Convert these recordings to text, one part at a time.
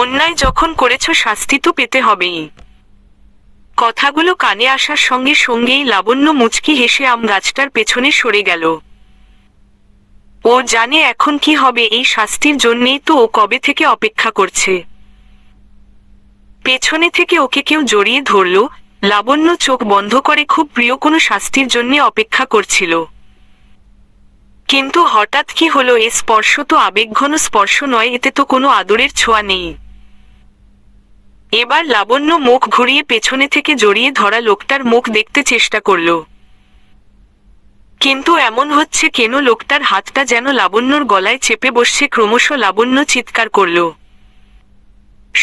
অন্যায় যখন করেছ শাস্তি তো পেতে হবেই কথাগুলো কানে আসার সঙ্গে সঙ্গেই লাবণ্য মুচকি হেসে আম গাছটার পেছনে সরে গেল ও জানে এখন কি হবে এই শাস্তির জন্যেই তো ও কবে থেকে অপেক্ষা করছে পেছনে থেকে ওকে কেউ জড়িয়ে ধরল লাবণ্য চোখ বন্ধ করে খুব প্রিয় কোনো শাস্তির জন্যে অপেক্ষা করছিল কিন্তু হঠাৎ কি হলো এ স্পর্শ তো আবেগঘন স্পর্শ নয় এতে তো কোনো আদরের ছোঁয়া নেই এবার লাবণ্য মুখ ঘুরিয়ে পেছনে থেকে জড়িয়ে ধরা লোকটার মুখ দেখতে চেষ্টা করল কিন্তু এমন হচ্ছে কেন লোকটার হাতটা যেন লাবণ্যর গলায় চেপে বসছে ক্রমশ লাবণ্য চিৎকার করল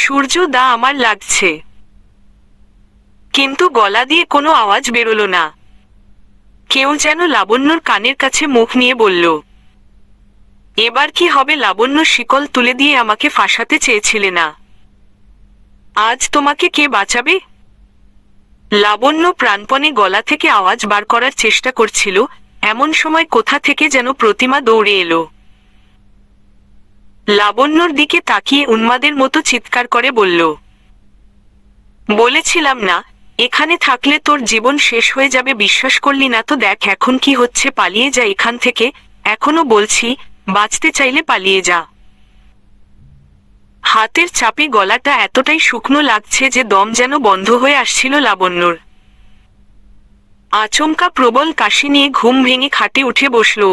সূর্য দা আমার লাগছে কিন্তু গলা দিয়ে কোনো আওয়াজ বেরোল না কেউ যেন লাবণ্যর কানের কাছে মুখ নিয়ে বলল এবার কি হবে লাবণ্য শিকল তুলে দিয়ে আমাকে ফাঁসাতে চেয়েছিলে না আজ তোমাকে কে বাঁচাবে লাবণ্য প্রাণপণে গলা থেকে আওয়াজ বার করার চেষ্টা করছিল এমন সময় কোথা থেকে যেন প্রতিমা দৌড়ে এলো লাবণ্যর দিকে তাকিয়ে উন্মাদের মতো চিৎকার করে বলল বলেছিলাম না এখানে থাকলে তোর জীবন শেষ হয়ে যাবে বিশ্বাস করলি না তো দেখ এখন কি হচ্ছে পালিয়ে যা এখান থেকে এখনো বলছি বাঁচতে চাইলে পালিয়ে যা হাতের চাপে গলাটা এতটাই শুকনো লাগছে যে দম যেন বন্ধ হয়ে আসছিল লাবণ্যর আচমকা প্রবল কাশি নিয়ে ঘুম ভেঙে খাটে উঠে বসল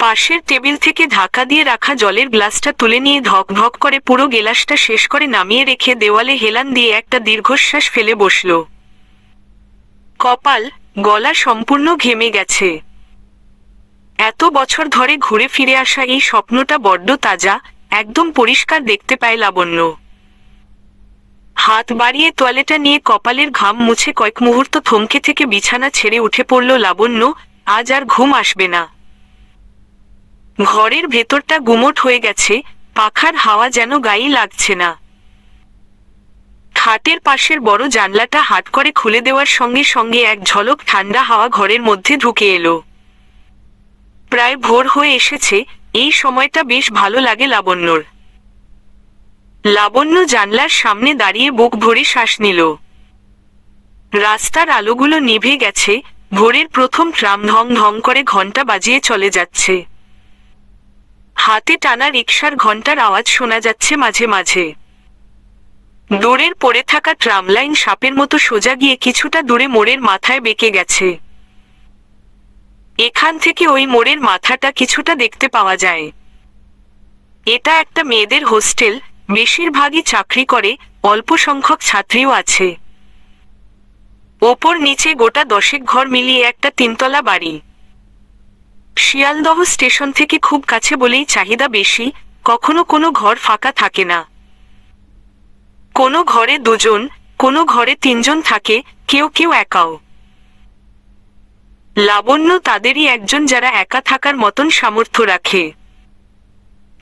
পাশের টেবিল থেকে ঢাকা দিয়ে রাখা জলের গ্লাসটা তুলে নিয়ে ধক ধক করে পুরো গেলাসটা শেষ করে নামিয়ে রেখে দেওয়ালে হেলান দিয়ে একটা দীর্ঘশ্বাস ফেলে বসল কপাল গলা সম্পূর্ণ ঘেমে গেছে এত বছর ধরে ঘুরে ফিরে আসা এই স্বপ্নটা বড্ড তাজা একদম পরিষ্কার দেখতে পায় লাবণ্য হাত বাড়িয়ে তোয়ালেটা নিয়ে কপালের ঘাম মুছে কয়েক মুহূর্ত থমকে থেকে বিছানা ছেড়ে উঠে পড়ল লাবণ্য আজ আর ঘুম আসবে না ঘরের ভেতরটা গুমট হয়ে গেছে পাখার হাওয়া যেন গায়ে লাগছে না খাটের পাশের বড় জানলাটা হাট করে খুলে দেওয়ার সঙ্গে সঙ্গে এক ঝলক ঠান্ডা হাওয়া ঘরের মধ্যে ঢুকে এলো প্রায় ভোর হয়ে এসেছে এই সময়টা বেশ ভালো লাগে লাবণ্যর লাবণ্য জানলার সামনে দাঁড়িয়ে বুক ভরে শ্বাস নিল রাস্তার আলোগুলো নিভে গেছে ভোরের প্রথম ট্রাম ধং ধং করে ঘন্টা বাজিয়ে চলে যাচ্ছে হাতে টানা রিক্সার ঘন্টার আওয়াজ শোনা যাচ্ছে মাঝে মাঝে দূরের পড়ে থাকা ট্রাম লাইন সাপের মতো সোজা গিয়ে কিছুটা দূরে মোড়ের মাথায় বেঁকে গেছে এখান থেকে ওই মোড়ের মাথাটা কিছুটা দেখতে পাওয়া যায় এটা একটা মেয়েদের হোস্টেল বেশিরভাগই চাকরি করে অল্প সংখ্যক ছাত্রীও আছে ওপর নিচে গোটা দশেক ঘর মিলিয়ে একটা তিনতলা বাড়ি শিয়ালদহ স্টেশন থেকে খুব কাছে বলেই চাহিদা বেশি কখনো কোনো ঘর ফাঁকা থাকে না কোনো ঘরে দুজন কোনো ঘরে তিনজন থাকে কেউ কেউ একাও লাবণ্য তাদেরই একজন যারা একা থাকার মতন সামর্থ্য রাখে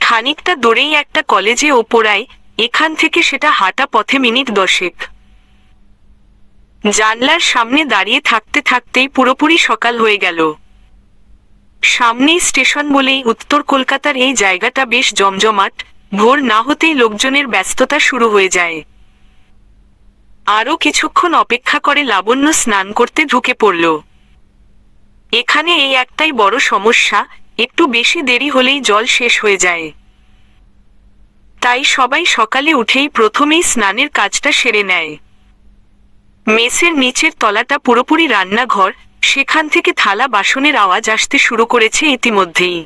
খানিকটা দূরেই একটা কলেজে ও পড়ায় এখান থেকে সেটা হাঁটা পথে মিনিট দশেক জানলার সামনে দাঁড়িয়ে থাকতে থাকতেই পুরোপুরি সকাল হয়ে গেল সামনেই স্টেশন বলেই উত্তর কলকাতার এই জায়গাটা বেশ জমজমাট ভোর না হতেই লোকজনের ব্যস্ততা শুরু হয়ে যায় আরও কিছুক্ষণ অপেক্ষা করে লাবণ্য স্নান করতে ঢুকে পড়ল এখানে এই একটাই বড় সমস্যা একটু বেশি দেরি হলেই জল শেষ হয়ে যায় তাই সবাই সকালে উঠেই প্রথমেই স্নানের কাজটা সেরে নেয় মেসের নিচের তলাটা পুরোপুরি রান্নাঘর সেখান থেকে থালা বাসনের আওয়াজ আসতে শুরু করেছে ইতিমধ্যেই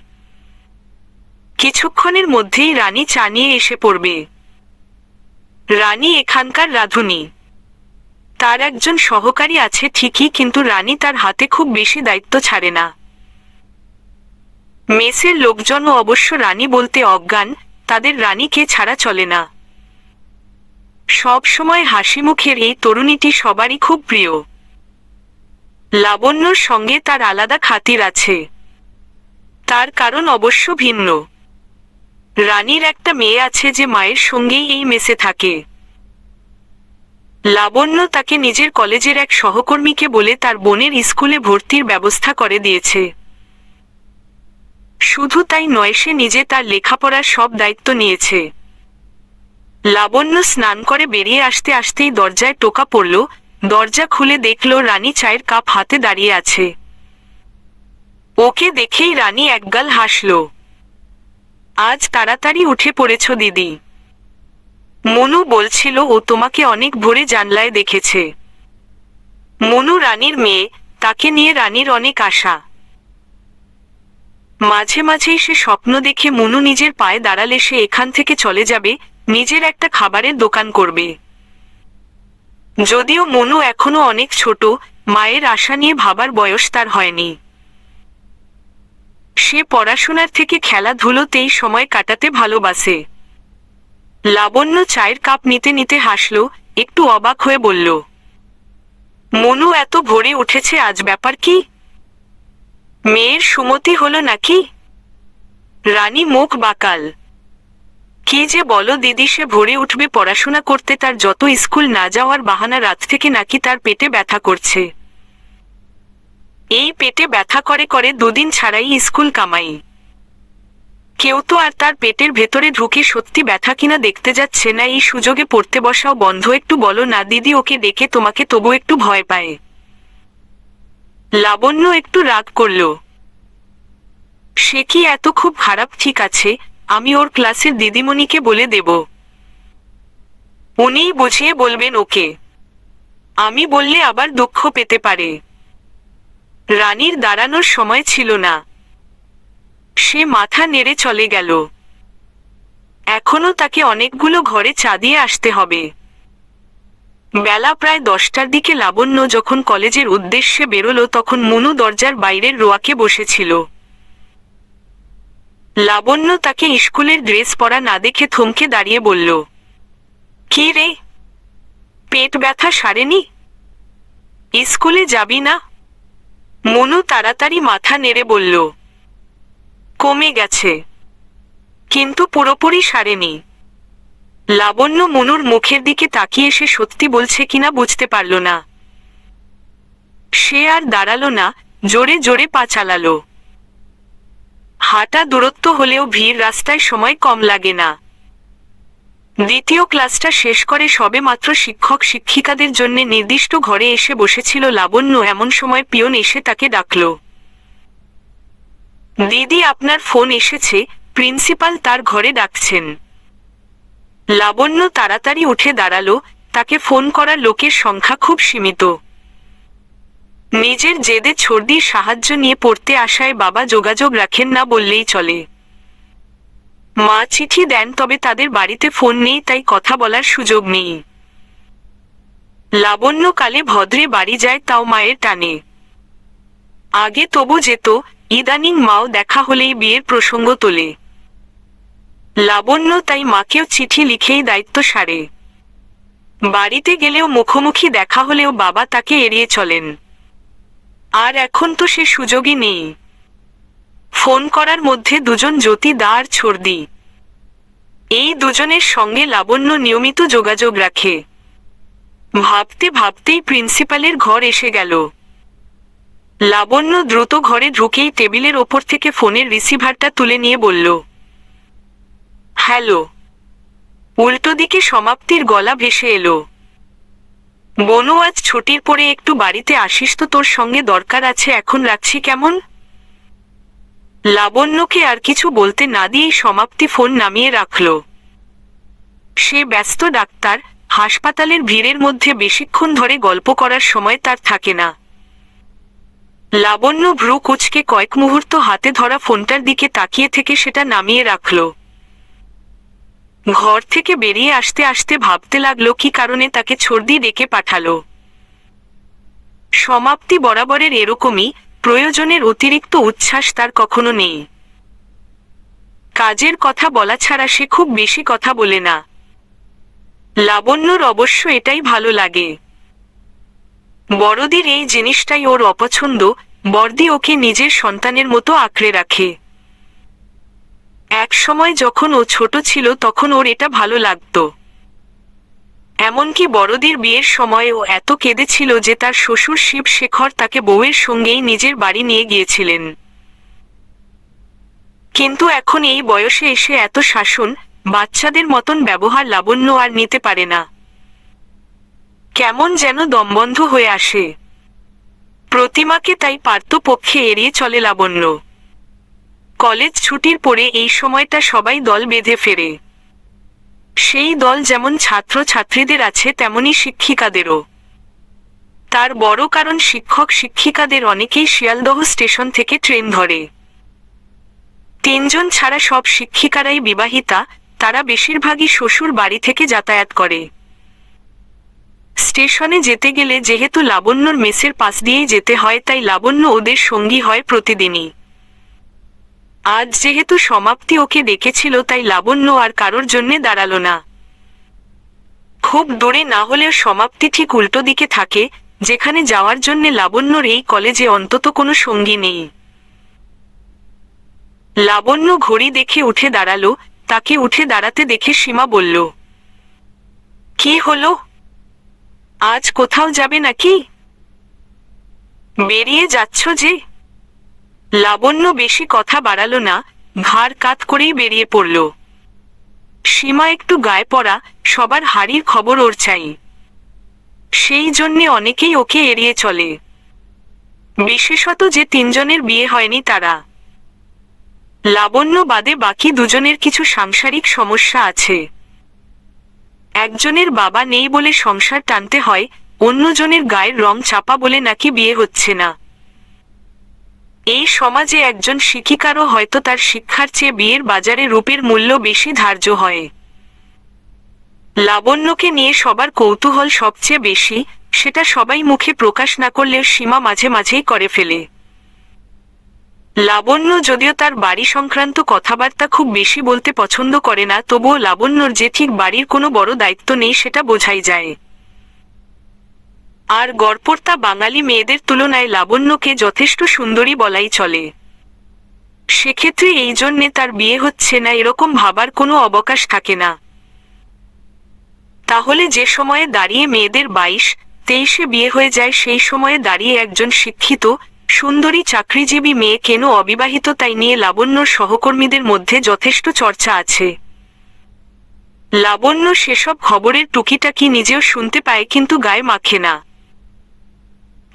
কিছুক্ষণের মধ্যেই রানী চা নিয়ে এসে পড়বে রানী এখানকার রাধুনী তার একজন সহকারী আছে ঠিকই কিন্তু রানী তার হাতে খুব বেশি দায়িত্ব ছাড়ে না মেসের ও অবশ্য রানী বলতে অজ্ঞান তাদের রানীকে ছাড়া চলে না সব সময় হাসি মুখের এই তরুণীটি সবারই খুব প্রিয় লাবণ্যর সঙ্গে তার আলাদা খাতির আছে তার কারণ অবশ্য ভিন্ন রানীর একটা মেয়ে আছে যে মায়ের সঙ্গেই এই মেসে থাকে লাবণ্য তাকে নিজের কলেজের এক সহকর্মীকে বলে তার বোনের স্কুলে ভর্তির ব্যবস্থা করে দিয়েছে শুধু তাই নয় সে নিজে তার লেখাপড়ার সব দায়িত্ব নিয়েছে লাবণ্য স্নান করে বেরিয়ে আসতে আসতেই দরজায় টোকা পড়ল দরজা খুলে দেখল রানী চায়ের কাপ হাতে দাঁড়িয়ে আছে ওকে দেখেই রানী একগাল হাসল আজ তাড়াতাড়ি উঠে পড়েছ দিদি মনু বলছিল ও তোমাকে অনেক ভোরে জানলায় দেখেছে মনু রানীর মেয়ে তাকে নিয়ে রানীর অনেক আশা মাঝে মাঝেই সে স্বপ্ন দেখে মনু নিজের পায়ে দাঁড়ালে সে এখান থেকে চলে যাবে নিজের একটা খাবারের দোকান করবে যদিও মনু এখনো অনেক ছোট মায়ের আশা নিয়ে ভাবার বয়স তার হয়নি সে পড়াশোনার থেকে খেলাধুলোতেই সময় কাটাতে ভালোবাসে লাবণ্য চায়ের কাপ নিতে নিতে হাসল একটু অবাক হয়ে বলল মনু এত ভরে উঠেছে আজ ব্যাপার কি মেয়ের সুমতি হলো নাকি রানী মুখ বাকাল কি যে বলো দিদি সে ভরে উঠবে পড়াশোনা করতে তার যত স্কুল না যাওয়ার বাহানা রাত থেকে নাকি তার পেটে ব্যথা করছে এই পেটে ব্যথা করে করে দুদিন ছাড়াই স্কুল কামাই কেউ তো আর তার পেটের ভেতরে ঢুকে সত্যি ব্যথা কিনা দেখতে যাচ্ছে না এই সুযোগে পড়তে বসাও বন্ধ একটু বলো না দিদি ওকে দেখে তোমাকে তবু একটু ভয় পায় লাবণ্য একটু রাগ করল সে কি এত খুব খারাপ ঠিক আছে আমি ওর ক্লাসের দিদিমণিকে বলে দেব উনিই বুঝিয়ে বলবেন ওকে আমি বললে আবার দুঃখ পেতে পারে রানীর দাঁড়ানোর সময় ছিল না সে মাথা নেড়ে চলে গেল এখনো তাকে অনেকগুলো ঘরে চা দিয়ে আসতে হবে বেলা প্রায় দশটার দিকে লাবণ্য যখন কলেজের উদ্দেশ্যে বেরোলো তখন মুনু দরজার বাইরের রোয়াকে বসেছিল লাবণ্য তাকে স্কুলের ড্রেস পরা না দেখে থমকে দাঁড়িয়ে বলল কি রে পেট ব্যথা সারেনি স্কুলে যাবি না মনু তাড়াতাড়ি মাথা নেড়ে বলল কমে গেছে কিন্তু পুরোপুরি সারেনি লাবণ্য মনুর মুখের দিকে তাকিয়ে সে সত্যি বলছে কিনা বুঝতে পারল না সে আর দাঁড়ালো না জোরে জোরে পা চালালো হাঁটা দূরত্ব হলেও ভিড় রাস্তায় সময় কম লাগে না দ্বিতীয় ক্লাসটা শেষ করে সবে মাত্র শিক্ষক শিক্ষিকাদের জন্য নির্দিষ্ট ঘরে এসে বসেছিল লাবণ্য এমন সময় পিয়ন এসে তাকে ডাকল দিদি আপনার ফোন এসেছে প্রিন্সিপাল তার ঘরে ডাকছেন লাবণ্য তাড়াতাড়ি উঠে দাঁড়ালো তাকে ফোন করা লোকের সংখ্যা খুব সীমিত নিজের জেদে ছর্দির সাহায্য নিয়ে পড়তে আসায় বাবা যোগাযোগ রাখেন না বললেই চলে মা চিঠি দেন তবে তাদের বাড়িতে ফোন নেই তাই কথা বলার সুযোগ নেই লাবণ্য কালে ভদ্রে বাড়ি যায় তাও মায়ের টানে আগে তবু যেত ইদানিং মাও দেখা হলেই বিয়ের প্রসঙ্গ তোলে লাবণ্য তাই মাকেও চিঠি লিখেই দায়িত্ব সারে বাড়িতে গেলেও মুখোমুখি দেখা হলেও বাবা তাকে এড়িয়ে চলেন আর এখন তো সে সুযোগই নেই ফোন করার মধ্যে দুজন জ্যোতি দা আর ছর্দি এই দুজনের সঙ্গে লাবণ্য নিয়মিত যোগাযোগ রাখে ভাবতে ভাবতেই প্রিন্সিপালের ঘর এসে গেল লাবণ্য দ্রুত ঘরে ঢুকেই টেবিলের ওপর থেকে ফোনের রিসিভারটা তুলে নিয়ে বলল হ্যালো উল্টো দিকে সমাপ্তির গলা ভেসে এলো বনু আজ ছুটির পরে একটু বাড়িতে আসিস তো তোর সঙ্গে দরকার আছে এখন রাখছি কেমন লাবণ্যকে আর কিছু বলতে না দিয়েই সমাপ্তি ফোন নামিয়ে রাখল সে ব্যস্ত ডাক্তার হাসপাতালের ভিড়ের মধ্যে বেশিক্ষণ ধরে গল্প করার সময় তার থাকে না লাবণ্য ভ্রু কুচকে কয়েক মুহূর্ত হাতে ধরা ফোনটার দিকে তাকিয়ে থেকে সেটা নামিয়ে রাখল ঘর থেকে বেরিয়ে আসতে আসতে ভাবতে লাগলো কি কারণে তাকে ছর্দি ডেকে পাঠালো সমাপ্তি বরাবরের এরকমই প্রয়োজনের অতিরিক্ত উচ্ছ্বাস তার কখনো নেই কাজের কথা বলা ছাড়া সে খুব বেশি কথা বলে না লাবণ্যর অবশ্য এটাই ভালো লাগে বড়দির এই জিনিসটাই ওর অপছন্দ বর্দি ওকে নিজের সন্তানের মতো আঁকড়ে রাখে এক সময় যখন ও ছোট ছিল তখন ওর এটা ভালো লাগত এমনকি বড়দির বিয়ের সময় ও এত কেঁদেছিল যে তার শ্বশুর শিব শেখর তাকে বউয়ের সঙ্গেই নিজের বাড়ি নিয়ে গিয়েছিলেন কিন্তু এখন এই বয়সে এসে এত শাসন বাচ্চাদের মতন ব্যবহার লাবণ্য আর নিতে পারে না কেমন যেন দমবন্ধ হয়ে আসে প্রতিমাকে তাই পার্থপক্ষে এড়িয়ে চলে লাবণ্য কলেজ ছুটির পরে এই সময়টা সবাই দল বেঁধে ফেরে সেই দল যেমন ছাত্র ছাত্রীদের আছে তেমনি শিক্ষিকাদেরও তার বড় কারণ শিক্ষক শিক্ষিকাদের অনেকেই শিয়ালদহ স্টেশন থেকে ট্রেন ধরে তিনজন ছাড়া সব শিক্ষিকারাই বিবাহিতা তারা বেশিরভাগই শ্বশুর বাড়ি থেকে যাতায়াত করে স্টেশনে যেতে গেলে যেহেতু লাবণ্যর মেসের পাশ দিয়েই যেতে হয় তাই লাবণ্য ওদের সঙ্গী হয় প্রতিদিনই আজ যেহেতু সমাপ্তি ওকে দেখেছিল তাই লাবণ্য আর কারোর জন্যে দাঁড়ালো না খুব দূরে না হলেও সমাপ্তি ঠিক উল্টো দিকে থাকে যেখানে যাওয়ার জন্য লাবণ্যর এই কলেজে অন্তত কোনো সঙ্গী নেই লাবণ্য ঘড়ি দেখে উঠে দাঁড়ালো তাকে উঠে দাঁড়াতে দেখে সীমা বলল কি হলো আজ কোথাও যাবে নাকি বেরিয়ে যাচ্ছ যে লাবণ্য বেশি কথা বাড়ালো না ভার কাত করেই বেরিয়ে পড়ল সীমা একটু গায়ে পড়া সবার হাড়ির খবর ওর চাই সেই জন্যে অনেকেই ওকে এড়িয়ে চলে বিশেষত যে তিনজনের বিয়ে হয়নি তারা লাবণ্য বাদে বাকি দুজনের কিছু সাংসারিক সমস্যা আছে একজনের বাবা নেই বলে সংসার টানতে হয় অন্যজনের গায়ের রং চাপা বলে নাকি বিয়ে হচ্ছে না এই সমাজে একজন শিক্ষিকারও হয়তো তার শিক্ষার চেয়ে বিয়ের বাজারে রূপের মূল্য বেশি ধার্য হয় লাবণ্যকে নিয়ে সবার কৌতূহল সবচেয়ে বেশি সেটা সবাই মুখে প্রকাশ না করলেও সীমা মাঝে মাঝেই করে ফেলে লাবণ্য যদিও তার বাড়ি সংক্রান্ত কথাবার্তা খুব বেশি বলতে পছন্দ করে না তবুও লাবণ্যর যে ঠিক বাড়ির কোনো বড় দায়িত্ব নেই সেটা বোঝাই যায় আর গড়পড়তা বাঙালি মেয়েদের তুলনায় লাবণ্যকে যথেষ্ট সুন্দরী বলাই চলে সেক্ষেত্রে এই জন্যে তার বিয়ে হচ্ছে না এরকম ভাবার কোনো অবকাশ থাকে না তাহলে যে সময়ে দাঁড়িয়ে মেয়েদের বাইশ তেইশে বিয়ে হয়ে যায় সেই সময়ে দাঁড়িয়ে একজন শিক্ষিত সুন্দরী চাকরিজীবী মেয়ে কেন অবিবাহিত তাই নিয়ে লাবণ্যর সহকর্মীদের মধ্যে যথেষ্ট চর্চা আছে লাবণ্য সেসব খবরের টুকিটাকি নিজেও শুনতে পায় কিন্তু গায়ে মাখে না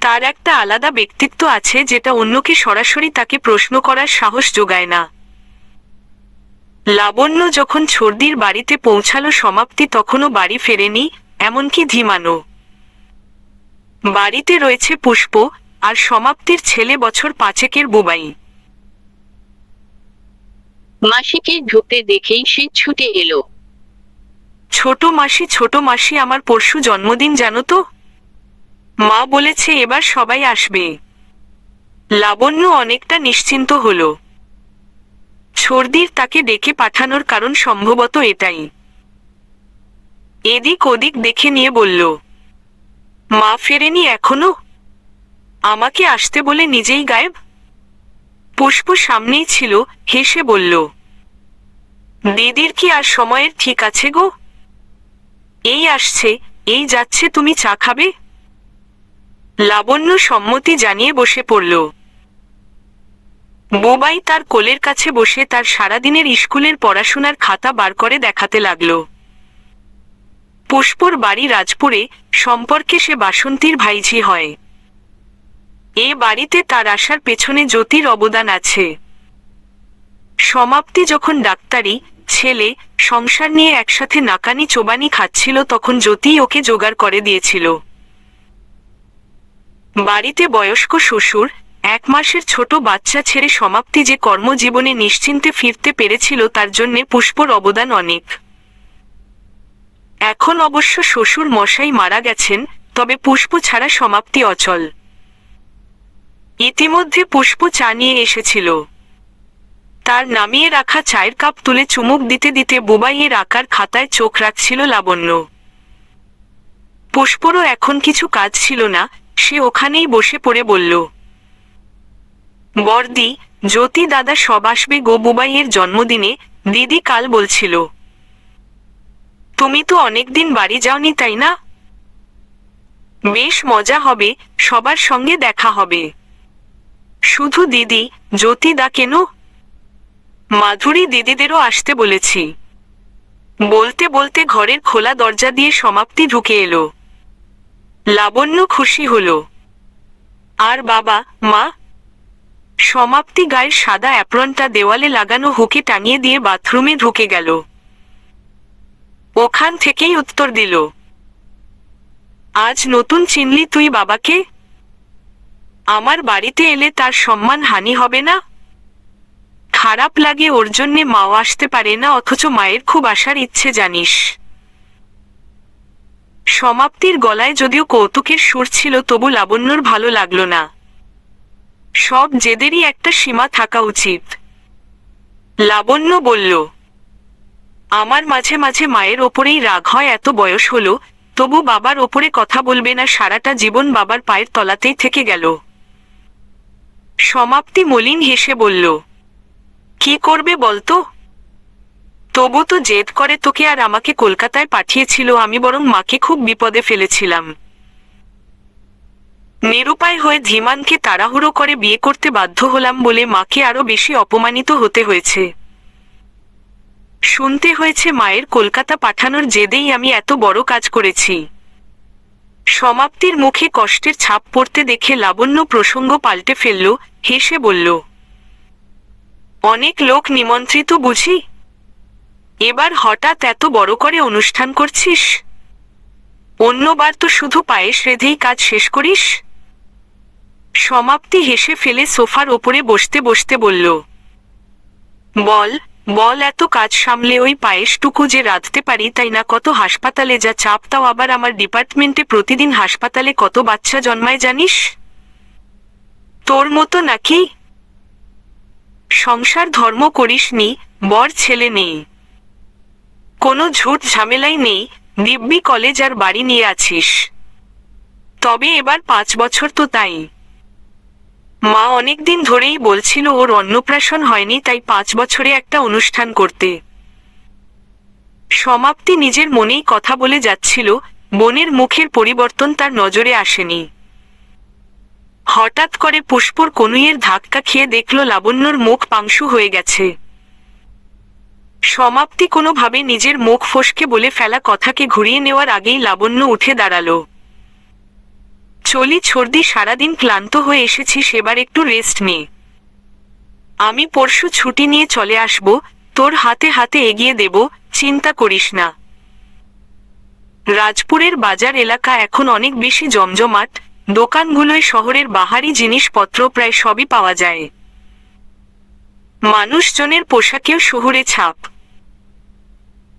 তার একটা আলাদা ব্যক্তিত্ব আছে যেটা অন্যকে সরাসরি তাকে প্রশ্ন করার সাহস যোগায় না লাবণ্য যখন ছর্দির বাড়িতে পৌঁছালো সমাপ্তি তখনও বাড়ি ফেরেনি এমনকি ধীমানো বাড়িতে রয়েছে পুষ্প আর সমাপ্তির ছেলে বছর পাঁচেকের বোবাই মাসিকে ঢুকতে দেখেই সে ছুটে এলো ছোট মাসি ছোট মাসি আমার পরশু জন্মদিন জানো তো মা বলেছে এবার সবাই আসবে লাবণ্য অনেকটা নিশ্চিন্ত হল সর্দির তাকে ডেকে পাঠানোর কারণ সম্ভবত এটাই এদিক ওদিক দেখে নিয়ে বলল মা ফেরেনি এখনো আমাকে আসতে বলে নিজেই গায়েব পুষ্প সামনেই ছিল হেসে বলল দিদির কি আর সময়ের ঠিক আছে গো এই আসছে এই যাচ্ছে তুমি চা খাবে লাবণ্য সম্মতি জানিয়ে বসে পড়ল বোবাই তার কোলের কাছে বসে তার সারাদিনের স্কুলের পড়াশোনার খাতা বার করে দেখাতে লাগল পুষ্পর বাড়ি রাজপুরে সম্পর্কে সে বাসন্তীর ভাইঝি হয় এ বাড়িতে তার আসার পেছনে জ্যোতির অবদান আছে সমাপ্তি যখন ডাক্তারি ছেলে সংসার নিয়ে একসাথে নাকানি চোবানি খাচ্ছিল তখন জ্যোতি ওকে জোগাড় করে দিয়েছিল বাড়িতে বয়স্ক শ্বশুর এক মাসের ছোট বাচ্চা ছেড়ে সমাপ্তি যে কর্মজীবনে নিশ্চিন্তে ফিরতে পেরেছিল তার জন্যে পুষ্পর অবদান অনেক এখন অবশ্য শ্বশুর মশাই মারা গেছেন তবে পুষ্প ছাড়া সমাপ্তি অচল ইতিমধ্যে পুষ্প চা নিয়ে এসেছিল তার নামিয়ে রাখা চায়ের কাপ তুলে চুমুক দিতে দিতে বোবাইয়ের আকার খাতায় চোখ রাখছিল লাবণ্য পুষ্পরও এখন কিছু কাজ ছিল না সে ওখানেই বসে পড়ে বলল বর্দি জ্যোতি দাদা সব আসবে গো বুবাইয়ের জন্মদিনে দিদি কাল বলছিল তুমি তো অনেকদিন বাড়ি যাওনি তাই না বেশ মজা হবে সবার সঙ্গে দেখা হবে শুধু দিদি জ্যোতিদা কেন মাধুরী দিদিদেরও আসতে বলেছি বলতে বলতে ঘরের খোলা দরজা দিয়ে সমাপ্তি ঢুকে এলো লাবণ্য খুশি হল আর বাবা মা সমাপ্তি গায়ের সাদা অ্যাপ্রনটা দেওয়ালে লাগানো হুকে টাঙিয়ে দিয়ে বাথরুমে ঢুকে গেল ওখান থেকেই উত্তর দিল আজ নতুন চিনলি তুই বাবাকে আমার বাড়িতে এলে তার সম্মান হানি হবে না খারাপ লাগে ওর জন্যে মাও আসতে পারে না অথচ মায়ের খুব আসার ইচ্ছে জানিস সমাপ্তির গলায় যদিও কৌতুকের সুর ছিল তবু লাবণ্যর ভালো লাগল না সব জেদেরই একটা সীমা থাকা উচিত লাবণ্য বলল আমার মাঝে মাঝে মায়ের ওপরেই রাগ হয় এত বয়স হলো তবু বাবার ওপরে কথা বলবে না সারাটা জীবন বাবার পায়ের তলাতেই থেকে গেল সমাপ্তি মলিন হেসে বলল কি করবে বলতো তবু তো জেদ করে তোকে আর আমাকে কলকাতায় পাঠিয়েছিল আমি বরং মাকে খুব বিপদে ফেলেছিলাম নিরুপায় হয়ে ধীমানকে তাড়াহুড়ো করে বিয়ে করতে বাধ্য হলাম বলে মাকে আরো বেশি অপমানিত হতে হয়েছে শুনতে হয়েছে মায়ের কলকাতা পাঠানোর জেদেই আমি এত বড় কাজ করেছি সমাপ্তির মুখে কষ্টের ছাপ পড়তে দেখে লাবণ্য প্রসঙ্গ পাল্টে ফেলল হেসে বলল অনেক লোক নিমন্ত্রিত বুঝি এবার হঠাৎ এত বড় করে অনুষ্ঠান করছিস অন্যবার তো শুধু পায়েস রেধেই কাজ শেষ করিস সমাপ্তি হেসে ফেলে সোফার ওপরে বসতে বসতে বলল বল বল এত কাজ সামলে ওই পায়েসটুকু যে রাঁধতে পারি তাই না কত হাসপাতালে যা চাপ তাও আবার আমার ডিপার্টমেন্টে প্রতিদিন হাসপাতালে কত বাচ্চা জন্মায় জানিস তোর মতো নাকি সংসার ধর্ম করিসনি বর ছেলে নেই কোনো ঝুট ঝামেলাই নেই দিব্যি কলেজ আর বাড়ি নিয়ে আছিস তবে এবার পাঁচ বছর তো তাই মা অনেক দিন ধরেই বলছিল ওর অন্নপ্রাশন হয়নি তাই পাঁচ বছরে একটা অনুষ্ঠান করতে সমাপ্তি নিজের মনেই কথা বলে যাচ্ছিল বোনের মুখের পরিবর্তন তার নজরে আসেনি হঠাৎ করে পুষ্পর কনুইয়ের ধাক্কা খেয়ে দেখল লাবণ্যর মুখ পাংশু হয়ে গেছে সমাপ্তি কোনোভাবে নিজের মুখ ফসকে বলে ফেলা কথাকে ঘুরিয়ে নেওয়ার আগেই লাবণ্য উঠে দাঁড়ালো চলি ছর্দি সারাদিন ক্লান্ত হয়ে এসেছি সেবার একটু রেস্ট নে আমি পরশু ছুটি নিয়ে চলে আসব তোর হাতে হাতে এগিয়ে দেব চিন্তা করিস না রাজপুরের বাজার এলাকা এখন অনেক বেশি জমজমাট দোকানগুলোয় শহরের বাহারি জিনিসপত্র প্রায় সবই পাওয়া যায় মানুষজনের পোশাকেও শহুরে ছাপ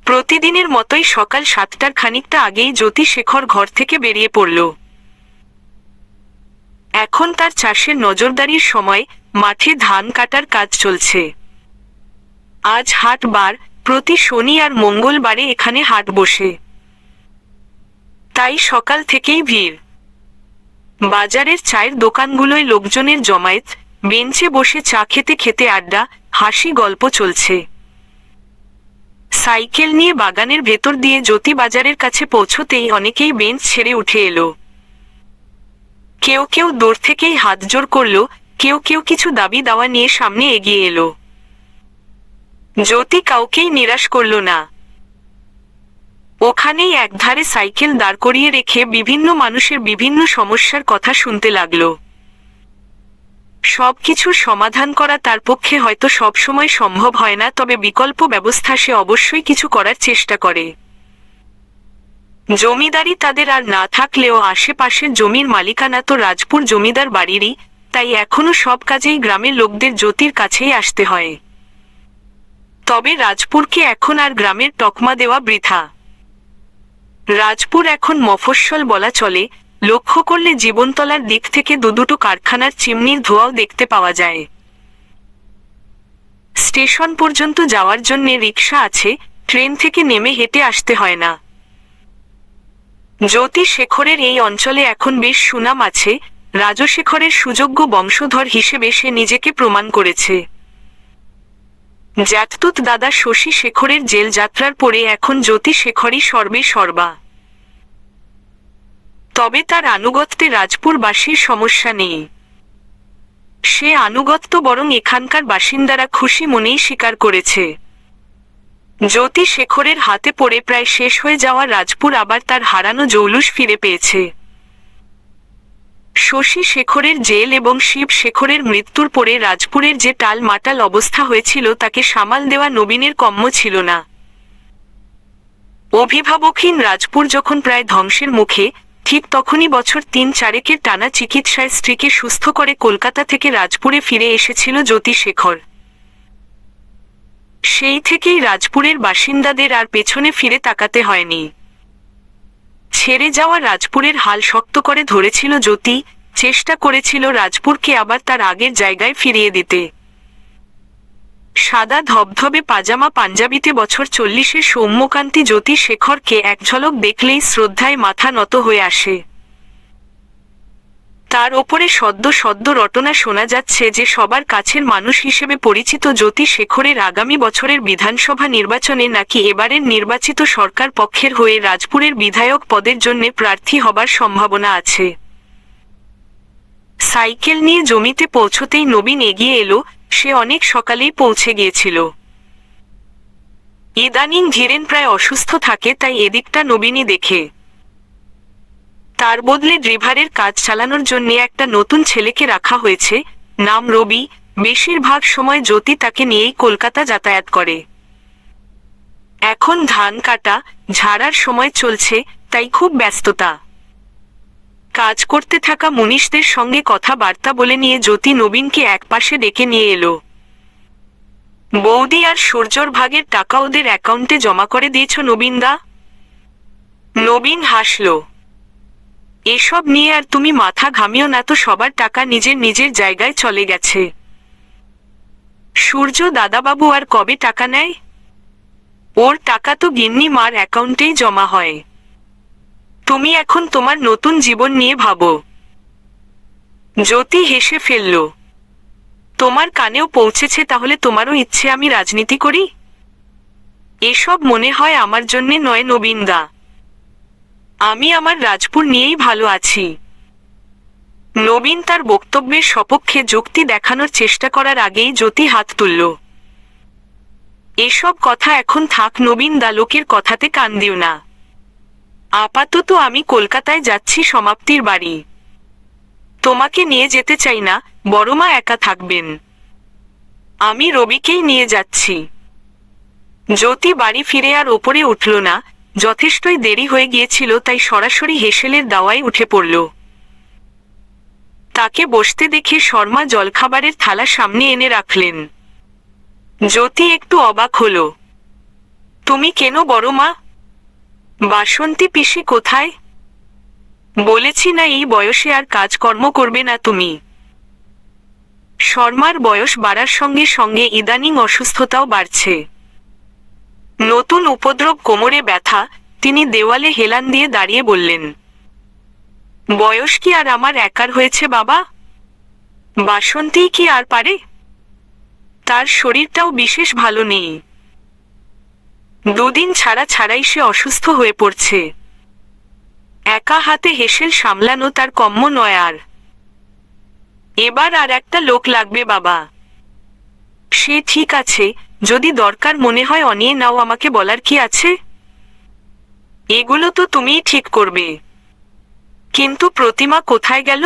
প্রতিদিনের মতোই সকাল সাতটার খানিকটা আগেই জ্যোতিশেখর ঘর থেকে বেরিয়ে পড়ল এখন তার চাষের নজরদারির সময় মাঠে ধান কাটার কাজ চলছে আজ হাটবার প্রতি শনি আর মঙ্গলবারে এখানে হাট বসে তাই সকাল থেকেই ভিড় বাজারের চায়ের দোকানগুলোয় লোকজনের জমায়েত বেঞ্চে বসে চা খেতে খেতে আড্ডা হাসি গল্প চলছে সাইকেল নিয়ে বাগানের ভেতর দিয়ে জ্যোতি বাজারের কাছে পৌঁছতেই অনেকেই বেঞ্চ ছেড়ে উঠে এলো কেউ কেউ দূর থেকেই হাত জোর করল কেউ কেউ কিছু দাবি দাওয়া নিয়ে সামনে এগিয়ে এলো জ্যোতি কাউকেই নিরাশ করল না ওখানেই একধারে সাইকেল দাঁড় করিয়ে রেখে বিভিন্ন মানুষের বিভিন্ন সমস্যার কথা শুনতে লাগল সব কিছুর সমাধান করা তার পক্ষে হয়তো সবসময় সম্ভব হয় না তবে বিকল্প ব্যবস্থা সে অবশ্যই কিছু করার চেষ্টা করে জমিদারি তাদের আর না থাকলেও আশেপাশের জমির মালিকানা তো রাজপুর জমিদার বাড়িরই তাই এখনো সব কাজেই গ্রামের লোকদের জ্যোতির কাছেই আসতে হয় তবে রাজপুরকে এখন আর গ্রামের টকমা দেওয়া বৃথা রাজপুর এখন মফস্বল বলা চলে লক্ষ্য করলে জীবনতলার দিক থেকে দুদুটো কারখানার চিমনির ধোঁয়াও দেখতে পাওয়া যায় স্টেশন পর্যন্ত যাওয়ার জন্য রিক্সা আছে ট্রেন থেকে নেমে হেঁটে আসতে হয় না জ্যোতিশেখরের এই অঞ্চলে এখন বেশ সুনাম আছে রাজশেখরের সুযোগ্য বংশধর হিসেবে সে নিজেকে প্রমাণ করেছে জাততুত দাদা শশী শেখরের জেল যাত্রার পরে এখন জ্যোতিশেখরই সর্বে সর্বা তবে তার আনুগত্যে রাজপুরবাসীর সমস্যা নেই সে আনুগত্য বরং এখানকার বাসিন্দারা খুশি মনেই স্বীকার করেছে জ্যোতি শেখরের হাতে পড়ে প্রায় শেষ হয়ে যাওয়া রাজপুর আবার তার হারানো জৌলুস ফিরে পেয়েছে শশী শেখরের জেল এবং শিব শেখরের মৃত্যুর পরে রাজপুরের যে টাল মাটাল অবস্থা হয়েছিল তাকে সামাল দেওয়া নবীনের কম্য ছিল না অভিভাবকহীন রাজপুর যখন প্রায় ধ্বংসের মুখে ঠিক তখনই বছর তিন চারেকের টানা চিকিৎসায় স্ত্রীকে সুস্থ করে কলকাতা থেকে রাজপুরে ফিরে এসেছিল জ্যোতি শেখর সেই থেকেই রাজপুরের বাসিন্দাদের আর পেছনে ফিরে তাকাতে হয়নি ছেড়ে যাওয়া রাজপুরের হাল শক্ত করে ধরেছিল জ্যোতি চেষ্টা করেছিল রাজপুরকে আবার তার আগের জায়গায় ফিরিয়ে দিতে সাদা ধবধবে পাজামা পাঞ্জাবিতে বছর চল্লিশে সৌম্যকান্তি জ্যোতি শেখরকে এক ঝলক দেখলেই শ্রদ্ধায় মাথা নত হয়ে আসে তার ওপরে সদ্য সদ্য রটনা শোনা যাচ্ছে যে সবার কাছের মানুষ হিসেবে পরিচিত জ্যোতি শেখরের আগামী বছরের বিধানসভা নির্বাচনে নাকি এবারের নির্বাচিত সরকার পক্ষের হয়ে রাজপুরের বিধায়ক পদের জন্য প্রার্থী হবার সম্ভাবনা আছে সাইকেল নিয়ে জমিতে পৌঁছতেই নবীন এগিয়ে এলো সে অনেক সকালেই পৌঁছে গিয়েছিল ইদানিং ধীরেন প্রায় অসুস্থ থাকে তাই এদিকটা নবীনই দেখে তার বদলে ড্রিভারের কাজ চালানোর জন্য একটা নতুন ছেলেকে রাখা হয়েছে নাম রবি বেশিরভাগ সময় জ্যোতি তাকে নিয়েই কলকাতা যাতায়াত করে এখন ধান কাটা ঝাড়ার সময় চলছে তাই খুব ব্যস্ততা কাজ করতে থাকা মুনিশদের সঙ্গে কথাবার্তা বলে নিয়ে জ্যোতি নবীনকে একপাশে ডেকে নিয়ে এলো বৌদি আর সূর্যর ভাগের টাকা ওদের অ্যাকাউন্টে জমা করে দিয়েছ নবীনদা নবীন হাসল এসব নিয়ে আর তুমি মাথা ঘামিও না তো সবার টাকা নিজের নিজের জায়গায় চলে গেছে সূর্য দাদাবাবু আর কবে টাকা নেয় ওর টাকা তো গিন্নি মার অ্যাকাউন্টেই জমা হয় তুমি এখন তোমার নতুন জীবন নিয়ে ভাবো জ্যোতি হেসে ফেলল তোমার কানেও পৌঁছেছে তাহলে তোমারও ইচ্ছে আমি রাজনীতি করি এসব মনে হয় আমার জন্যে নয় নবীনদা আমি আমার রাজপুর নিয়েই ভালো আছি নবীন তার বক্তব্যের সপক্ষে যুক্তি দেখানোর চেষ্টা করার আগেই জ্যোতি হাত তুলল এসব কথা এখন থাক নবীন দা লোকের কথাতে কান দিও না আপাতত আমি কলকাতায় যাচ্ছি সমাপ্তির বাড়ি তোমাকে নিয়ে যেতে চাই না বড়মা একা থাকবেন আমি রবিকেই নিয়ে যাচ্ছি জ্যোতি বাড়ি ফিরে আর ওপরে উঠল না যথেষ্টই দেরি হয়ে গিয়েছিল তাই সরাসরি হেসেলের দাওয়ায় উঠে পড়ল তাকে বসতে দেখে শর্মা জলখাবারের থালা সামনে এনে রাখলেন জ্যোতি একটু অবাক হল তুমি কেন বড় মা বাসন্তী পিসি কোথায় বলেছি না এই বয়সে আর কাজকর্ম করবে না তুমি শর্মার বয়স বাড়ার সঙ্গে সঙ্গে ইদানিং অসুস্থতাও বাড়ছে নতুন উপদ্রব কোমরে ব্যথা তিনি দেওয়ালে হেলান দিয়ে দাঁড়িয়ে বললেন বয়স কি আর আমার একার হয়েছে বাবা বাসন্তী কি আর পারে তার শরীরটাও বিশেষ ভালো নেই দুদিন ছাড়া ছাড়াই সে অসুস্থ হয়ে পড়ছে একা হাতে হেসেল সামলানো তার কম্য নয় আর এবার আর একটা লোক লাগবে বাবা সে ঠিক আছে যদি দরকার মনে হয় অনিয়ে নাও আমাকে বলার কি আছে এগুলো তো তুমিই ঠিক করবে কিন্তু প্রতিমা কোথায় গেল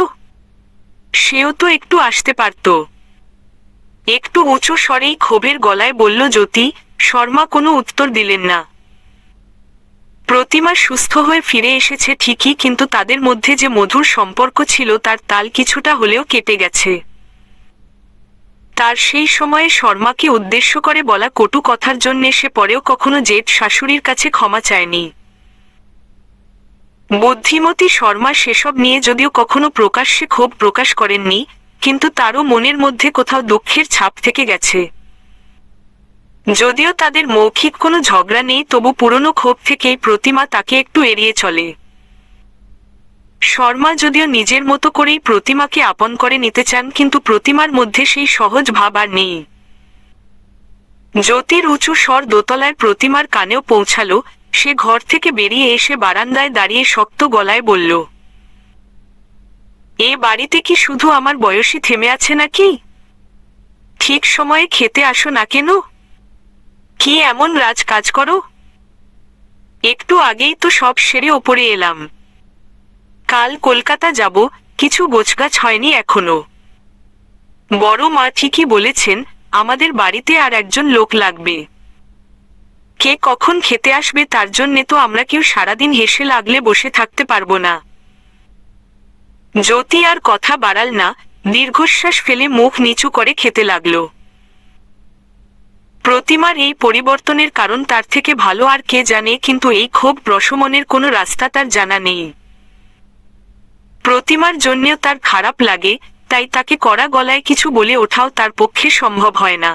সেও তো একটু আসতে পারত একটু উঁচু স্বরেই ক্ষোভের গলায় বলল জ্যোতি শর্মা কোনো উত্তর দিলেন না প্রতিমা সুস্থ হয়ে ফিরে এসেছে ঠিকই কিন্তু তাদের মধ্যে যে মধুর সম্পর্ক ছিল তার তাল কিছুটা হলেও কেটে গেছে তার সেই সময়ে শর্মাকে উদ্দেশ্য করে বলা কটু কথার জন্যে সে পরেও কখনো জেঠ শাশুড়ির কাছে ক্ষমা চায়নি বুদ্ধিমতী শর্মা সেসব নিয়ে যদিও কখনো প্রকাশ্যে ক্ষোভ প্রকাশ করেননি কিন্তু তারও মনের মধ্যে কোথাও দুঃখের ছাপ থেকে গেছে যদিও তাদের মৌখিক কোনো ঝগড়া নেই তবু পুরনো ক্ষোভ থেকেই প্রতিমা তাকে একটু এড়িয়ে চলে শর্মা যদিও নিজের মতো করেই প্রতিমাকে আপন করে নিতে চান কিন্তু প্রতিমার মধ্যে সেই সহজ ভাব আর নেই জ্যোতির উঁচু স্বর দোতলায় প্রতিমার কানেও পৌঁছালো সে ঘর থেকে বেরিয়ে এসে বারান্দায় দাঁড়িয়ে শক্ত গলায় বলল এ বাড়িতে কি শুধু আমার বয়সী থেমে আছে নাকি ঠিক সময়ে খেতে আসো না কেন কি এমন রাজ কাজ করো একটু আগেই তো সব সেরে ওপরে এলাম কাল কলকাতা যাব কিছু গোছগাছ হয়নি এখনো বড় মা ঠিকই বলেছেন আমাদের বাড়িতে আর একজন লোক লাগবে কে কখন খেতে আসবে তার জন্যে তো আমরা কেউ সারাদিন হেসে লাগলে বসে থাকতে পারবো না জ্যোতি আর কথা বাড়াল না দীর্ঘশ্বাস ফেলে মুখ নিচু করে খেতে লাগল প্রতিমার এই পরিবর্তনের কারণ তার থেকে ভালো আর কে জানে কিন্তু এই ক্ষোভ প্রশমনের কোনো রাস্তা তার জানা নেই প্রতিমার জন্য তার খারাপ লাগে তাই তাকে কড়া গলায় কিছু বলে ওঠাও তার পক্ষে সম্ভব হয় না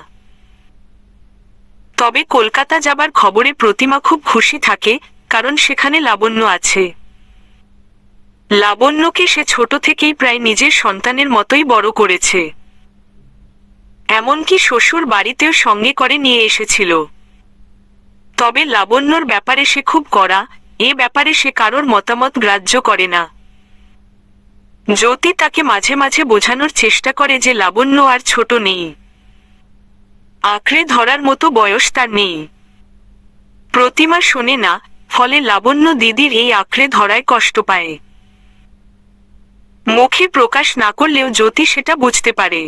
তবে কলকাতা যাবার খবরে প্রতিমা খুব খুশি থাকে কারণ সেখানে লাবণ্য আছে লাবণ্যকে সে ছোট থেকেই প্রায় নিজের সন্তানের মতোই বড় করেছে এমনকি শ্বশুর বাড়িতেও সঙ্গে করে নিয়ে এসেছিল তবে লাবণ্যর ব্যাপারে সে খুব কড়া এ ব্যাপারে সে কারোর মতামত গ্রাহ্য করে না জ্যোতি তাকে মাঝে মাঝে বোঝানোর চেষ্টা করে যে লাবণ্য আর ছোট নেই আঁকড়ে ধরার মতো বয়স তার নেই প্রতিমা শোনে না ফলে লাবণ্য দিদির এই আঁকড়ে ধরায় কষ্ট পায় মুখে প্রকাশ না করলেও জ্যোতি সেটা বুঝতে পারে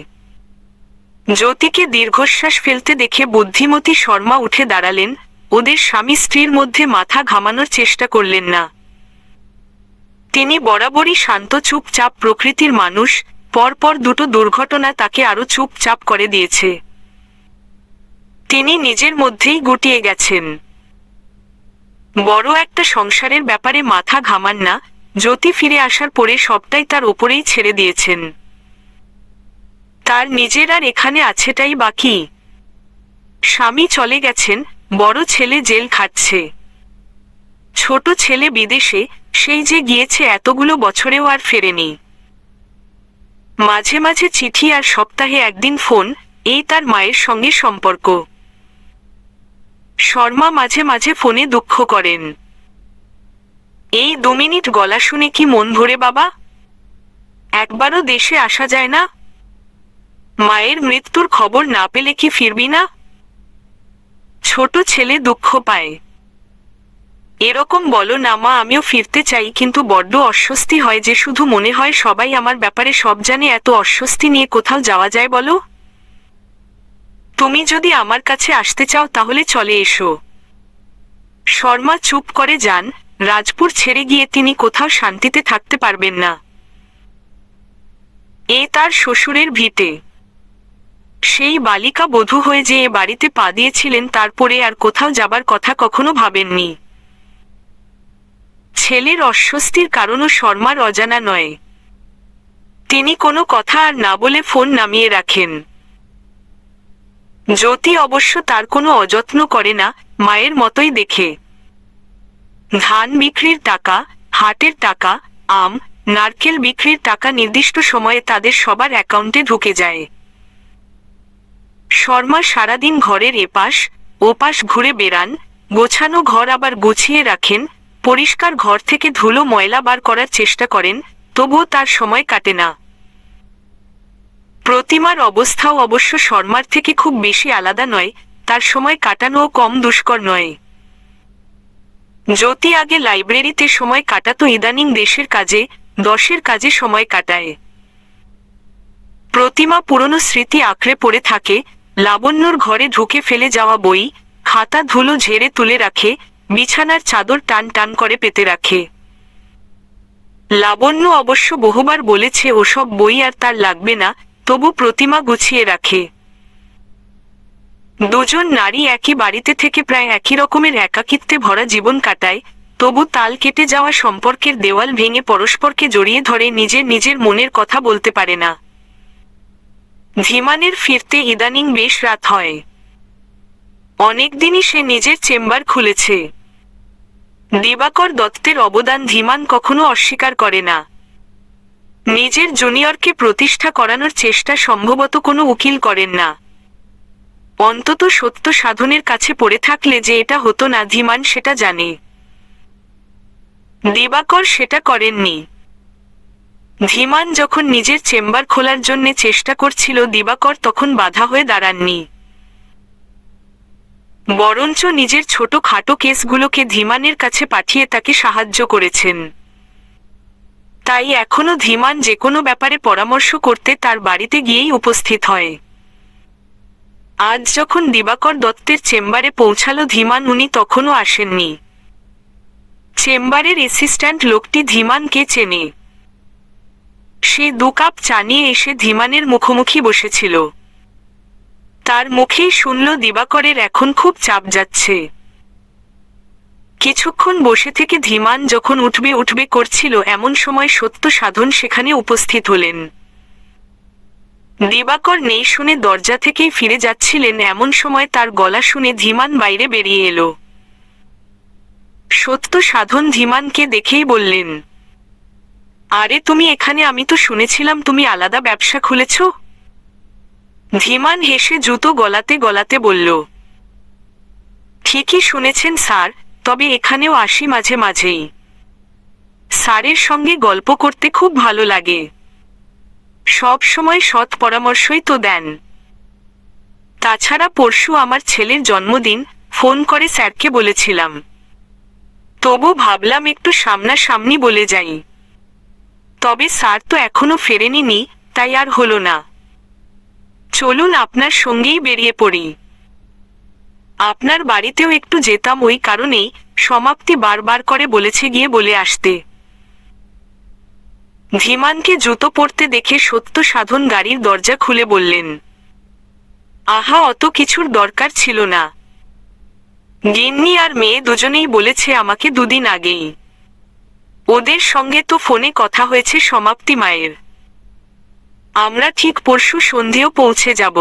জ্যোতিকে দীর্ঘশ্বাস ফেলতে দেখে বুদ্ধিমতী শর্মা উঠে দাঁড়ালেন ওদের স্বামী স্ত্রীর মধ্যে মাথা ঘামানোর চেষ্টা করলেন না তিনি বরাবরই শান্ত চুপচাপ প্রকৃতির মানুষ পরপর দুটো দুর্ঘটনা তাকে আরও চুপচাপ করে দিয়েছে তিনি নিজের মধ্যেই গুটিয়ে গেছেন বড় একটা সংসারের ব্যাপারে মাথা ঘামান না জ্যোতি ফিরে আসার পরে সবটাই তার ওপরেই ছেড়ে দিয়েছেন তার নিজের আর এখানে আছেটাই বাকি স্বামী চলে গেছেন বড় ছেলে জেল খাচ্ছে ছোট ছেলে বিদেশে সেই যে গিয়েছে এতগুলো বছরেও আর ফেরেনি মাঝে মাঝে চিঠি আর সপ্তাহে একদিন ফোন এই তার মায়ের সঙ্গে সম্পর্ক শর্মা মাঝে মাঝে ফোনে দুঃখ করেন এই দু মিনিট গলা শুনে কি মন ভরে বাবা একবারও দেশে আসা যায় না মায়ের মৃত্যুর খবর না পেলে কি ফিরবি না ছোট ছেলে দুঃখ পায় এরকম বলো না মা আমিও ফিরতে চাই কিন্তু বড্ড অস্বস্তি হয় যে শুধু মনে হয় সবাই আমার ব্যাপারে সব জানে এত অস্বস্তি নিয়ে কোথাও যাওয়া যায় বলো তুমি যদি আমার কাছে আসতে চাও তাহলে চলে এসো শর্মা চুপ করে যান রাজপুর ছেড়ে গিয়ে তিনি কোথাও শান্তিতে থাকতে পারবেন না এ তার শ্বশুরের ভিটে সেই বালিকা বধূ হয়ে যে এ বাড়িতে পা দিয়েছিলেন তারপরে আর কোথাও যাবার কথা কখনো ভাবেননি ছেলের অস্বস্তির কারণও শর্মার অজানা নয় তিনি কোনো কথা আর না বলে ফোন নামিয়ে রাখেন জ্যোতি অবশ্য তার কোনো অযত্ন করে না মায়ের মতোই দেখে ধান বিক্রির টাকা হাটের টাকা আম নারকেল বিক্রির টাকা নির্দিষ্ট সময়ে তাদের সবার অ্যাকাউন্টে ঢুকে যায় শর্মা সারাদিন ঘরের এপাশ ওপাশ ঘুরে বেড়ান গোছানো ঘর আবার গুছিয়ে রাখেন পরিষ্কার ঘর থেকে ধুলো ময়লা বার করার চেষ্টা করেন তবুও তার সময় কাটে না প্রতিমার অবস্থাও অবশ্য শর্মার থেকে খুব বেশি আলাদা নয় তার সময় কাটানোও কম দুষ্কর নয় যদি আগে লাইব্রেরিতে সময় কাটাতো ইদানিং দেশের কাজে দশের কাজে সময় কাটায় প্রতিমা পুরনো স্মৃতি আঁকড়ে পড়ে থাকে লাবণ্যর ঘরে ঢুকে ফেলে যাওয়া বই খাতা ধুলো ঝেড়ে তুলে রাখে বিছানার চাদর টান টান করে পেতে রাখে লাবণ্য অবশ্য বহুবার বলেছে ওসব বই আর তার লাগবে না তবু প্রতিমা গুছিয়ে রাখে দুজন নারী একই বাড়িতে থেকে প্রায় একই রকমের একাকিত্বে ভরা জীবন কাটায় তবু তাল কেটে যাওয়া সম্পর্কের দেওয়াল ভেঙে পরস্পরকে জড়িয়ে ধরে নিজের নিজের মনের কথা বলতে পারে না ধীমানের ফিরতে ইদানিং বেশ রাত হয় অনেকদিনই সে নিজের চেম্বার খুলেছে দিবাকর দত্তের অবদান ধীমান কখনো অস্বীকার করে না নিজের জুনিয়রকে প্রতিষ্ঠা করানোর চেষ্টা সম্ভবত কোনো উকিল করেন না অন্তত সত্য সাধনের কাছে পড়ে থাকলে যে এটা হতো না ধীমান সেটা জানে দিবাকর সেটা করেননি ধীমান যখন নিজের চেম্বার খোলার জন্য চেষ্টা করছিল দিবাকর তখন বাধা হয়ে দাঁড়াননি বরঞ্চ নিজের ছোট খাটো কেসগুলোকে ধীমানের কাছে পাঠিয়ে তাকে সাহায্য করেছেন তাই এখনও ধীমান যে কোনো ব্যাপারে পরামর্শ করতে তার বাড়িতে গিয়েই উপস্থিত হয় আজ যখন দিবাকর দত্তের চেম্বারে পৌঁছালো ধীমান উনি তখনও আসেননি চেম্বারের অ্যাসিস্ট্যান্ট লোকটি ধীমানকে চেনে সে দু কাপ চানিয়ে এসে ধীমানের মুখোমুখি বসেছিল তার মুখেই শুনল দিবাকরের এখন খুব চাপ যাচ্ছে কিছুক্ষণ বসে থেকে ধীমান যখন উঠবে উঠবে করছিল এমন সময় সত্য সাধন সেখানে উপস্থিত হলেন দিবাকর নেই শুনে দরজা থেকেই ফিরে যাচ্ছিলেন এমন সময় তার গলা শুনে ধীমান বাইরে বেরিয়ে এলো সত্য সাধন ধীমানকে দেখেই বললেন আরে তুমি এখানে আমি তো শুনেছিলাম তুমি আলাদা ব্যবসা খুলেছো ধীমান হেসে জুতো গলাতে গলাতে বলল ঠিকই শুনেছেন স্যার তবে এখানেও আসি মাঝে মাঝেই স্যারের সঙ্গে গল্প করতে খুব ভালো লাগে সব সময় সৎ পরামর্শই তো দেন তাছাড়া পরশু আমার ছেলের জন্মদিন ফোন করে স্যারকে বলেছিলাম তবু ভাবলাম একটু সামনাসামনি বলে যাই তবে স্যার তো এখনো ফেরেনি তাই আর হলো না চলুন আপনার সঙ্গেই বেরিয়ে পড়ি আপনার বাড়িতেও একটু যেতাম ওই কারণেই সমাপ্তি বারবার করে বলেছে গিয়ে বলে আসতে ধীমানকে জুতো পরতে দেখে সত্য সাধন গাড়ির দরজা খুলে বললেন আহা অত কিছুর দরকার ছিল না গিন্নি আর মেয়ে দুজনেই বলেছে আমাকে দুদিন আগেই ওদের সঙ্গে তো ফোনে কথা হয়েছে সমাপ্তি মায়ের আমরা ঠিক পরশু সন্ধেও পৌঁছে যাব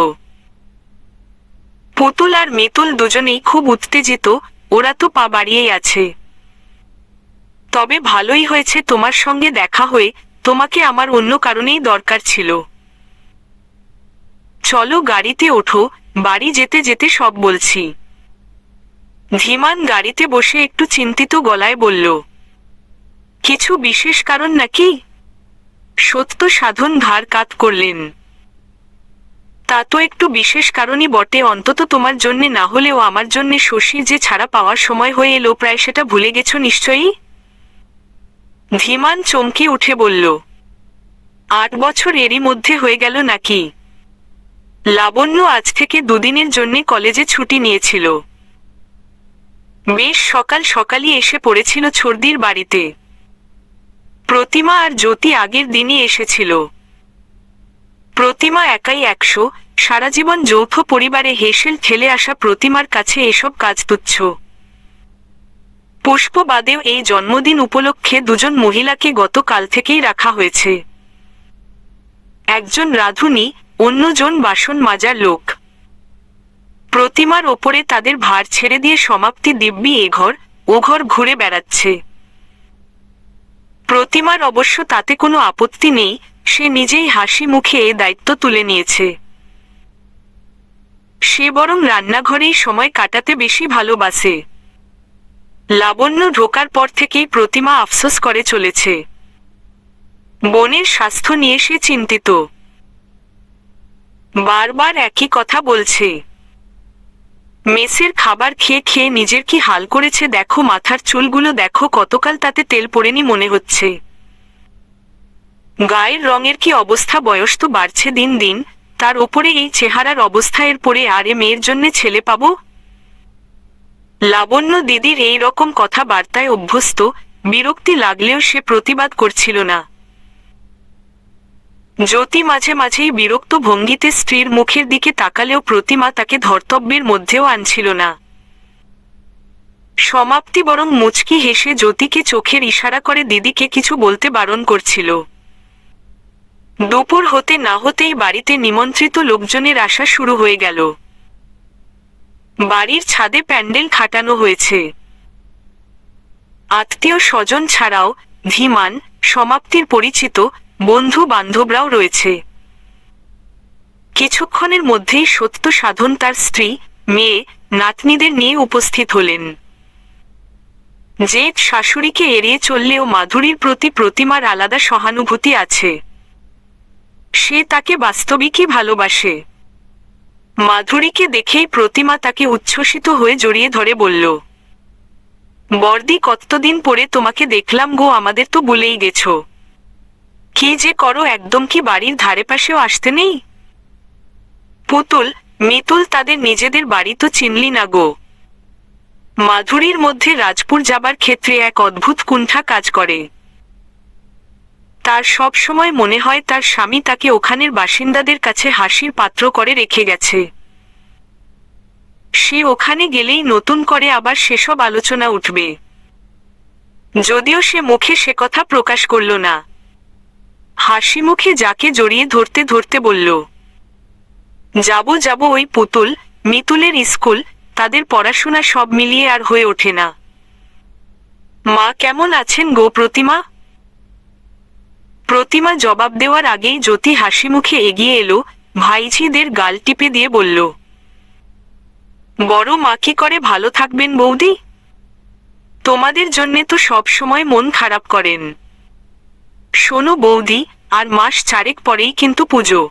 পুতুল আর মেতুল দুজনেই খুব উত্তেজিত ওরা তো পা বাড়িয়েই আছে তবে ভালোই হয়েছে তোমার সঙ্গে দেখা হয়ে তোমাকে আমার অন্য কারণেই দরকার ছিল চলো গাড়িতে ওঠো বাড়ি যেতে যেতে সব বলছি ধীমান গাড়িতে বসে একটু চিন্তিত গলায় বলল কিছু বিশেষ কারণ নাকি সত্য সাধন ধার কাত করলেন তা তো একটু বিশেষ কারণই বটে অন্তত তোমার জন্যে না হলেও আমার জন্যে শশী যে ছাড়া পাওয়ার সময় হয়ে এলো প্রায় সেটা ভুলে গেছ নিশ্চয়ই ধীমান চমকে উঠে বলল আট বছর এরই মধ্যে হয়ে গেল নাকি লাবণ্য আজ থেকে দুদিনের জন্যে কলেজে ছুটি নিয়েছিল বেশ সকাল সকালই এসে পড়েছিল ছর্দির বাড়িতে প্রতিমা আর জ্যোতি আগের দিনই এসেছিল প্রতিমা একাই একশো সারা জীবন যৌথ পরিবারে হেসেল খেলে আসা প্রতিমার কাছে এসব কাজ তুচ্ছ পুষ্প বাদেও এই জন্মদিন উপলক্ষে দুজন মহিলাকে গতকাল থেকেই রাখা হয়েছে একজন রাধুনি অন্যজন বাসন মাজার লোক প্রতিমার ওপরে তাদের ভার ছেড়ে দিয়ে সমাপ্তি দিব্যি এঘর ওঘর ঘুরে বেড়াচ্ছে প্রতিমার অবশ্য তাতে কোনো আপত্তি নেই সে নিজেই হাসি মুখে এ দায়িত্ব তুলে নিয়েছে সে বরং রান্নাঘরেই সময় কাটাতে বেশি ভালোবাসে লাবণ্য ঢোকার পর থেকেই প্রতিমা আফসোস করে চলেছে বনের স্বাস্থ্য নিয়ে সে চিন্তিত বারবার একই কথা বলছে মেসের খাবার খেয়ে খেয়ে নিজের কি হাল করেছে দেখো মাথার চুলগুলো দেখো কতকাল তাতে তেল পড়েনি মনে হচ্ছে গায়ের রঙের কি অবস্থা বয়স তো বাড়ছে দিন দিন তার ওপরে এই চেহারার অবস্থা এর পরে আরে মেয়ের জন্য ছেলে পাব লাবণ্য দিদির এই রকম বার্তায় অভ্যস্ত বিরক্তি লাগলেও সে প্রতিবাদ করছিল না জ্যোতি মাঝে মাঝেই বিরক্ত ভঙ্গিতে স্ত্রীর মুখের দিকে তাকালেও প্রতিমা তাকে ধর্তব্যের মধ্যেও আনছিল না সমাপ্তি বরং মুচকি হেসে জ্যোতিকে চোখের ইশারা করে দিদিকে কিছু বলতে বারণ করছিল দুপুর হতে না হতেই বাড়িতে নিমন্ত্রিত লোকজনের আসা শুরু হয়ে গেল বাড়ির ছাদে প্যান্ডেল খাটানো হয়েছে আত্মীয় স্বজন ছাড়াও ধীমান সমাপ্তির পরিচিত বন্ধু বান্ধবরাও রয়েছে কিছুক্ষণের মধ্যেই সত্য সাধন তার স্ত্রী মেয়ে নাতনিদের নিয়ে উপস্থিত হলেন জেঠ শাশুড়িকে এড়িয়ে চললেও মাধুরীর প্রতি প্রতিমার আলাদা সহানুভূতি আছে সে তাকে বাস্তবিকই ভালোবাসে মাধুরীকে দেখেই প্রতিমা তাকে উচ্ছ্বসিত হয়ে জড়িয়ে ধরে বলল বর্দি কতদিন পরে তোমাকে দেখলাম গো আমাদের তো বলেই গেছো কি যে করো একদম কি বাড়ির ধারে পাশেও আসতে নেই পুতুল মিতুল তাদের নিজেদের বাড়ি তো চিনলি না গো মাধুরীর মধ্যে রাজপুর যাবার ক্ষেত্রে এক অদ্ভুত কুণ্ঠা কাজ করে তার সব সময় মনে হয় তার স্বামী তাকে ওখানের বাসিন্দাদের কাছে হাসির পাত্র করে রেখে গেছে সে ওখানে গেলেই নতুন করে আবার সেসব আলোচনা উঠবে যদিও সে মুখে সে কথা প্রকাশ করল না হাসি মুখে যাকে জড়িয়ে ধরতে ধরতে বলল যাব যাব ওই পুতুল মিতুলের স্কুল তাদের পড়াশোনা সব মিলিয়ে আর হয়ে ওঠে না মা কেমন আছেন গো প্রতিমা প্রতিমা জবাব দেওয়ার আগেই জ্যোতি হাসি মুখে এগিয়ে এলো ভাইঝিদের গাল টিপে দিয়ে বলল বড় মা কি করে ভালো থাকবেন বৌদি তোমাদের জন্যে তো সব সময় মন খারাপ করেন শোনো বৌদি আর মাস চারেক পরেই কিন্তু পুজো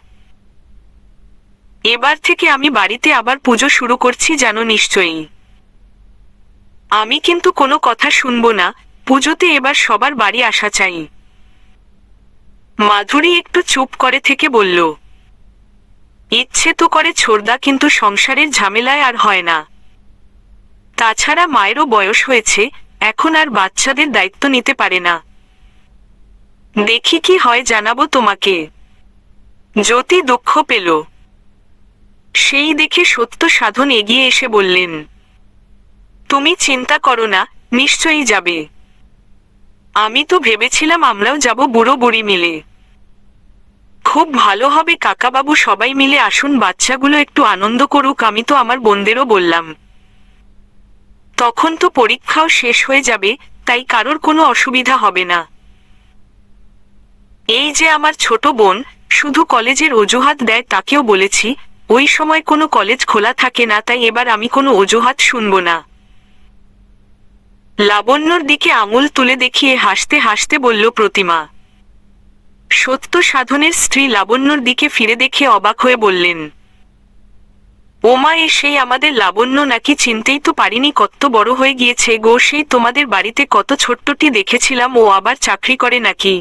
এবার থেকে আমি বাড়িতে আবার পুজো শুরু করছি জানো নিশ্চয়ই আমি কিন্তু কোনো কথা শুনব না পুজোতে এবার সবার বাড়ি আসা চাই মাধুরী একটু চুপ করে থেকে বলল ইচ্ছে তো করে ছোড়দা কিন্তু সংসারের ঝামেলায় আর হয় না তাছাড়া মায়েরও বয়স হয়েছে এখন আর বাচ্চাদের দায়িত্ব নিতে পারে না দেখি কি হয় জানাবো তোমাকে জ্যোতি দুঃখ পেল সেই দেখে সত্য সাধন এগিয়ে এসে বললেন তুমি চিন্তা করো না নিশ্চয়ই যাবে আমি তো ভেবেছিলাম আমরাও যাব বুড়ো বুড়ি মিলে খুব ভালো হবে কাকাবাবু সবাই মিলে আসুন বাচ্চাগুলো একটু আনন্দ করুক আমি তো আমার বোনদেরও বললাম তখন তো পরীক্ষাও শেষ হয়ে যাবে তাই কারোর কোনো অসুবিধা হবে না এই যে আমার ছোট বোন শুধু কলেজের অজুহাত দেয় তাকেও বলেছি ওই সময় কোনো কলেজ খোলা থাকে না তাই এবার আমি কোনো অজুহাত শুনব না লাবণ্যর দিকে আঙুল তুলে দেখিয়ে হাসতে হাসতে বলল প্রতিমা সত্য সাধনের স্ত্রী লাবণ্যর দিকে ফিরে দেখে অবাক হয়ে বললেন ওমা এ সেই আমাদের লাবণ্য নাকি চিনতেই তো পারিনি কত বড় হয়ে গিয়েছে গো সেই তোমাদের বাড়িতে কত ছোট্টটি দেখেছিলাম ও আবার চাকরি করে নাকি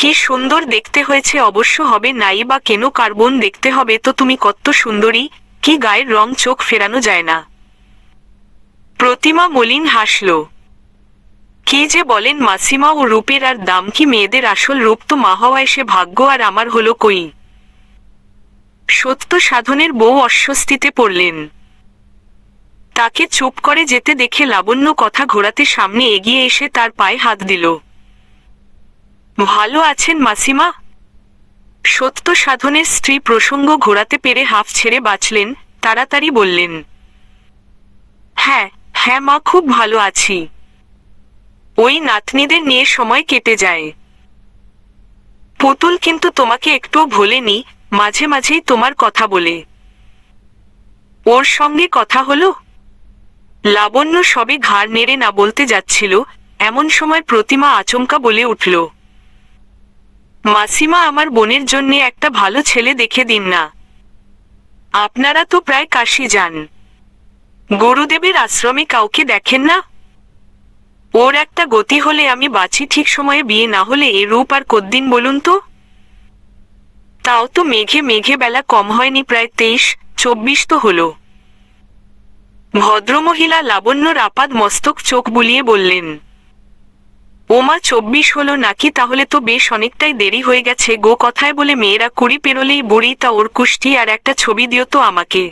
কি সুন্দর দেখতে হয়েছে অবশ্য হবে নাই বা কেন কার্বন দেখতে হবে তো তুমি কত সুন্দরী কি গায়ের রং চোখ ফেরানো যায় না প্রতিমা মলিন হাসল কি যে বলেন মাসিমা ও রূপের আর দাম কি মেয়েদের আসল রূপ তো মা হওয়ায় সে ভাগ্য আর আমার হলো কই সত্য সাধনের বউ অস্বস্তিতে পড়লেন তাকে চুপ করে যেতে দেখে লাবণ্য কথা ঘোরাতে সামনে এগিয়ে এসে তার পায়ে হাত দিল ভালো আছেন মাসিমা সত্য সাধনের স্ত্রী প্রসঙ্গ ঘোরাতে পেরে হাফ ছেড়ে বাঁচলেন তাড়াতাড়ি বললেন হ্যাঁ হ্যাঁ মা খুব ভালো আছি ওই নাতনিদের নিয়ে সময় কেটে যায় পুতুল কিন্তু তোমাকে একটু ভোলেনি মাঝে মাঝেই তোমার কথা বলে ওর সঙ্গে কথা হলো লাবণ্য সবে ঘাড় নেড়ে না বলতে যাচ্ছিল এমন সময় প্রতিমা আচমকা বলে উঠল মাসিমা আমার বোনের জন্য একটা ভালো ছেলে দেখে দিন না আপনারা তো প্রায় কাশি যান গুরুদেবের আশ্রমে কাউকে দেখেন না ওর একটা গতি হলে আমি বাঁচি ঠিক সময়ে বিয়ে না হলে এ রূপ আর কদ্দিন বলুন তো তাও তো মেঘে মেঘে বেলা কম হয়নি প্রায় তেইশ চব্বিশ তো হলো ভদ্রমহিলা লাবণ্যর আপাদ মস্তক চোখ বুলিয়ে বললেন ওমা চব্বিশ হলো নাকি তাহলে তো বেশ অনেকটাই দেরি হয়ে গেছে গো কথায় বলে মেয়েরা কুড়ি পেরোলেই বুড়ি তা ওর কুষ্টি আর একটা ছবি দিও তো আমাকে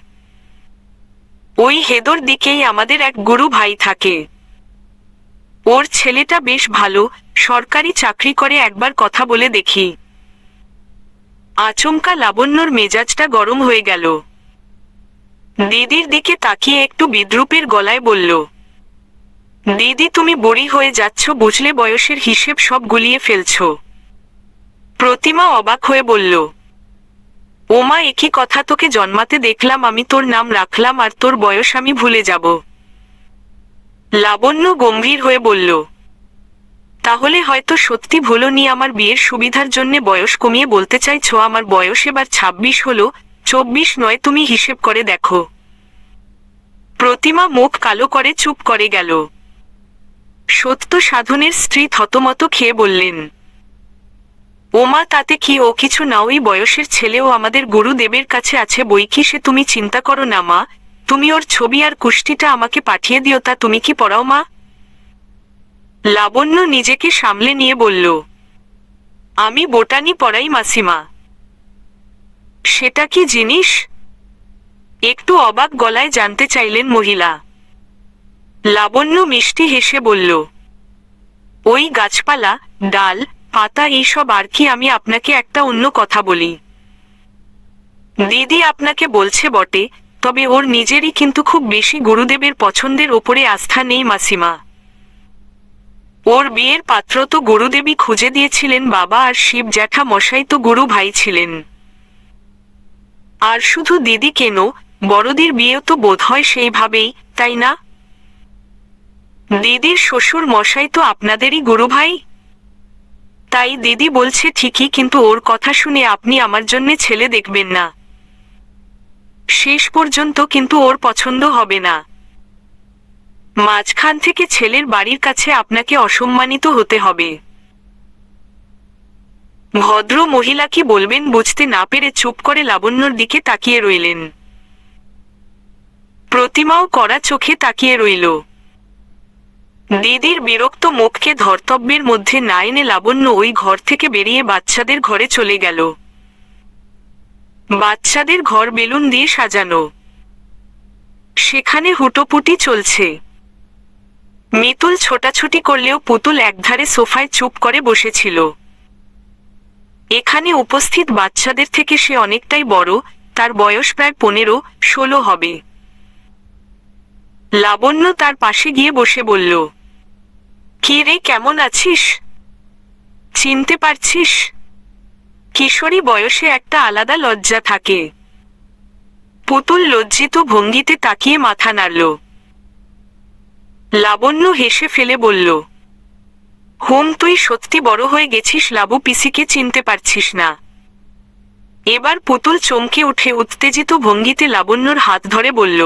ওই হেদর দিকেই আমাদের এক গুরু ভাই থাকে ওর ছেলেটা বেশ ভালো সরকারি চাকরি করে একবার কথা বলে দেখি আচমকা লাবণ্যর মেজাজটা গরম হয়ে গেল দিদির দিকে তাকিয়ে একটু বিদ্রুপের গলায় বলল দিদি তুমি বড়ি হয়ে যাচ্ছ বুঝলে বয়সের হিসেব সব গুলিয়ে ফেলছ প্রতিমা অবাক হয়ে বলল ওমা একই কথা তোকে জন্মাতে দেখলাম আমি তোর নাম রাখলাম আর তোর বয়স আমি ভুলে যাব লাবণ্য গম্ভীর হয়ে বলল তাহলে হয়তো সত্যি নি আমার বিয়ের সুবিধার জন্যে বয়স কমিয়ে বলতে চাইছ আমার বয়স এবার ছাব্বিশ হলো চব্বিশ নয় তুমি হিসেব করে দেখো প্রতিমা মুখ কালো করে চুপ করে গেল সত্য সাধনের স্ত্রী থতমত খেয়ে বললেন ওমা তাতে কি ও কিছু না ওই বয়সের ছেলেও আমাদের গুরুদেবের কাছে আছে বই কি সে তুমি চিন্তা করো না মা তুমি ওর ছবি আর কুষ্টিটা আমাকে পাঠিয়ে দিও তা তুমি কি পড়াও মা লাবণ্য নিজেকে সামলে নিয়ে বলল আমি বোটানি পড়াই মাসিমা সেটা কি জিনিস একটু অবাক গলায় জানতে চাইলেন মহিলা লাবণ্য মিষ্টি হেসে বলল ওই গাছপালা ডাল পাতা এইসব আর কি আমি আপনাকে একটা অন্য কথা বলি দিদি আপনাকে বলছে বটে তবে ওর নিজেরই কিন্তু খুব বেশি গুরুদেবের পছন্দের ওপরে আস্থা নেই মাসিমা ওর বিয়ের পাত্র তো গুরুদেবী খুঁজে দিয়েছিলেন বাবা আর শিব জ্যাঠা মশাই তো গুরু ভাই ছিলেন আর শুধু দিদি কেন বড়দির বিয়েও তো বোধ হয় সেইভাবেই তাই না দিদির শ্বশুর মশাই তো আপনাদেরই গুরু ভাই তাই দিদি বলছে ঠিকই কিন্তু ওর কথা শুনে আপনি আমার জন্য ছেলে দেখবেন না শেষ পর্যন্ত কিন্তু ওর পছন্দ হবে না মাঝখান থেকে ছেলের বাড়ির কাছে আপনাকে অসম্মানিত হতে হবে ভদ্র মহিলা কি বলবেন বুঝতে না পেরে চুপ করে লাবণ্যর দিকে তাকিয়ে রইলেন প্রতিমাও করা চোখে তাকিয়ে রইল দিদির বিরক্ত মুখকে ধর্তব্যের মধ্যে না এনে লাবণ্য ওই ঘর থেকে বেরিয়ে বাচ্চাদের ঘরে চলে গেল বাচ্চাদের ঘর বেলুন দিয়ে সাজানো সেখানে হুটোপুটি চলছে মিতুল ছোটাছুটি করলেও পুতুল একধারে সোফায় চুপ করে বসেছিল এখানে উপস্থিত বাচ্চাদের থেকে সে অনেকটাই বড় তার বয়স প্রায় পনেরো ষোলো হবে লাবণ্য তার পাশে গিয়ে বসে বলল কে রে কেমন আছিস চিনতে পারছিস কিশোরী বয়সে একটা আলাদা লজ্জা থাকে পুতুল লজ্জিত ভঙ্গিতে তাকিয়ে মাথা নাড়ল লাবণ্য হেসে ফেলে বলল হোম তুই সত্যি বড় হয়ে গেছিস লাবু পিসিকে চিনতে পারছিস না এবার পুতুল চমকে উঠে উত্তেজিত ভঙ্গিতে লাবণ্যর হাত ধরে বলল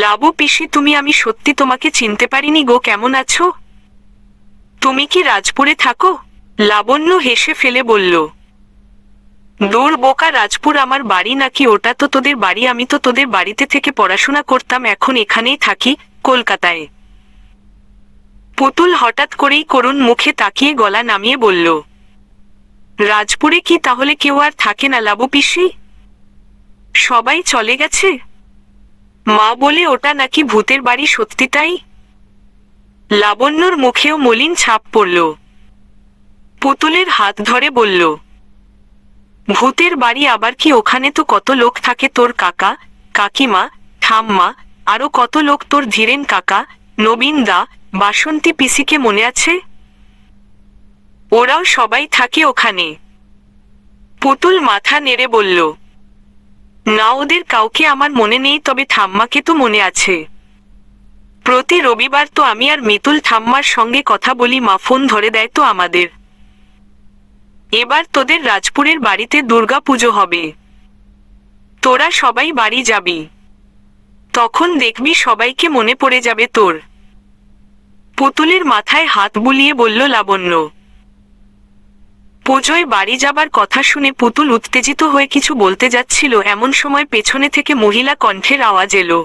লাবু পিসি তুমি আমি সত্যি তোমাকে চিনতে পারিনি গো কেমন আছো তুমি কি রাজপুরে থাকো লাবণ্য হেসে ফেলে বলল দূর বোকা রাজপুর আমার বাড়ি নাকি ওটা তো তোদের বাড়ি আমি তো তোদের বাড়িতে থেকে পড়াশোনা করতাম এখন এখানেই থাকি কলকাতায় পুতুল হঠাৎ করেই করুণ মুখে তাকিয়ে গলা নামিয়ে বলল রাজপুরে কি তাহলে কেউ আর থাকে না লাবু পিসি সবাই চলে গেছে মা বলে ওটা নাকি ভূতের বাড়ি সত্যিটাই লাবণ্যর মুখেও মলিন ছাপ পড়ল পুতুলের হাত ধরে বলল ভূতের বাড়ি আবার কি ওখানে তো কত লোক থাকে তোর কাকা কাকিমা ঠাম্মা আরো কত লোক তোর ধীরেন কাকা নবীন দা বাসন্তী পিসিকে মনে আছে ওরাও সবাই থাকে ওখানে পুতুল মাথা নেড়ে বলল না ওদের কাউকে আমার মনে নেই তবে ঠাম্মাকে তো মনে আছে প্রতি রবিবার তো আমি আর মিতুল ঠাম্মার সঙ্গে কথা বলি মা ফোন ধরে দেয় তো আমাদের এবার তোদের রাজপুরের বাড়িতে দুর্গা পুজো হবে তোরা সবাই বাড়ি যাবি তখন দেখবি সবাইকে মনে পড়ে যাবে তোর পুতুলের মাথায় হাত বুলিয়ে বলল লাবণ্য পুজোয় বাড়ি যাবার কথা শুনে পুতুল উত্তেজিত হয়ে কিছু বলতে যাচ্ছিল এমন সময় পেছনে থেকে মহিলা কণ্ঠের আওয়াজ এলো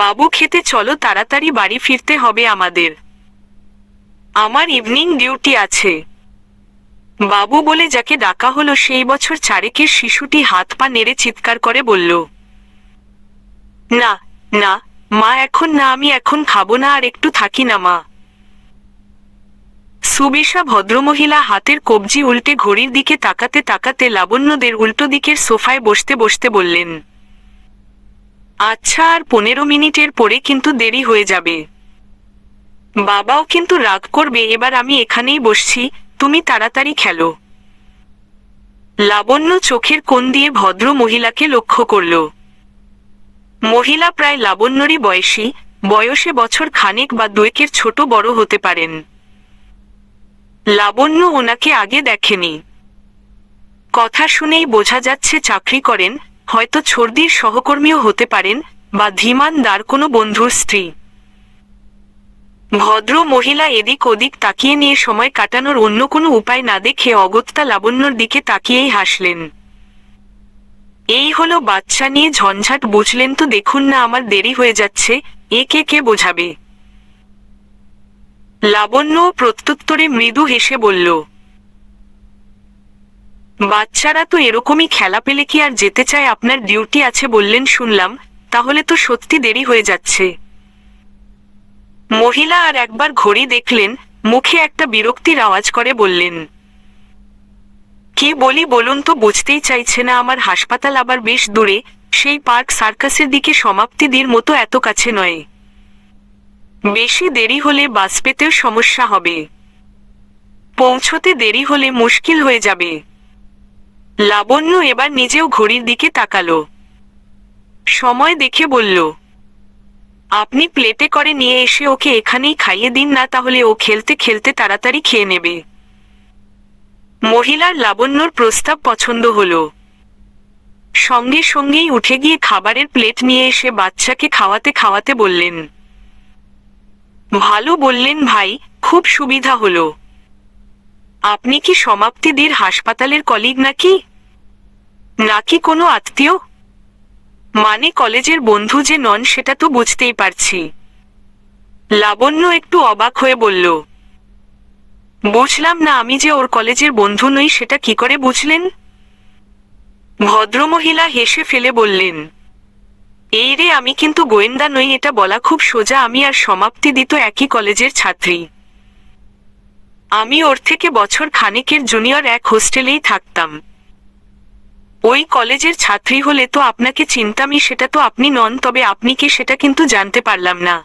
বাবু খেতে চলো তাড়াতাড়ি বাড়ি ফিরতে হবে আমাদের আমার ইভিনিং ডিউটি আছে বাবু বলে যাকে ডাকা হলো সেই বছর চারেকের শিশুটি হাত পা নেড়ে চিৎকার করে বলল না না মা এখন না আমি এখন খাবো না আর একটু থাকি না মা সুবিশা ভদ্রমহিলা হাতের কবজি উল্টে ঘড়ির দিকে তাকাতে তাকাতে লাবণ্যদের উল্টো দিকের সোফায় বসতে বসতে বললেন আচ্ছা আর পনেরো মিনিটের পরে কিন্তু দেরি হয়ে যাবে বাবাও কিন্তু রাগ করবে এবার আমি এখানেই বসছি তুমি তাড়াতাড়ি খেলো লাবণ্য চোখের কোণ দিয়ে ভদ্র মহিলাকে লক্ষ্য করল মহিলা প্রায় লাবণ্যরই বয়সী বয়সে বছর খানেক বা দুয়েকের ছোট বড় হতে পারেন লাবণ্য ওনাকে আগে দেখেনি কথা শুনেই বোঝা যাচ্ছে চাকরি করেন হয়তো ছর্দির সহকর্মীও হতে পারেন বা ধীমান দার কোনো বন্ধুর স্ত্রী ভদ্র মহিলা এদিক ওদিক তাকিয়ে নিয়ে সময় কাটানোর অন্য কোনো উপায় না দেখে অগত্যা লাবণ্যর দিকে তাকিয়েই হাসলেন এই হলো বাচ্চা নিয়ে ঝঞ্ঝাট বুঝলেন তো দেখুন না আমার দেরি হয়ে যাচ্ছে এ কে কে বোঝাবে লাবণ্য প্রত্যুত্তরে মৃদু হেসে বলল বাচ্চারা তো এরকমই খেলা পেলে কি আর যেতে চায় আপনার ডিউটি আছে বললেন শুনলাম তাহলে তো সত্যি দেরি হয়ে যাচ্ছে মহিলা আর একবার ঘড়ি দেখলেন মুখে একটা বিরক্তির আওয়াজ করে বললেন কি বলি বলুন তো বুঝতেই চাইছে না আমার হাসপাতাল আবার বেশ দূরে সেই পার্ক সার্কাসের দিকে সমাপ্তি দির মতো এত কাছে নয় বেশি দেরি হলে বাস পেতেও সমস্যা হবে পৌঁছতে দেরি হলে মুশকিল হয়ে যাবে লাবণ্য এবার নিজেও ঘড়ির দিকে তাকালো সময় দেখে বলল আপনি প্লেটে করে নিয়ে এসে ওকে এখানেই খাইয়ে দিন না তাহলে ও খেলতে খেলতে তাড়াতাড়ি খেয়ে নেবে মহিলার লাবণ্যর প্রস্তাব পছন্দ হল সঙ্গে সঙ্গেই উঠে গিয়ে খাবারের প্লেট নিয়ে এসে বাচ্চাকে খাওয়াতে খাওয়াতে বললেন ভালো বললেন ভাই খুব সুবিধা হলো আপনি কি সমাপ্তিদের হাসপাতালের কলিগ নাকি নাকি কোনো আত্মীয় মানে কলেজের বন্ধু যে নন সেটা তো বুঝতেই পারছি লাবণ্য একটু অবাক হয়ে বলল বুঝলাম না আমি যে ওর কলেজের বন্ধু নই সেটা কি করে বুঝলেন ভদ্রমহিলা হেসে ফেলে বললেন এই রে আমি কিন্তু গোয়েন্দা নই এটা বলা খুব সোজা আমি আর সমাপ্তি দিত একই কলেজের ছাত্রী আমি ওর থেকে বছর খানেকের জুনিয়র এক হোস্টেলেই থাকতাম ওই কলেজের ছাত্রী হলে তো আপনাকে চিন্তামি সেটা তো আপনি নন তবে আপনি কি সেটা কিন্তু জানতে পারলাম না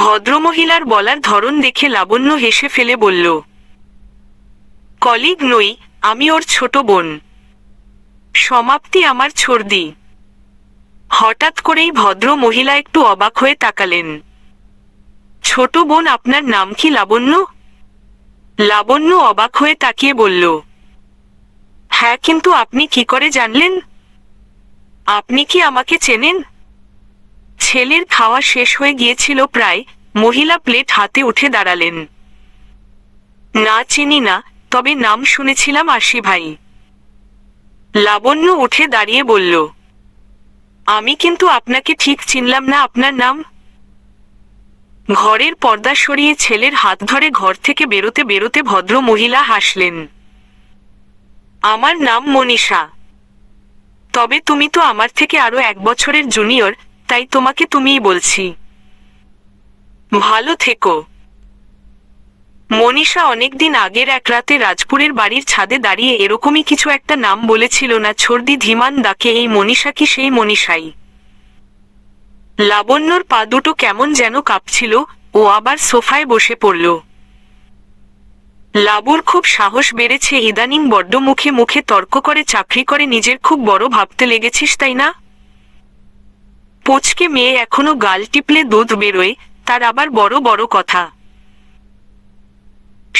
ভদ্রমহিলার বলার ধরন দেখে লাবণ্য হেসে ফেলে বলল কলিগ নই আমি ওর ছোট বোন সমাপ্তি আমার ছর্দি হঠাৎ করেই ভদ্র মহিলা একটু অবাক হয়ে তাকালেন ছোট বোন আপনার নাম কি লাবণ্য লাবণ্য অবাক হয়ে তাকিয়ে বলল হ্যাঁ কিন্তু আপনি কি করে জানলেন আপনি কি আমাকে চেনেন ছেলের খাওয়া শেষ হয়ে গিয়েছিল প্রায় মহিলা প্লেট হাতে উঠে দাঁড়ালেন না চিনি না তবে নাম শুনেছিলাম আশি ভাই লাবণ্য উঠে দাঁড়িয়ে বলল আমি কিন্তু আপনাকে ঠিক চিনলাম না আপনার নাম ঘরের পর্দা সরিয়ে ছেলের হাত ধরে ঘর থেকে বেরোতে বেরোতে ভদ্র মহিলা হাসলেন আমার নাম মনীষা তবে তুমি তো আমার থেকে আরো এক বছরের জুনিয়র তাই তোমাকে তুমিই বলছি ভালো থেকো মনীষা অনেকদিন আগের এক রাতে রাজপুরের বাড়ির ছাদে দাঁড়িয়ে এরকমই কিছু একটা নাম বলেছিল না ছর্দি ধীমান দাকে এই মনীষা কি সেই মনীষাই লাবণ্যর পা দুটো কেমন যেন কাঁপছিল ও আবার সোফায় বসে পড়ল লাবুর খুব সাহস বেড়েছে ইদানিং বড্ড মুখে মুখে তর্ক করে চাকরি করে নিজের খুব বড় ভাবতে লেগেছিস তাই না পোচকে মেয়ে এখনো গাল টিপলে দুধ বেরোয় তার আবার বড় বড় কথা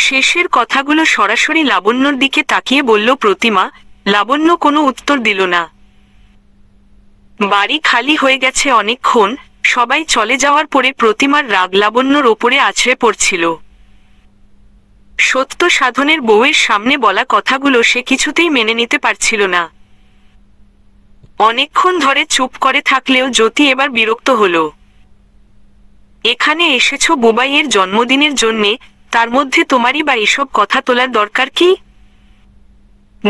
শেষের কথাগুলো সরাসরি লাবণ্যর দিকে তাকিয়ে বলল প্রতিমা লাবণ্য কোনো উত্তর দিল না বাড়ি খালি হয়ে গেছে অনেকক্ষণ সবাই চলে যাওয়ার পরে প্রতিমার রাগ লাবণ্যর ওপরে আছড়ে পড়ছিল সত্য সাধনের বউয়ের সামনে বলা কথাগুলো সে কিছুতেই মেনে নিতে পারছিল না অনেকক্ষণ ধরে চুপ করে থাকলেও জ্যোতি এবার বিরক্ত হল এখানে এসেছ বুবাইয়ের জন্মদিনের জন্যে তার মধ্যে তোমারই বা এসব কথা তোলার দরকার কি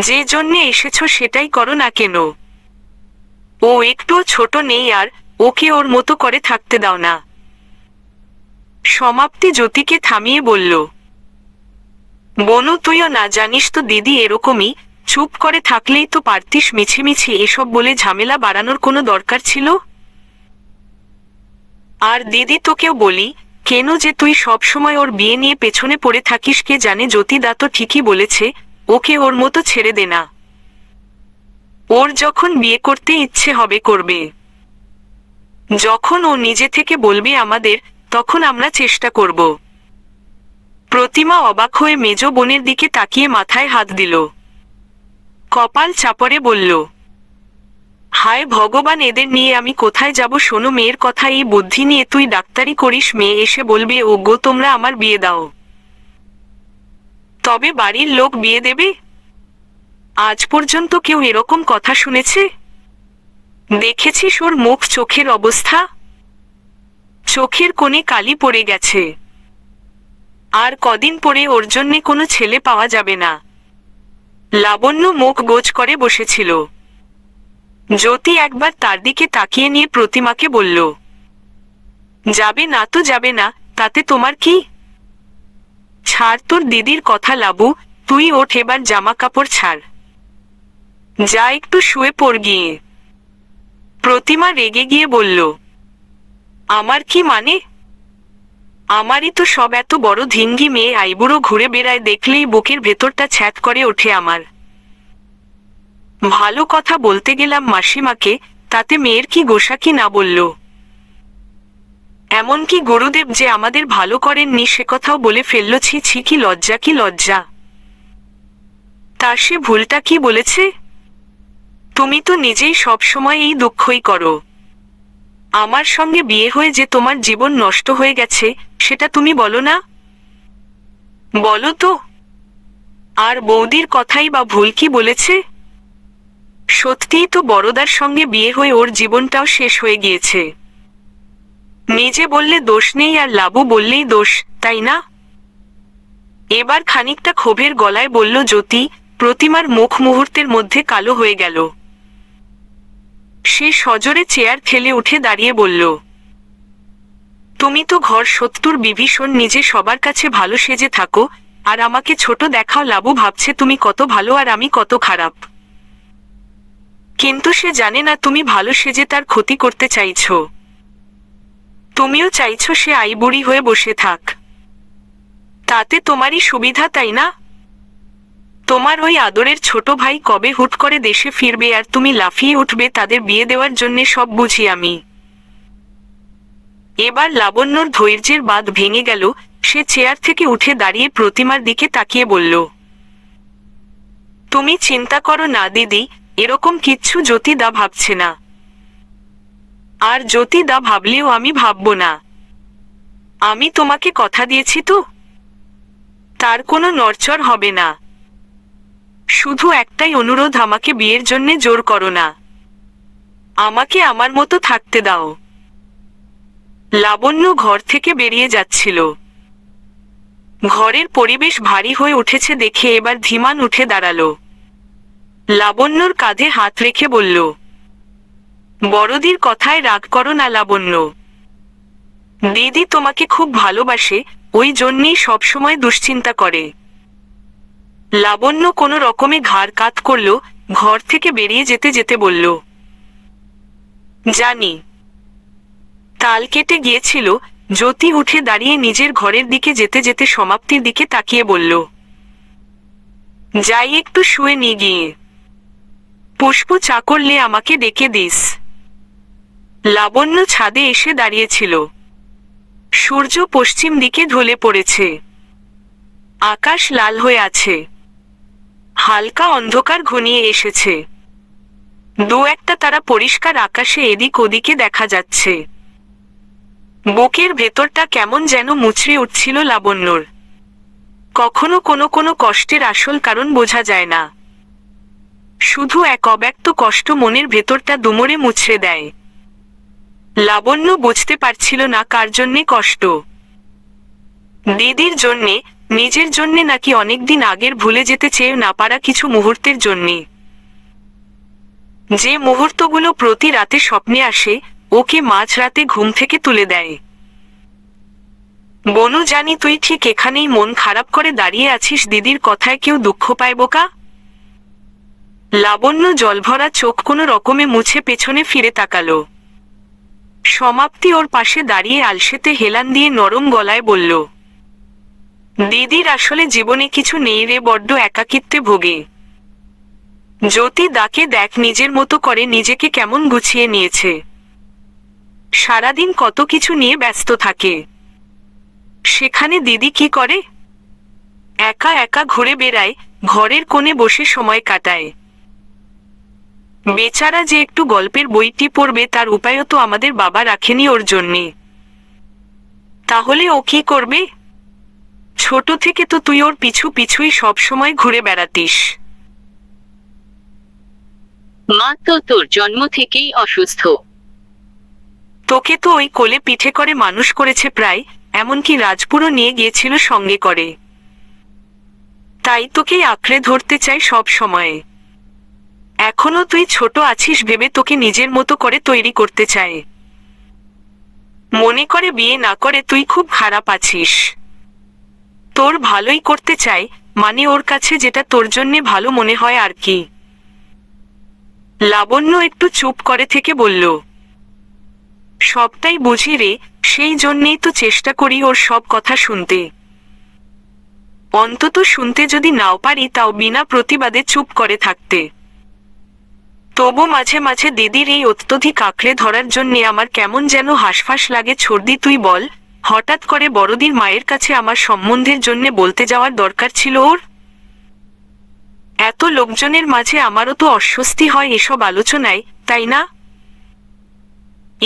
যে জন্যে এসেছ সেটাই করো না কেন ও একটুও ছোট নেই আর ওকে ওর মতো করে থাকতে দাও না সমাপ্তি জ্যোতিকে থামিয়ে বলল বনু তুইও না জানিস তো দিদি এরকমই চুপ করে থাকলেই তো পারতিস মিছিমিছি এসব বলে ঝামেলা বাড়ানোর কোনো দরকার ছিল আর দিদি তোকেও বলি কেন যে তুই সবসময় ওর বিয়ে নিয়ে পেছনে পড়ে থাকিস কে জানে জ্যোতিদা তো ঠিকই বলেছে ওকে ওর মতো ছেড়ে দে না ওর যখন বিয়ে করতে ইচ্ছে হবে করবে যখন ও নিজে থেকে বলবে আমাদের তখন আমরা চেষ্টা করব প্রতিমা অবাক হয়ে মেজ বোনের দিকে তাকিয়ে মাথায় হাত দিল কপাল চাপড়ে বলল হায় ভগবান এদের নিয়ে আমি কোথায় যাব শোনো মেয়ের কথা এই বুদ্ধি নিয়ে তুই ডাক্তারি করিস মেয়ে এসে বলবে ও তোমরা আমার বিয়ে দাও তবে বাড়ির লোক বিয়ে দেবে আজ পর্যন্ত কেউ এরকম কথা শুনেছে দেখেছিস ওর মুখ চোখের অবস্থা চোখের কোণে কালি পড়ে গেছে আর কদিন পরে ওর জন্যে কোনো ছেলে পাওয়া যাবে না লাবণ্য মুখ গোজ করে বসেছিল জ্যোতি একবার তার দিকে তাকিয়ে নিয়ে প্রতিমাকে বলল যাবে না তো যাবে না তাতে তোমার কি ছাড় তোর দিদির কথা লাবু তুই ওঠ এবার জামা কাপড় ছাড় যা একটু শুয়ে পড় গিয়ে প্রতিমা রেগে গিয়ে বলল আমার কি মানে আমারই তো সব এত বড় ধিঙ্গি মেয়ে আইবুড়ো ঘুরে বেড়ায় দেখলেই বুকের ভেতরটা ছ্যাত করে ওঠে আমার ভালো কথা বলতে গেলাম মাসিমাকে তাতে মেয়ের কি গোসা কি না বলল এমনকি গুরুদেব যে আমাদের ভালো করেননি সে কথাও বলে ফেলল ছি ছি কি লজ্জা কি লজ্জা তা সে ভুলটা কি বলেছে তুমি তো নিজেই সবসময় এই দুঃখই করো আমার সঙ্গে বিয়ে হয়ে যে তোমার জীবন নষ্ট হয়ে গেছে সেটা তুমি বলো না বলো তো আর বৌদির কথাই বা ভুল কি বলেছে সত্যিই তো বড়দার সঙ্গে বিয়ে হয়ে ওর জীবনটাও শেষ হয়ে গিয়েছে নিজে বললে দোষ নেই আর লাবু বললেই দোষ তাই না এবার খানিকটা ক্ষোভের গলায় বলল জ্যোতি প্রতিমার মুখ মুহূর্তের মধ্যে কালো হয়ে গেল সে সজরে চেয়ার ঠেলে উঠে দাঁড়িয়ে বলল তুমি তো ঘর শত্রুর বিভীষণ নিজে সবার কাছে ভালো সেজে থাকো আর আমাকে ছোট দেখাও লাবু ভাবছে তুমি কত ভালো আর আমি কত খারাপ কিন্তু সে জানে না তুমি ভালো সেজে তার ক্ষতি করতে চাইছ তুমিও চাইছ সে আইবুড়ি হয়ে বসে থাক তাতে তোমারই সুবিধা তাই না তোমার ওই আদরের ছোট ভাই কবে হুট করে দেশে ফিরবে আর তুমি লাফিয়ে উঠবে তাদের বিয়ে দেওয়ার জন্যে সব বুঝি আমি এবার লাবণ্যর ধৈর্যের বাদ ভেঙে গেল সে চেয়ার থেকে উঠে দাঁড়িয়ে প্রতিমার দিকে তাকিয়ে বলল তুমি চিন্তা করো না দিদি এরকম কিচ্ছু জ্যোতিদা ভাবছে না আর জ্যোতিদা ভাবলেও আমি ভাববো না আমি তোমাকে কথা দিয়েছি তো তার কোনো নরচর হবে না শুধু একটাই অনুরোধ আমাকে বিয়ের জন্যে জোর করো না আমাকে আমার মতো থাকতে দাও লাবণ্য ঘর থেকে বেরিয়ে যাচ্ছিল ঘরের পরিবেশ ভারী হয়ে উঠেছে দেখে এবার ধীমান উঠে দাঁড়ালো লাবণ্যর কাঁধে হাত রেখে বলল বড়দির কথায় রাগ করো না লাবণ্য দিদি তোমাকে খুব ভালোবাসে ওই জন্যেই সবসময় দুশ্চিন্তা করে লাবণ্য কোনো রকমে ঘাড় কাত করল ঘর থেকে বেরিয়ে যেতে যেতে বলল জানি তাল কেটে গিয়েছিল জ্যোতি উঠে দাঁড়িয়ে নিজের ঘরের দিকে যেতে যেতে সমাপ্তির দিকে তাকিয়ে বলল যাই একটু শুয়ে নিয়ে গিয়ে পুষ্প চাকরলে আমাকে ডেকে দিস লাবণ্য ছাদে এসে দাঁড়িয়েছিল সূর্য পশ্চিম দিকে ঢলে পড়েছে আকাশ লাল হয়ে আছে হালকা অন্ধকার ঘনিয়ে এসেছে দু একটা তারা পরিষ্কার আকাশে এদিক ওদিকে দেখা যাচ্ছে বুকের ভেতরটা কেমন যেন মুচড়ে উঠছিল লাবণ্যর কখনো কোনো কোনো কষ্টের আসল কারণ বোঝা যায় না শুধু এক অব্যক্ত কষ্ট মনের ভেতরটা দুমরে মুছড়ে দেয় লাবণ্য বুঝতে পারছিল না কার জন্যে কষ্ট দিদির জন্যে নিজের জন্যে নাকি অনেকদিন আগের ভুলে যেতে চেয়ে না পারা কিছু মুহূর্তের জন্যে যে মুহূর্তগুলো প্রতি রাতে স্বপ্নে আসে ওকে মাঝ রাতে ঘুম থেকে তুলে দেয় বনু জানি তুই ঠিক এখানেই মন খারাপ করে দাঁড়িয়ে আছিস দিদির কথায় কেউ দুঃখ পায় বোকা লাবণ্য জলভরা চোখ কোনো রকমে মুছে পেছনে ফিরে তাকাল সমাপ্তি ওর পাশে দাঁড়িয়ে আলসেতে হেলান দিয়ে নরম গলায় বলল দিদির আসলে জীবনে কিছু নেই রে বড্ড একাকিত্বে ভোগে জ্যোতি দাকে দেখ নিজের মতো করে নিজেকে কেমন গুছিয়ে নিয়েছে সারাদিন কত কিছু নিয়ে ব্যস্ত থাকে সেখানে দিদি কি করে একা একা ঘুরে বেড়ায় ঘরের কোণে বসে সময় কাটায় বেচারা যে একটু গল্পের বইটি পড়বে তার উপায়ও তো আমাদের বাবা রাখেনি ওর জন্যে তাহলে ও কি করবে ছোট থেকে তো তুই ওর পিছু পিছুই সবসময় ঘুরে বেড়াতিস মা তো তোর জন্ম থেকেই অসুস্থ তোকে তো ওই কোলে পিঠে করে মানুষ করেছে প্রায় এমনকি রাজপুরও নিয়ে গিয়েছিল সঙ্গে করে তাই তোকেই আঁকড়ে ধরতে চাই সব সময়ে এখনো তুই ছোট আছিস ভেবে তোকে নিজের মতো করে তৈরি করতে চায় মনে করে বিয়ে না করে তুই খুব খারাপ আছিস তোর ভালোই করতে চাই মানে ওর কাছে যেটা তোর জন্যে ভালো মনে হয় আর কি লাবণ্য একটু চুপ করে থেকে বলল সবটাই বুঝি রে সেই জন্যেই তো চেষ্টা করি ওর সব কথা শুনতে অন্তত শুনতে যদি নাও পারি তাও বিনা প্রতিবাদে চুপ করে থাকতে তবু মাঝে মাঝে দিদির এই অত্যধিক আঁকড়ে ধরার জন্যে আমার কেমন যেন হাসফাস লাগে ছর্দি তুই বল হঠাৎ করে বড়দির মায়ের কাছে আমার সম্বন্ধের জন্যে বলতে যাওয়ার দরকার ছিল ওর এত লোকজনের মাঝে আমারও তো অস্বস্তি হয় এসব আলোচনায় তাই না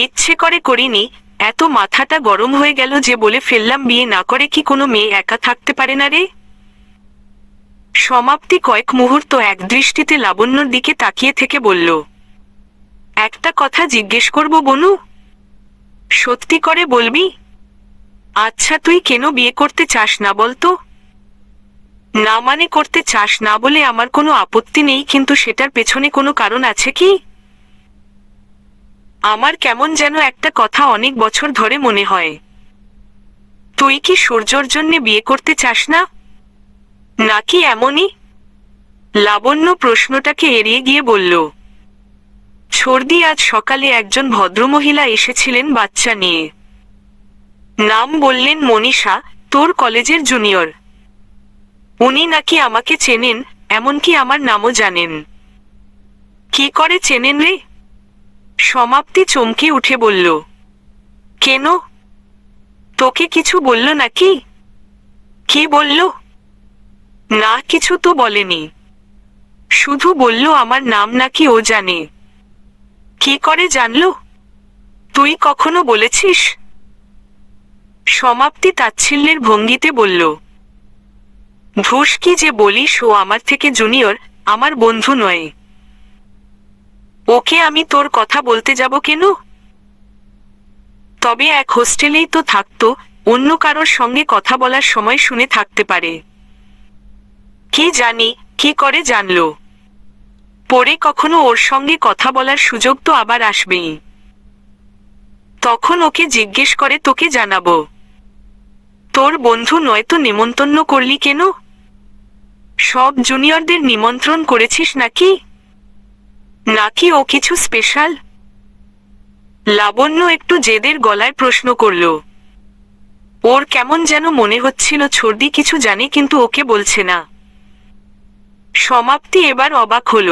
ইচ্ছে করে করিনি এত মাথাটা গরম হয়ে গেল যে বলে ফেললাম বিয়ে না করে কি কোনো মেয়ে একা থাকতে পারে না রে সমাপ্তি কয়েক মুহূর্ত এক দৃষ্টিতে লাবণ্যর দিকে তাকিয়ে থেকে বলল একটা কথা জিজ্ঞেস করব বনু সত্যি করে বলবি আচ্ছা তুই কেন বিয়ে করতে চাস না বলতো না মানে করতে চাস না বলে আমার কোনো আপত্তি নেই কিন্তু সেটার পেছনে কোনো কারণ আছে কি আমার কেমন যেন একটা কথা অনেক বছর ধরে মনে হয় তুই কি সূর্যর জন্যে বিয়ে করতে চাস না নাকি এমনই লাবণ্য প্রশ্নটাকে এড়িয়ে গিয়ে বলল সর্দি আজ সকালে একজন ভদ্রমহিলা এসেছিলেন বাচ্চা নিয়ে নাম বললেন মনীষা তোর কলেজের জুনিয়র উনি নাকি আমাকে চেনেন এমনকি আমার নামও জানেন কি করে চেনেন রে সমাপ্তি চমকে উঠে বলল কেন তোকে কিছু বলল নাকি কি বলল না কিছু তো বলেনি শুধু বলল আমার নাম নাকি ও জানে কি করে জানল তুই কখনো বলেছিস সমাপ্তি তাচ্ছিল্যের ভঙ্গিতে বলল ধুস কি যে বলিস ও আমার থেকে জুনিয়র আমার বন্ধু নয় ওকে আমি তোর কথা বলতে যাব কেন তবে এক হোস্টেলেই তো থাকতো অন্য কারোর সঙ্গে কথা বলার সময় শুনে থাকতে পারে কি জানি কি করে জানল পরে কখনো ওর সঙ্গে কথা বলার সুযোগ তো আবার আসবেই তখন ওকে জিজ্ঞেস করে তোকে জানাবো তোর বন্ধু নয়তো নিমন্তন্ন করলি কেন সব জুনিয়রদের নিমন্ত্রণ করেছিস নাকি নাকি ও কিছু স্পেশাল লাবণ্য একটু জেদের গলায় প্রশ্ন করল ওর কেমন যেন মনে হচ্ছিল ছর্দি কিছু জানে কিন্তু ওকে বলছে না সমাপ্তি এবার অবাক হল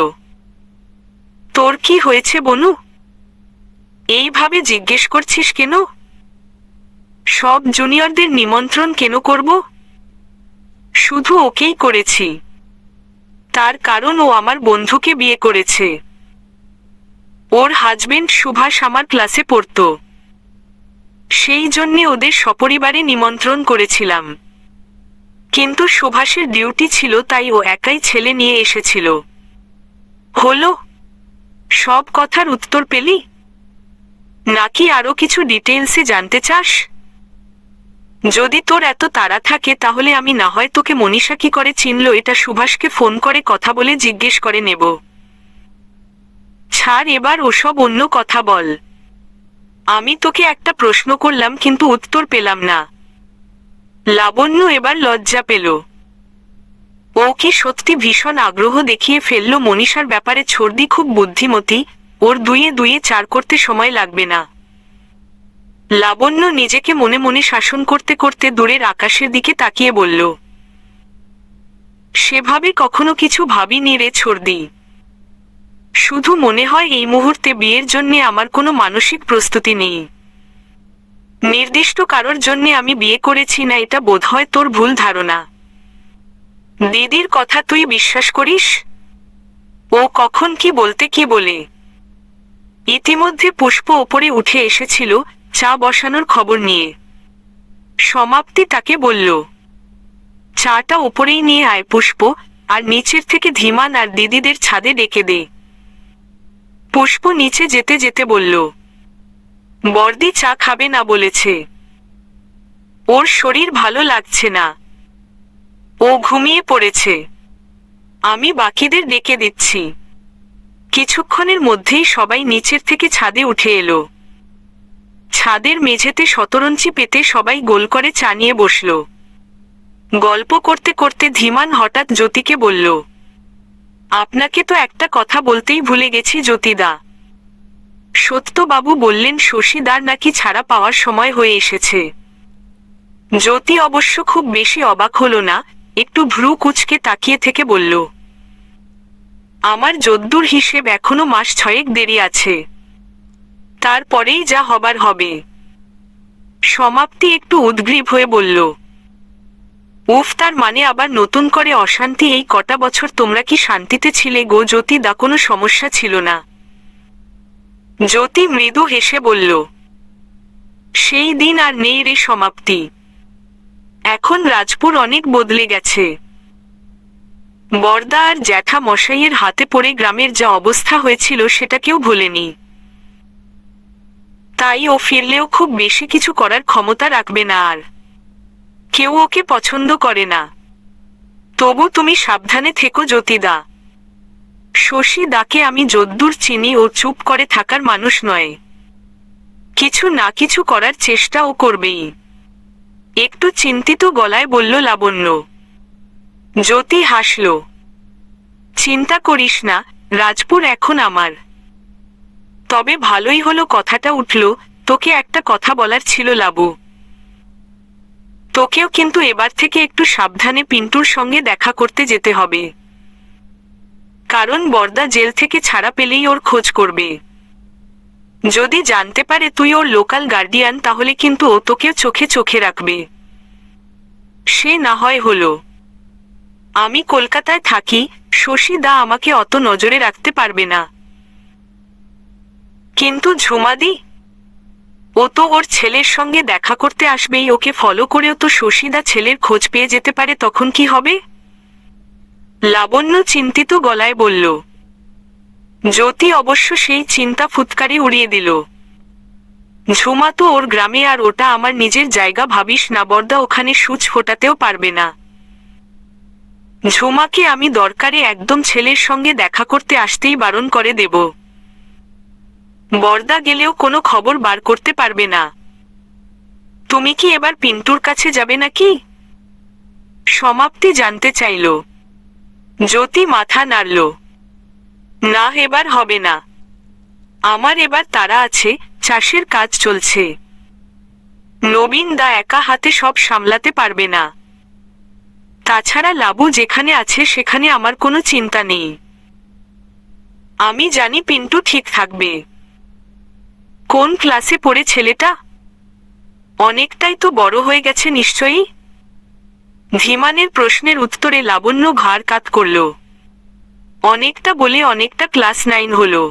তোর কি হয়েছে বনু এইভাবে জিজ্ঞেস করছিস কেন সব জুনিয়রদের নিমন্ত্রণ কেন করব শুধু ওকেই করেছি তার কারণ ও আমার বন্ধুকে বিয়ে করেছে ওর হাজবেন্ড সুভাষ আমার ক্লাসে পড়ত সেই জন্যে ওদের সপরিবারে নিমন্ত্রণ করেছিলাম কিন্তু সুভাষের ডিউটি ছিল তাই ও একাই ছেলে নিয়ে এসেছিল হলো সব কথার উত্তর পেলি নাকি আরো কিছু ডিটেলসে জানতে চাস যদি তোর এত তাড়া থাকে তাহলে আমি না হয় তোকে মনীষা কি করে চিনল এটা সুভাষকে ফোন করে কথা বলে জিজ্ঞেস করে নেব ছাড় এবার ওসব অন্য কথা বল আমি তোকে একটা প্রশ্ন করলাম কিন্তু উত্তর পেলাম না লাবণ্য এবার লজ্জা পেল ও কি সত্যি ভীষণ আগ্রহ দেখিয়ে ফেলল মনীষার ব্যাপারে ছর্দি খুব বুদ্ধিমতী ওর দুয়ে দুয়ে চার করতে সময় লাগবে না লাবণ্য নিজেকে মনে মনে শাসন করতে করতে দূরের আকাশের দিকে তাকিয়ে বলল সেভাবে কখনো কিছু ভাবিনি রে ছর্দি শুধু মনে হয় এই মুহূর্তে বিয়ের জন্যে আমার কোনো মানসিক প্রস্তুতি নেই নির্দিষ্ট কারোর জন্যে আমি বিয়ে করেছি না এটা বোধহয় তোর ভুল ধারণা দিদির কথা তুই বিশ্বাস করিস ও কখন কি বলতে কি বলে ইতিমধ্যে পুষ্প ওপরে উঠে এসেছিল চা বসানোর খবর নিয়ে সমাপ্তি তাকে বলল চাটা ওপরেই নিয়ে আয় পুষ্প আর নিচের থেকে ধীমান আর দিদিদের ছাদে ডেকে দে পুষ্প নিচে যেতে যেতে বলল বর্দি চা খাবে না বলেছে ওর শরীর ভালো লাগছে না ও ঘুমিয়ে পড়েছে আমি বাকিদের ডেকে দিচ্ছি কিছুক্ষণের মধ্যেই সবাই নিচের থেকে ছাদে উঠে এলো ছাদের মেঝেতে শতরঞ্চি পেতে সবাই গোল করে চানিয়ে বসল গল্প করতে করতে ধীমান হঠাৎ জ্যোতিকে বলল আপনাকে তো একটা কথা বলতেই ভুলে গেছি জ্যোতিদা সত্যবাবু বললেন শশীদার নাকি ছাড়া পাওয়ার সময় হয়ে এসেছে জ্যোতি অবশ্য খুব বেশি অবাক হল না একটু ভ্রু কুচকে তাকিয়ে থেকে বলল আমার যদ্দুর হিসেব এখনো মাস ছয়েক দেরি আছে তারপরেই যা হবার হবে সমাপ্তি একটু উদ্গ্রীব হয়ে বলল উফ তার মানে আবার নতুন করে অশান্তি এই কটা বছর তোমরা কি শান্তিতে ছিলে গো জ্যোতি দা কোনো সমস্যা ছিল না জ্যোতি মৃদু হেসে বলল সেই দিন আর নেই রে সমাপ্তি এখন রাজপুর অনেক বদলে গেছে বর্দা আর জ্যাঠা মশাইয়ের হাতে পড়ে গ্রামের যা অবস্থা হয়েছিল সেটা কেউ ভোলেনি তাই ও ফিরলেও খুব বেশি কিছু করার ক্ষমতা রাখবে না আর কেউ ওকে পছন্দ করে না তবু তুমি সাবধানে থেকো জ্যোতিদা শশী দাকে আমি যদ্দূর চিনি ও চুপ করে থাকার মানুষ নয় কিছু না কিছু করার চেষ্টা ও করবেই একটু চিন্তিত গলায় বলল লাবণ্য জ্যোতি হাসল চিন্তা করিস না রাজপুর এখন আমার তবে ভালোই হলো কথাটা উঠল তোকে একটা কথা বলার ছিল লাবু তোকেও কিন্তু এবার থেকে একটু সাবধানে পিন্টুর সঙ্গে দেখা করতে যেতে হবে কারণ বর্দা জেল থেকে ছাড়া পেলেই ওর খোঁজ করবে যদি জানতে পারে তুই ওর লোকাল গার্ডিয়ান তাহলে কিন্তু ও তোকে চোখে চোখে রাখবে সে না হয় হলো আমি কলকাতায় থাকি শশী দা আমাকে অত নজরে রাখতে পারবে না কিন্তু ঝুমাদি ও তো ওর ছেলের সঙ্গে দেখা করতে আসবেই ওকে ফলো করেও তো শশীদা ছেলের খোঁজ পেয়ে যেতে পারে তখন কি হবে লাবণ্য চিন্তিত গলায় বলল জ্যোতি অবশ্য সেই চিন্তা ফুৎকারি উড়িয়ে দিল ঝুমা তো ওর গ্রামে আর ওটা আমার নিজের জায়গা ভাবিস না বর্দা ওখানে সুচ ফোটাতেও পারবে না ঝুমাকে আমি দরকারে একদম ছেলের সঙ্গে দেখা করতে আসতেই বারণ করে দেব বর্দা গেলেও কোনো খবর বার করতে পারবে না তুমি কি এবার পিন্টুর কাছে যাবে নাকি সমাপ্তি জানতে চাইল জ্যোতি মাথা নাড়ল না এবার হবে না আমার এবার তারা আছে চাষের কাজ চলছে নবীন দা একা হাতে সব সামলাতে পারবে না তাছাড়া লাবু যেখানে আছে সেখানে আমার কোনো চিন্তা নেই আমি জানি পিন্টু ঠিক থাকবে কোন ক্লাসে পড়ে ছেলেটা অনেকটাই তো বড় হয়ে গেছে নিশ্চয়ই ধীমানের প্রশ্নের উত্তরে লাবণ্য ঘাড় কাত করল অনেকটা বলে অনেকটা ক্লাস নাইন হলো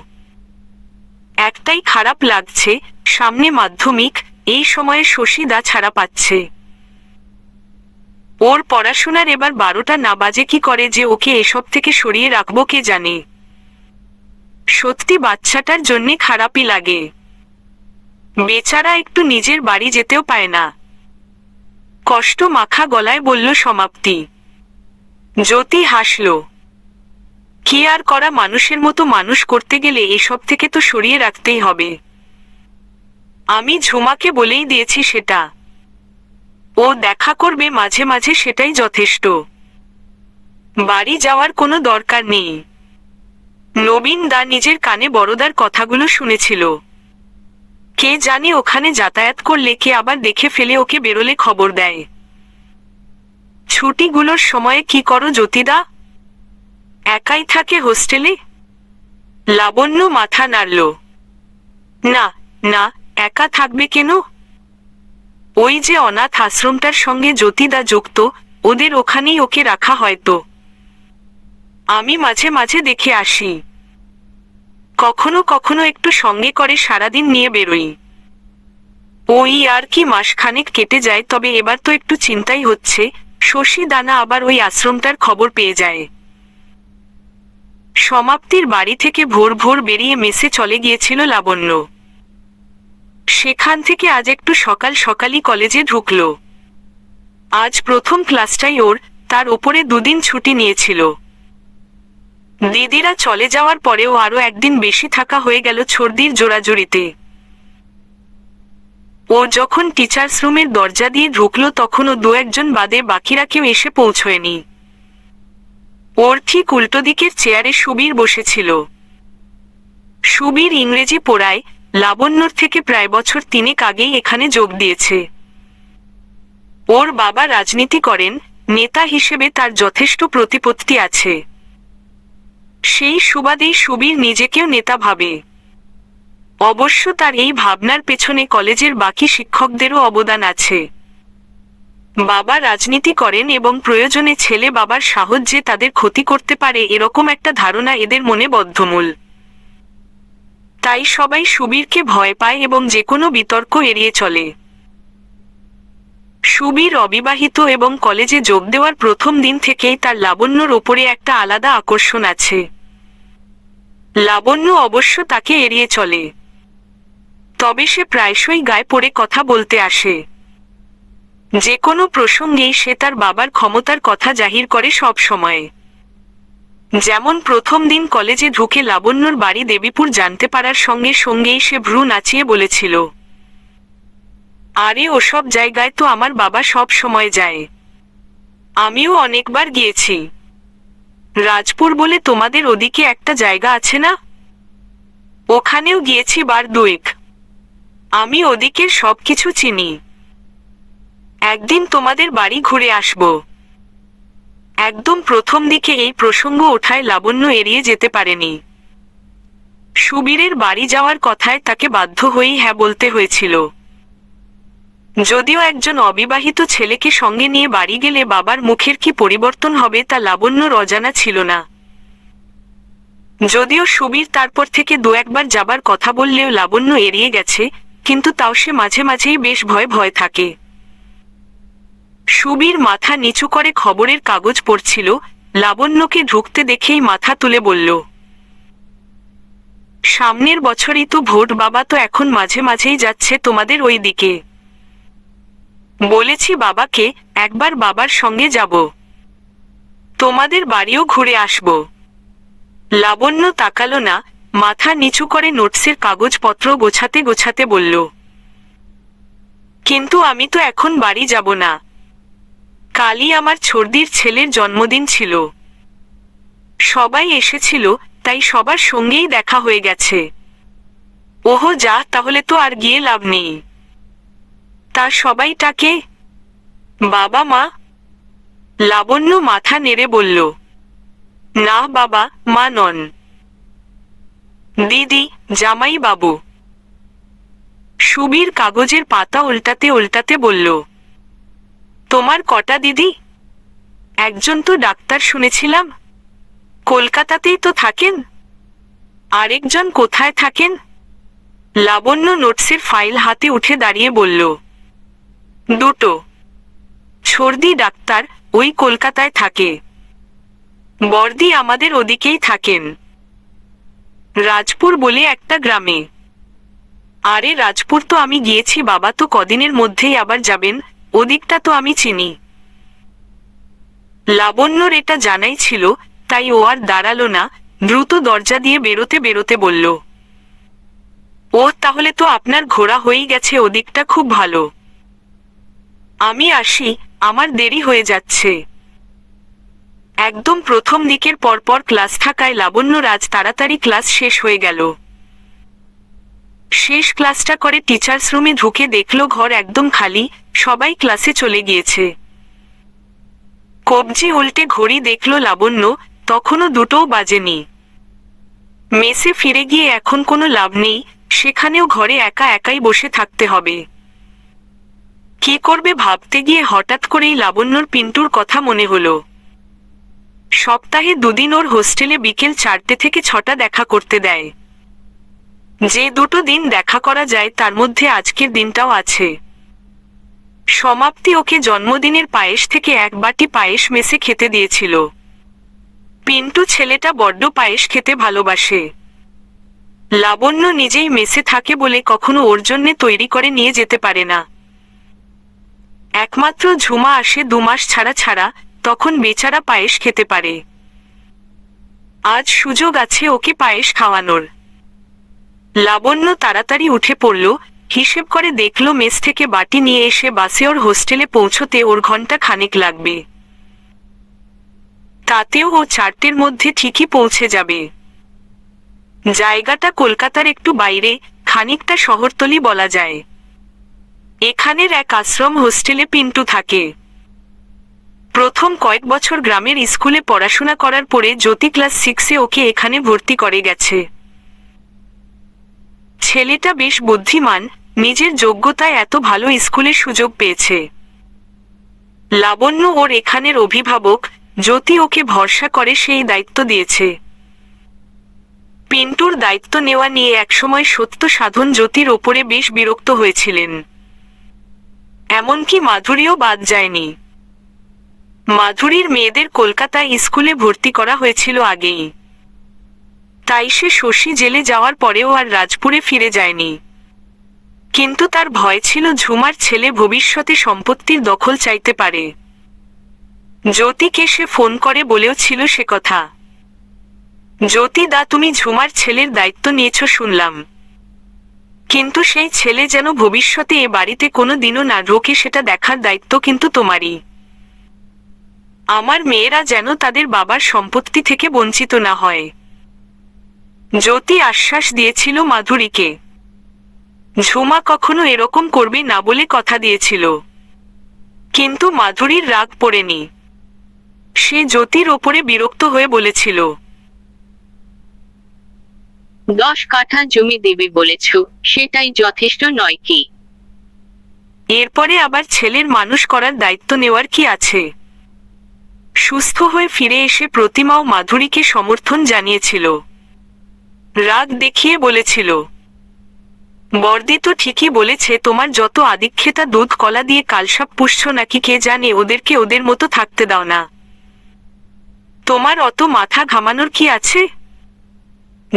একটাই খারাপ লাগছে সামনে মাধ্যমিক এই সময়ে শশী দা ছাড়া পাচ্ছে ওর পড়াশোনার এবার বারোটা না বাজে কি করে যে ওকে এসব থেকে সরিয়ে রাখবো কে জানে সত্যি বাচ্চাটার জন্যে খারাপই লাগে বেচারা একটু নিজের বাড়ি যেতেও পায় না কষ্ট মাখা গলায় বলল সমাপ্তি জ্যোতি হাসল কি আর করা মানুষের মতো মানুষ করতে গেলে এসব থেকে তো সরিয়ে রাখতেই হবে আমি ঝুমাকে বলেই দিয়েছি সেটা ও দেখা করবে মাঝে মাঝে সেটাই যথেষ্ট বাড়ি যাওয়ার কোনো দরকার নেই নবীন দা নিজের কানে বড়দার কথাগুলো শুনেছিল কে জানি ওখানে যাতায়াত করলে কে আবার দেখে ফেলে ওকে বেরোলে খবর দেয় ছুটিগুলোর সময়ে কি করো জ্যোতিদা একাই থাকে হোস্টেলে লাবণ্য মাথা নাড়ল না না একা থাকবে কেন ওই যে অনাথ আশ্রমটার সঙ্গে জ্যোতিদা যুক্ত ওদের ওখানেই ওকে রাখা হয়তো আমি মাঝে মাঝে দেখে আসি কখনো কখনো একটু সঙ্গে করে সারাদিন নিয়ে বেরোই ওই আর কি মাসখানেক কেটে যায় তবে এবার তো একটু চিন্তাই হচ্ছে শশী দানা আবার ওই আশ্রমটার খবর পেয়ে যায় সমাপ্তির বাড়ি থেকে ভোর ভোর বেরিয়ে মেসে চলে গিয়েছিল লাবণ্য সেখান থেকে আজ একটু সকাল সকালই কলেজে ঢুকল আজ প্রথম ক্লাসটাই ওর তার ওপরে দুদিন ছুটি নিয়েছিল দিদিরা চলে যাওয়ার পরেও আরো একদিন বেশি থাকা হয়ে গেল ছর্দির জোড়াজুড়িতে ও যখন টিচার্স রুমের দরজা দিয়ে ঢুকল তখনও দু একজন বাদে বাকিরা কেউ এসে পৌঁছয়নি ওর ঠিক উল্টো দিকের চেয়ারে সুবীর বসেছিল সুবীর ইংরেজি পড়ায় লাবণ্যর থেকে প্রায় বছর তিনেক আগেই এখানে যোগ দিয়েছে ওর বাবা রাজনীতি করেন নেতা হিসেবে তার যথেষ্ট প্রতিপত্তি আছে সেই সুবাদেই সুবীর নিজেকেও নেতা ভাবে অবশ্য তার এই ভাবনার পেছনে কলেজের বাকি শিক্ষকদেরও অবদান আছে বাবা রাজনীতি করেন এবং প্রয়োজনে ছেলে বাবার সাহায্যে তাদের ক্ষতি করতে পারে এরকম একটা ধারণা এদের মনে বদ্ধমূল তাই সবাই সুবীরকে ভয় পায় এবং যে কোনো বিতর্ক এড়িয়ে চলে সুবীর অবিবাহিত এবং কলেজে যোগ দেওয়ার প্রথম দিন থেকেই তার লাবণ্যর ওপরে একটা আলাদা আকর্ষণ আছে লাবণ্য অবশ্য তাকে এড়িয়ে চলে তবে সে প্রায়শই গায়ে পড়ে কথা বলতে আসে যে কোনো প্রসঙ্গেই সে তার বাবার ক্ষমতার কথা জাহির করে সব সময়। যেমন প্রথম দিন কলেজে ঢুকে লাবণ্যর বাড়ি দেবীপুর জানতে পারার সঙ্গে সঙ্গেই সে ভ্রু নাচিয়ে বলেছিল আরে ওসব জায়গায় তো আমার বাবা সব সময় যায় আমিও অনেকবার গিয়েছি রাজপুর বলে তোমাদের ওদিকে একটা জায়গা আছে না ওখানেও গিয়েছি বার দুয়েক আমি ওদিকে সব কিছু চিনি একদিন তোমাদের বাড়ি ঘুরে আসব একদম প্রথম দিকে এই প্রসঙ্গ ওঠায় লাবণ্য এড়িয়ে যেতে পারেনি সুবীরের বাড়ি যাওয়ার কথায় তাকে বাধ্য হয়েই হ্যাঁ বলতে হয়েছিল যদিও একজন অবিবাহিত ছেলেকে সঙ্গে নিয়ে বাড়ি গেলে বাবার মুখের কি পরিবর্তন হবে তা লাবণ্য রজানা ছিল না যদিও সুবীর তারপর থেকে দু একবার যাবার কথা বললেও লাবণ্য এড়িয়ে গেছে কিন্তু তাও সে মাঝে মাঝেই বেশ ভয় ভয় থাকে সুবীর মাথা নিচু করে খবরের কাগজ পড়ছিল লাবণ্যকে ঢুকতে দেখেই মাথা তুলে বলল সামনের বছরই তো ভোট বাবা তো এখন মাঝে মাঝেই যাচ্ছে তোমাদের ওই দিকে বলেছি বাবাকে একবার বাবার সঙ্গে যাব তোমাদের বাড়িও ঘুরে আসব লাবণ্য তাকালো না মাথা নিচু করে নোটসের কাগজপত্র গোছাতে গোছাতে বলল কিন্তু আমি তো এখন বাড়ি যাব না কালই আমার ছর্দির ছেলের জন্মদিন ছিল সবাই এসেছিল তাই সবার সঙ্গেই দেখা হয়ে গেছে ওহো যা তাহলে তো আর গিয়ে লাভ নেই তা সবাইটাকে বাবা মা লাবণ্য মাথা নেড়ে বলল না বাবা মা নন দিদি জামাই বাবু সুবীর কাগজের পাতা উল্টাতে উল্টাতে বলল তোমার কটা দিদি একজন তো ডাক্তার শুনেছিলাম কলকাতাতেই তো থাকেন আরেকজন কোথায় থাকেন লাবণ্য নোটসের ফাইল হাতে উঠে দাঁড়িয়ে বলল দুটো সর্দি ডাক্তার ওই কলকাতায় থাকে বর্দি আমাদের ওদিকেই থাকেন রাজপুর বলে একটা গ্রামে আরে রাজপুর তো আমি গিয়েছি বাবা তো কদিনের মধ্যেই আবার যাবেন ওদিকটা তো আমি চিনি লাবণ্যর এটা জানাই ছিল তাই ও আর দাঁড়ালো না দ্রুত দরজা দিয়ে বেরোতে বেরোতে বলল ও তাহলে তো আপনার ঘোরা হয়েই গেছে ওদিকটা খুব ভালো আমি আসি আমার দেরি হয়ে যাচ্ছে একদম প্রথম দিকের পরপর ক্লাস থাকায় লাবণ্যরাজ তাড়াতাড়ি ক্লাস শেষ হয়ে গেল শেষ ক্লাসটা করে টিচার্স রুমে ঢুকে দেখল ঘর একদম খালি সবাই ক্লাসে চলে গিয়েছে কবজি উল্টে ঘড়ি দেখল লাবণ্য তখনও দুটোও বাজেনি মেসে ফিরে গিয়ে এখন কোনো লাভ নেই সেখানেও ঘরে একা একাই বসে থাকতে হবে কি করবে ভাবতে গিয়ে হঠাৎ করেই লাবণ্যর পিন্টুর কথা মনে হলো সপ্তাহে দুদিন ওর হোস্টেলে বিকেল চারটে থেকে ছটা দেখা করতে দেয় যে দুটো দিন দেখা করা যায় তার মধ্যে আজকের দিনটাও আছে সমাপ্তি ওকে জন্মদিনের পায়েস থেকে এক বাটি পায়েস মেসে খেতে দিয়েছিল পিন্টু ছেলেটা বড্ড পায়েস খেতে ভালোবাসে লাবণ্য নিজেই মেসে থাকে বলে কখনো ওর জন্যে তৈরি করে নিয়ে যেতে পারে না একমাত্র ঝুমা আসে দুমাস ছাড়া ছাড়া তখন বেচারা পায়েস খেতে পারে আজ সুযোগ আছে ওকে পায়েস খাওয়ানোর লাবণ্য তাড়াতাড়ি উঠে পড়ল হিসেব করে দেখল মেস থেকে বাটি নিয়ে এসে বাসে ওর হোস্টেলে পৌঁছতে ওর ঘন্টা খানেক লাগবে তাতেও ও চারটের মধ্যে ঠিকই পৌঁছে যাবে জায়গাটা কলকাতার একটু বাইরে খানিকটা শহরতলি বলা যায় এখানের এক আশ্রম হোস্টেলে পিন্টু থাকে প্রথম কয়েক বছর গ্রামের স্কুলে পড়াশোনা করার পরে জ্যোতি ক্লাস সিক্সে ওকে এখানে ভর্তি করে গেছে ছেলেটা বেশ বুদ্ধিমান নিজের যোগ্যতায় এত ভালো স্কুলে সুযোগ পেয়েছে লাবণ্য ওর এখানের অভিভাবক জ্যোতি ওকে ভরসা করে সেই দায়িত্ব দিয়েছে পিন্টুর দায়িত্ব নেওয়া নিয়ে একসময় সত্য সাধন জ্যোতির ওপরে বেশ বিরক্ত হয়েছিলেন এমনকি মাধুরীও বাদ যায়নি মাধুরীর মেয়েদের কলকাতা স্কুলে ভর্তি করা হয়েছিল আগেই তাই সে শশী জেলে যাওয়ার পরেও আর রাজপুরে ফিরে যায়নি কিন্তু তার ভয় ছিল ঝুমার ছেলে ভবিষ্যতে সম্পত্তির দখল চাইতে পারে জ্যোতিকে সে ফোন করে বলেও ছিল সে কথা জ্যোতি দা তুমি ঝুমার ছেলের দায়িত্ব নিয়েছ শুনলাম কিন্তু সেই ছেলে যেন ভবিষ্যতে এ বাড়িতে কোনো দিনও না ঢোকে সেটা দেখার দায়িত্ব কিন্তু তোমারই আমার মেয়েরা যেন তাদের বাবার সম্পত্তি থেকে বঞ্চিত না হয় জ্যোতি আশ্বাস দিয়েছিল মাধুরীকে ঝুমা কখনো এরকম করবে না বলে কথা দিয়েছিল কিন্তু মাধুরীর রাগ পড়েনি সে জ্যোতির ওপরে বিরক্ত হয়ে বলেছিল দশ কাঠা জমি দেবে বলেছ সেটাই যথেষ্ট নয় কি এরপরে আবার ছেলের মানুষ করার দায়িত্ব নেওয়ার কি আছে সুস্থ হয়ে ফিরে এসে প্রতিমা ও মাধুরীকে সমর্থন জানিয়েছিল রাগ দেখিয়ে বলেছিল বর্দি তো ঠিকই বলেছে তোমার যত আদিক্ষেতা দুধ কলা দিয়ে কালসাপ পুষছ নাকি কে জানে ওদেরকে ওদের মতো থাকতে দাও না তোমার অত মাথা ঘামানোর কি আছে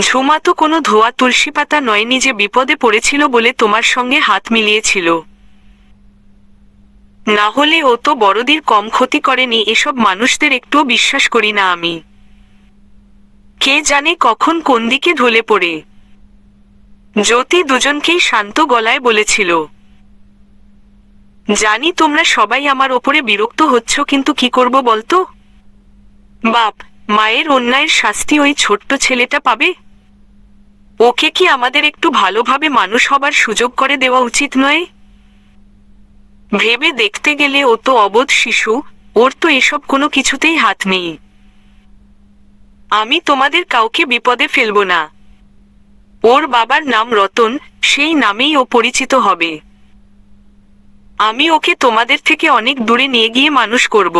ঝুমা তো কোনো ধোয়া তুলসী পাতা নয় নিজে বিপদে পড়েছিল বলে তোমার সঙ্গে হাত মিলিয়েছিল না হলে ও তো বড়দির কম ক্ষতি করেনি এসব মানুষদের একটুও বিশ্বাস করি না আমি কে জানে কখন কোন দিকে ঢলে পড়ে জ্যোতি দুজনকেই শান্ত গলায় বলেছিল জানি তোমরা সবাই আমার ওপরে বিরক্ত হচ্ছ কিন্তু কি করব বলতো বাপ মায়ের অন্যায়ের শাস্তি ওই ছোট্ট ছেলেটা পাবে ওকে কি আমাদের একটু ভালোভাবে মানুষ হবার সুযোগ করে দেওয়া উচিত নয় ভেবে দেখতে গেলে ও তো অবোধ শিশু ওর তো এসব কোনো কিছুতেই হাত নেই আমি তোমাদের কাউকে বিপদে ফেলব না ওর বাবার নাম রতন সেই নামেই ও পরিচিত হবে আমি ওকে তোমাদের থেকে অনেক দূরে নিয়ে গিয়ে মানুষ করব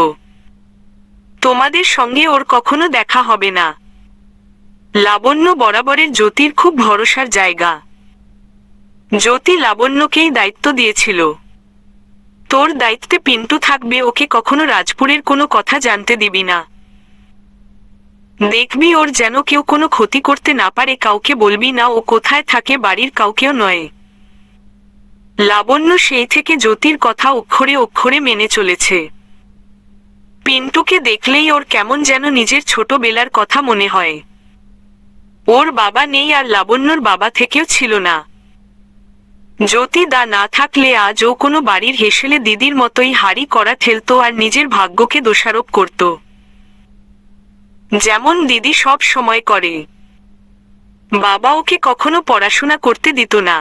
তোমাদের সঙ্গে ওর কখনো দেখা হবে না লাবণ্য বরাবরের জ্যোতির খুব ভরসার জায়গা জ্যোতি লাবণ্যকেই দায়িত্ব দিয়েছিল তোর দায়িত্বে পিন্টু থাকবে ওকে কখনো রাজপুরের কোনো কথা জানতে দিবি না দেখবি ওর যেন কেউ কোনো ক্ষতি করতে না পারে কাউকে বলবি না ও কোথায় থাকে বাড়ির কাউকেও নয় লাবণ্য সেই থেকে জ্যোতির কথা অক্ষরে অক্ষরে মেনে চলেছে পিন্টুকে দেখলেই ওর কেমন যেন নিজের বেলার কথা মনে হয় ওর বাবা নেই আর লাবণ্যর বাবা থেকেও ছিল না জ্যোতি দা না থাকলে আজ ও কোনো বাড়ির হেসেলে দিদির মতোই হাড়ি করা ঠেলত আর নিজের ভাগ্যকে দোষারোপ করত যেমন দিদি সব সময় করে বাবা ওকে কখনো পড়াশোনা করতে দিত না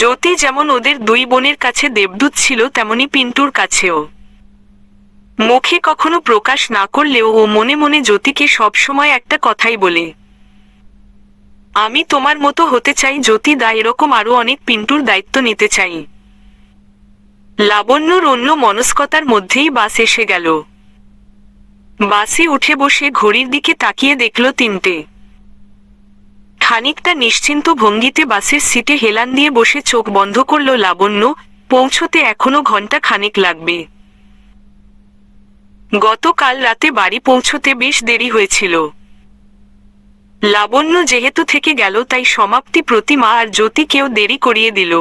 জ্যোতি যেমন ওদের দুই বোনের কাছে দেবদূত ছিল তেমনি পিন্টুর কাছেও মুখে কখনো প্রকাশ না করলেও ও মনে মনে জ্যোতিকে সবসময় একটা কথাই বলে আমি তোমার মতো হতে চাই জ্যোতি দা এরকম আরও অনেক পিন্টুর দায়িত্ব নিতে চাই লাবণ্যর অন্য মনস্কতার মধ্যেই বাস এসে গেল বাসে উঠে বসে ঘড়ির দিকে তাকিয়ে দেখল তিনটে খানিকটা নিশ্চিন্ত ভঙ্গিতে বাসের সিটে হেলান দিয়ে বসে চোখ বন্ধ করল লাবণ্য পৌঁছতে এখনো ঘন্টা খানিক লাগবে গতকাল রাতে বাড়ি পৌঁছতে বেশ দেরি হয়েছিল লাবণ্য যেহেতু থেকে গেল তাই সমাপ্তি প্রতিমা আর জ্যোতি কেউ দেরি করিয়ে দিল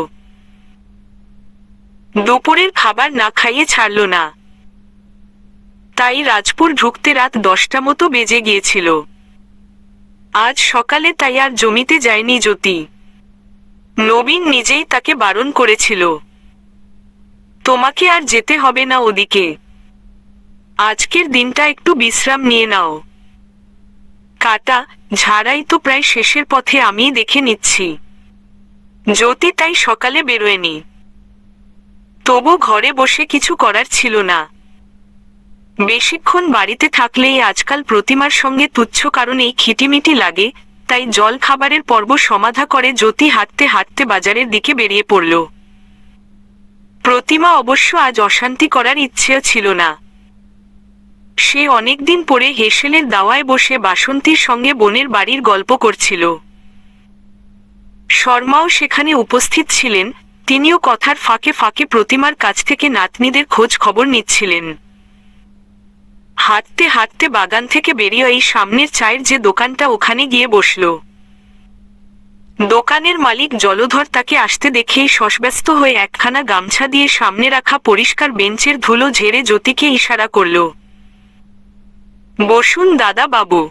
দুপুরের খাবার না খাইয়ে ছাড়ল না তাই রাজপুর ঢুকতে রাত দশটা মতো বেজে গিয়েছিল আজ সকালে তাই আর জমিতে যায়নি জ্যোতি নবীন নিজেই তাকে বারণ করেছিল তোমাকে আর যেতে হবে না ওদিকে আজকের দিনটা একটু বিশ্রাম নিয়ে নাও কাটা ঝাড়াই তো প্রায় শেষের পথে আমি দেখে নিচ্ছি জ্যোতি তাই সকালে বেরোয়নি তবু ঘরে বসে কিছু করার ছিল না বেশিক্ষণ বাড়িতে থাকলেই আজকাল প্রতিমার সঙ্গে তুচ্ছ কারণেই খিটিমিটি লাগে তাই জল খাবারের পর্ব সমাধা করে জ্যোতি হাঁটতে হাঁটতে বাজারের দিকে বেরিয়ে পড়ল প্রতিমা অবশ্য আজ অশান্তি করার ইচ্ছেও ছিল না সে অনেকদিন পরে হেসেলের দাওয়ায় বসে বাসন্তীর সঙ্গে বোনের বাড়ির গল্প করছিল শর্মাও সেখানে উপস্থিত ছিলেন তিনিও কথার ফাঁকে ফাঁকে প্রতিমার কাছ থেকে নাতনিদের খোঁজ খবর নিচ্ছিলেন হাঁটতে হাঁটতে বাগান থেকে বেরিয়ে এই সামনের চায়ের যে দোকানটা ওখানে গিয়ে বসল দোকানের মালিক জলধর তাকে আসতে দেখেই সসব্যস্ত হয়ে একখানা গামছা দিয়ে সামনে রাখা পরিষ্কার বেঞ্চের ধুলো ঝেড়ে জ্যোতিকে ইশারা করলো বসুন দাদা বাবু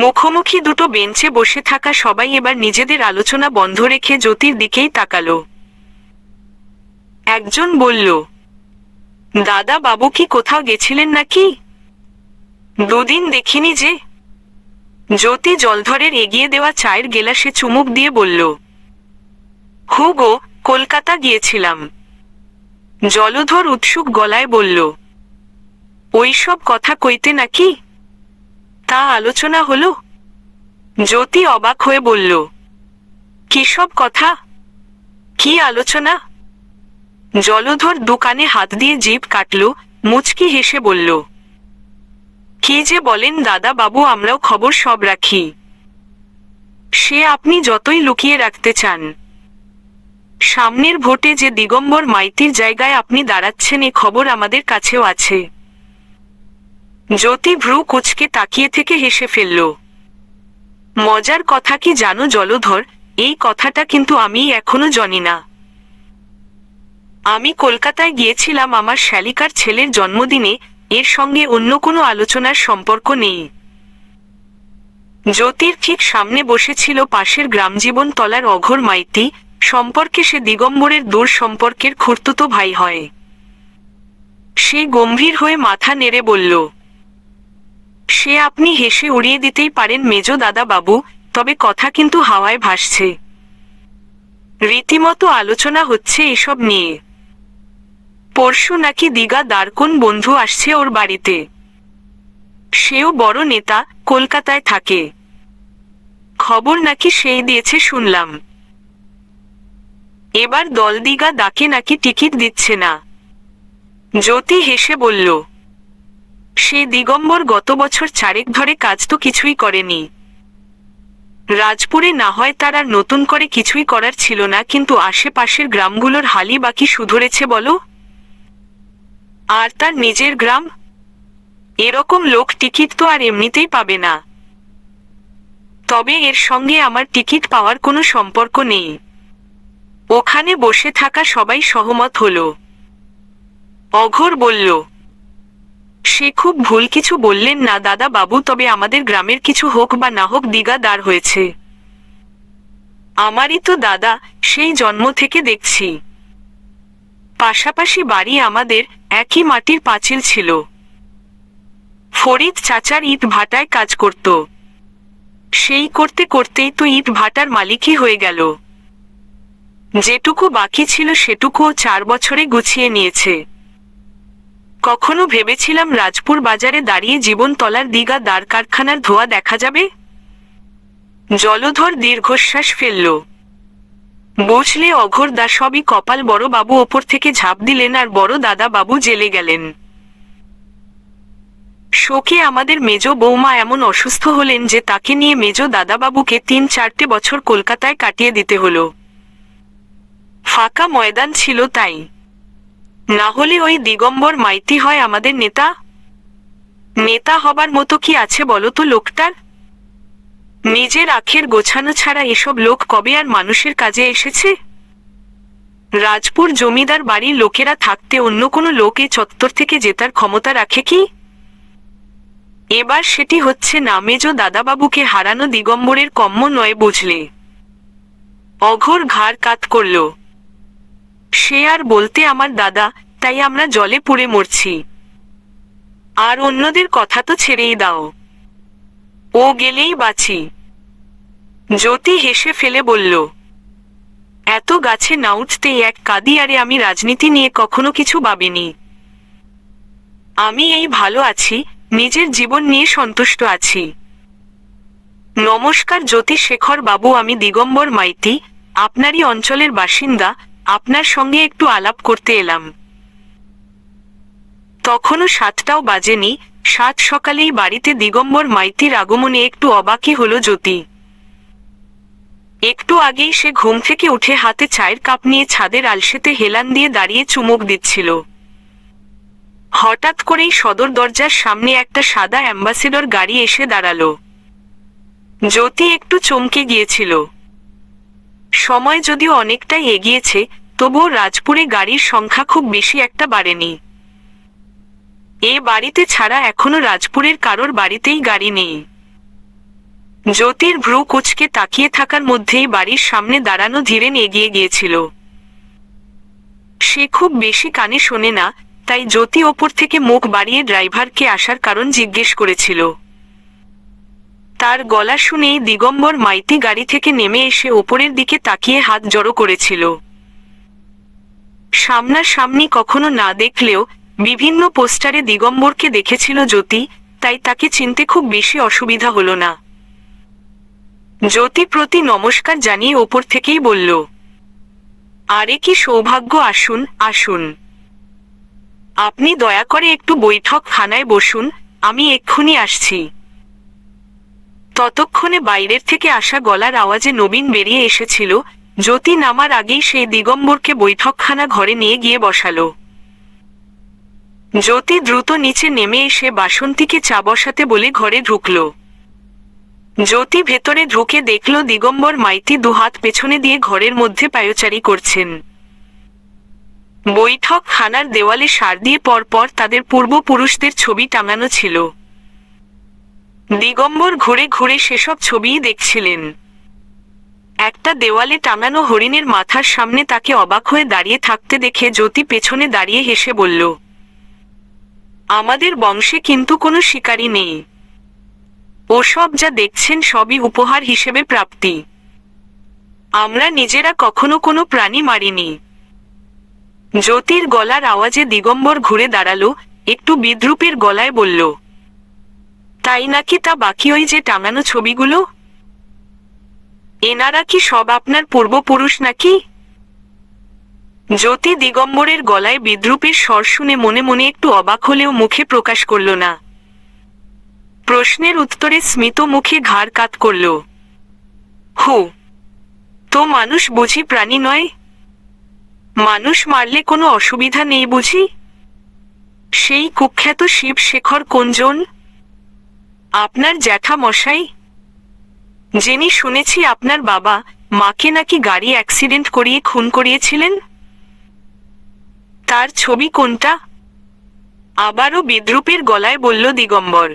মুখোমুখি দুটো বেঞ্চে বসে থাকা সবাই এবার নিজেদের আলোচনা বন্ধ রেখে জ্যোতির দিকেই তাকালো একজন বলল দাদা বাবু কি কোথাও গেছিলেন নাকি দুদিন দেখিনি যে জ্যোতি জলধরের এগিয়ে দেওয়া চায়ের গেলাসে চুমুক দিয়ে বলল হুগো কলকাতা গিয়েছিলাম জলধর উৎসুক গলায় বলল ওইসব কথা কইতে নাকি তা আলোচনা হলো জ্যোতি অবাক হয়ে বলল কিসব কথা কি আলোচনা জলধর দোকানে হাত দিয়ে জীব কাটল মুচকি হেসে বলল কি যে বলেন দাদা বাবু আমরাও খবর সব রাখি সে আপনি যতই লুকিয়ে রাখতে চান সামনের ভোটে যে দিগম্বর মাইতির জায়গায় আপনি দাঁড়াচ্ছেন এ খবর আমাদের কাছেও আছে জ্যোতি ভ্রু কুচকে তাকিয়ে থেকে হেসে ফেলল মজার কথা কি জানো জলধর এই কথাটা কিন্তু আমি এখনো জানি না আমি কলকাতায় গিয়েছিলাম আমার শ্যালিকার ছেলের জন্মদিনে এর সঙ্গে অন্য কোনো আলোচনার সম্পর্ক নেই জ্যোতির ঠিক সামনে বসেছিল পাশের গ্রামজীবন তলার অঘোর মাইতি সম্পর্কে সে দিগম্বরের দূর সম্পর্কের খুর্তুতো ভাই হয় সে গম্ভীর হয়ে মাথা নেড়ে বলল সে আপনি হেসে উড়িয়ে দিতেই পারেন মেজ দাদা বাবু তবে কথা কিন্তু হাওয়ায় ভাসছে রীতিমতো আলোচনা হচ্ছে এসব নিয়ে পরশু নাকি দিঘা দারকোন বন্ধু আসছে ওর বাড়িতে সেও বড় নেতা কলকাতায় থাকে খবর নাকি সেই দিয়েছে শুনলাম এবার দলদিগা দাকে নাকি টিকিট দিচ্ছে না জ্যোতি হেসে বলল সে দিগম্বর গত বছর চারেক ধরে কাজ তো কিছুই করেনি রাজপুরে না হয় তার আর নতুন করে কিছুই করার ছিল না কিন্তু আশেপাশের গ্রামগুলোর হালি বাকি শুধরেছে বলো আর তার নিজের গ্রাম এরকম লোক টিকিট তো আর এমনিতেই পাবে না তবে এর সঙ্গে আমার টিকিট পাওয়ার কোনো সম্পর্ক নেই ওখানে বসে থাকা সবাই সহমত হল অঘোর বলল সে খুব ভুল কিছু বললেন না দাদা বাবু তবে আমাদের গ্রামের কিছু হোক বা না হোক দিগা দাঁড় হয়েছে আমারই তো দাদা সেই জন্ম থেকে দেখছি পাশাপাশি বাড়ি আমাদের একই মাটির পাঁচিল ছিল ফরিদ চাচার ইট ভাটায় কাজ করত সেই করতে করতেই তো ইট ভাটার মালিকই হয়ে গেল যেটুকু বাকি ছিল সেটুকুও চার বছরে গুছিয়ে নিয়েছে কখনো ভেবেছিলাম রাজপুর বাজারে দাঁড়িয়ে জীবনতলার দিঘা দ্বার কারখানার ধোয়া দেখা যাবে জলধর দীর্ঘশ্বাস ফেলল বুঝলে অঘর দা সবই কপাল বড় বাবু ওপর থেকে ঝাঁপ দিলেন আর বড় দাদা বাবু জেলে গেলেন শোকে আমাদের মেজ বৌমা এমন অসুস্থ হলেন যে তাকে নিয়ে মেজ দাদাবাবুকে তিন চারটে বছর কলকাতায় কাটিয়ে দিতে হলো ফাঁকা ময়দান ছিল তাই না হলে ওই দিগম্বর মাইতি হয় আমাদের নেতা নেতা হবার মতো কি আছে বলো তো লোকটার নিজের আখের গোছানো ছাড়া এসব লোক কবে আর মানুষের কাজে এসেছে রাজপুর জমিদার বাড়ির লোকেরা থাকতে অন্য কোনো লোক এ চত্বর থেকে জেতার ক্ষমতা রাখে কি এবার সেটি হচ্ছে না মেজ দাদাবাবুকে হারানো দিগম্বরের কম্ম নয় বুঝলে অঘোর ঘাড় কাত করল সে আর বলতে আমার দাদা তাই আমরা জলে পুড়ে মরছি আর অন্যদের কথা তো ছেড়েই দাও ও গেলেই বাঁচি জ্যোতি হেসে ফেলে বলল এত গাছে না উঠতেই এক কাদি আরে আমি রাজনীতি নিয়ে কখনো কিছু ভাবিনি আমি এই ভালো আছি নিজের জীবন নিয়ে সন্তুষ্ট আছি নমস্কার জ্যোতি শেখর বাবু আমি দিগম্বর মাইতি আপনারই অঞ্চলের বাসিন্দা আপনার সঙ্গে একটু আলাপ করতে এলাম তখনও সাতটাও বাজেনি সাত সকালেই বাড়িতে দিগম্বর মাইতির আগমনে একটু অবাকি হল জ্যোতি একটু আগেই সে ঘুম থেকে উঠে হাতে চায়ের কাপ নিয়ে ছাদের আলসেতে হেলান দিয়ে দাঁড়িয়ে চুমুক দিচ্ছিল হঠাৎ করেই সদর দরজার সামনে একটা সাদা অ্যাম্বাসেডর গাড়ি এসে দাঁড়ালো জ্যোতি একটু চমকে গিয়েছিল সময় যদিও অনেকটাই এগিয়েছে তবুও রাজপুরে গাড়ির সংখ্যা খুব বেশি একটা বাড়েনি এ বাড়িতে ছাড়া এখনো রাজপুরের কারোর বাড়িতেই গাড়ি নেই জ্যোতির ভ্রু কুচকে তাকিয়ে থাকার মধ্যেই বাড়ির সামনে দাঁড়ানো ধীরেন এগিয়ে গিয়েছিল সে খুব বেশি কানে শোনে না তাই জ্যোতি ওপর থেকে মুখ বাড়িয়ে ড্রাইভারকে আসার কারণ জিজ্ঞেস করেছিল তার গলা শুনেই দিগম্বর মাইতি গাড়ি থেকে নেমে এসে ওপরের দিকে তাকিয়ে হাত জড়ো করেছিল সামনাসামনি কখনো না দেখলেও বিভিন্ন পোস্টারে দিগম্বরকে দেখেছিল জ্যোতি তাই তাকে চিনতে খুব বেশি অসুবিধা হল না জ্যোতি প্রতি নমস্কার জানিয়ে ওপর থেকেই বলল আরে কি সৌভাগ্য আসুন আসুন আপনি দয়া করে একটু বৈঠক খানায় বসুন আমি এক্ষুনি আসছি ততক্ষণে বাইরের থেকে আসা গলার আওয়াজে নবীন বেরিয়ে এসেছিল জ্যোতি নামার আগেই সেই দিগম্বরকে বৈঠকখানা ঘরে নিয়ে গিয়ে বসালো জ্যোতি দ্রুত নিচে নেমে এসে বাসন্তীকে চা বসাতে বলে ঘরে ঢুকল জ্যোতি ভেতরে ঢুকে দেখল দিগম্বর মাইতি দুহাত পেছনে দিয়ে ঘরের মধ্যে পায়োচারি করছেন বৈঠক খানার দেওয়ালে সার দিয়ে পরপর তাদের পূর্বপুরুষদের ছবি টাঙানো ছিল দিগম্বর ঘুরে ঘুরে সেসব ছবিই দেখছিলেন একটা দেওয়ালে টাঙানো হরিণের মাথার সামনে তাকে অবাক হয়ে দাঁড়িয়ে থাকতে দেখে জ্যোতি পেছনে দাঁড়িয়ে হেসে বলল আমাদের বংশে কিন্তু কোনো শিকারী নেই ওসব যা দেখছেন সবই উপহার হিসেবে প্রাপ্তি আমরা নিজেরা কখনো কোনো প্রাণী মারিনি জ্যোতির গলার আওয়াজে দিগম্বর ঘুরে দাঁড়ালো একটু বিদ্রুপের গলায় বলল তাই নাকি তা বাকি ওই যে টাঙানো ছবিগুলো এনারা কি সব আপনার পূর্বপুরুষ নাকি জ্যোতি দিগম্বরের গলায় বিদ্রুপের স্বর শুনে মনে মনে একটু অবাক হলেও মুখে প্রকাশ করল না প্রশ্নের উত্তরে স্মিত মুখে ঘাড় কাত করল হু তো মানুষ বুঝি প্রাণী নয় মানুষ মারলে কোনো অসুবিধা নেই বুঝি সেই কুখ্যাত শিব শেখর কোনজন আপনার জ্যাঠামশাই জেনি শুনেছি আপনার বাবা মাকে নাকি গাড়ি অ্যাক্সিডেন্ট করিয়ে খুন করিয়েছিলেন তার ছবি কোনটা আবারও বিদ্রুপের গলায় বলল দিগম্বর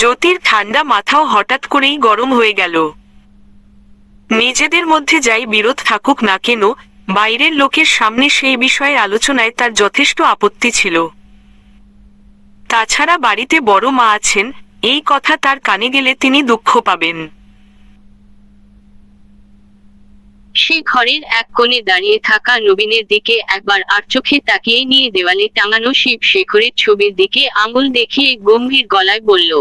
জ্যোতির ঠান্ডা মাথাও হঠাৎ করেই গরম হয়ে গেল নিজেদের মধ্যে যাই বিরোধ থাকুক না কেন বাইরের লোকের সামনে সেই বিষয়ে আলোচনায় তার যথেষ্ট আপত্তি ছিল তাছাড়া বাড়িতে বড় মা আছেন এই কথা তার কানে গেলে তিনি দুঃখ পাবেন সে ঘরের এক কোণে দাঁড়িয়ে থাকা নবীনের দিকে একবার আর চোখে তাকিয়ে নিয়ে দেওয়ালে টাঙানো শিব শেখরের ছবির দিকে আঙুল দেখিয়ে গম্ভীর গলায় বলল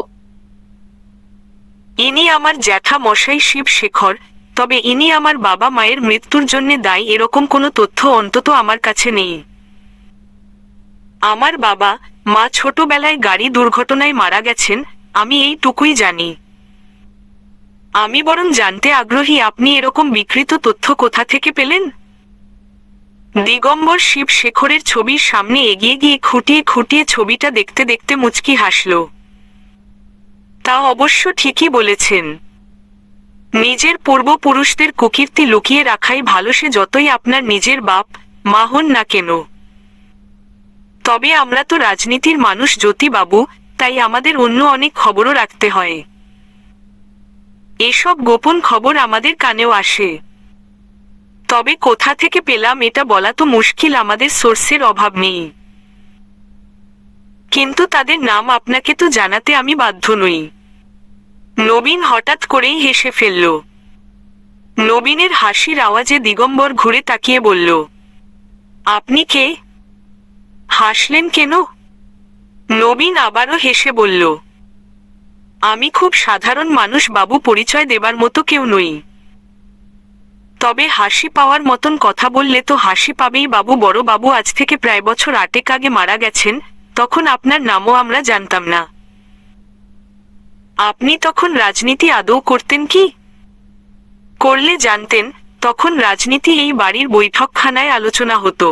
ইনি আমার জ্যাঠা মশাই শিব শেখর তবে ইনি আমার বাবা মায়ের মৃত্যুর জন্য দায়ী এরকম কোনো তথ্য অন্তত আমার কাছে নেই আমার বাবা মা ছোটবেলায় গাড়ি দুর্ঘটনায় মারা গেছেন আমি এইটুকুই জানি আমি বরং জানতে আগ্রহী আপনি এরকম বিকৃত তথ্য কোথা থেকে পেলেন দিগম্বর শিব শেখরের ছবির সামনে এগিয়ে গিয়ে খুঁটিয়ে খুঁটিয়ে ছবিটা দেখতে দেখতে মুচকি হাসল তা অবশ্য ঠিকই বলেছেন নিজের পূর্বপুরুষদের কুকীর্তি লুকিয়ে রাখাই ভালো সে যতই আপনার নিজের বাপ মা না কেন তবে আমরা তো রাজনীতির মানুষ জ্যোতিবাবু তাই আমাদের অন্য অনেক খবরও রাখতে হয় এসব গোপন খবর আমাদের কানেও আসে তবে কোথা থেকে পেলাম এটা বলা তো মুশকিল আমাদের সোর্সের অভাব নেই কিন্তু তাদের নাম আপনাকে তো জানাতে আমি বাধ্য নই নবীন হঠাৎ করেই হেসে ফেলল নবীনের হাসির আওয়াজে দিগম্বর ঘুরে তাকিয়ে বলল আপনি কে হাসলেন কেন নবীন আবারও হেসে বলল আমি খুব সাধারণ মানুষ বাবু পরিচয় দেবার মতো কেউ নই তবে হাসি পাওয়ার মতন কথা বললে তো হাসি পাবেই বাবু বড় বাবু আজ থেকে প্রায় বছর আটেক আগে মারা গেছেন তখন আপনার নামও আমরা জানতাম না আপনি তখন রাজনীতি আদৌ করতেন কি করলে জানতেন তখন রাজনীতি এই বাড়ির বৈঠকখানায় আলোচনা হতো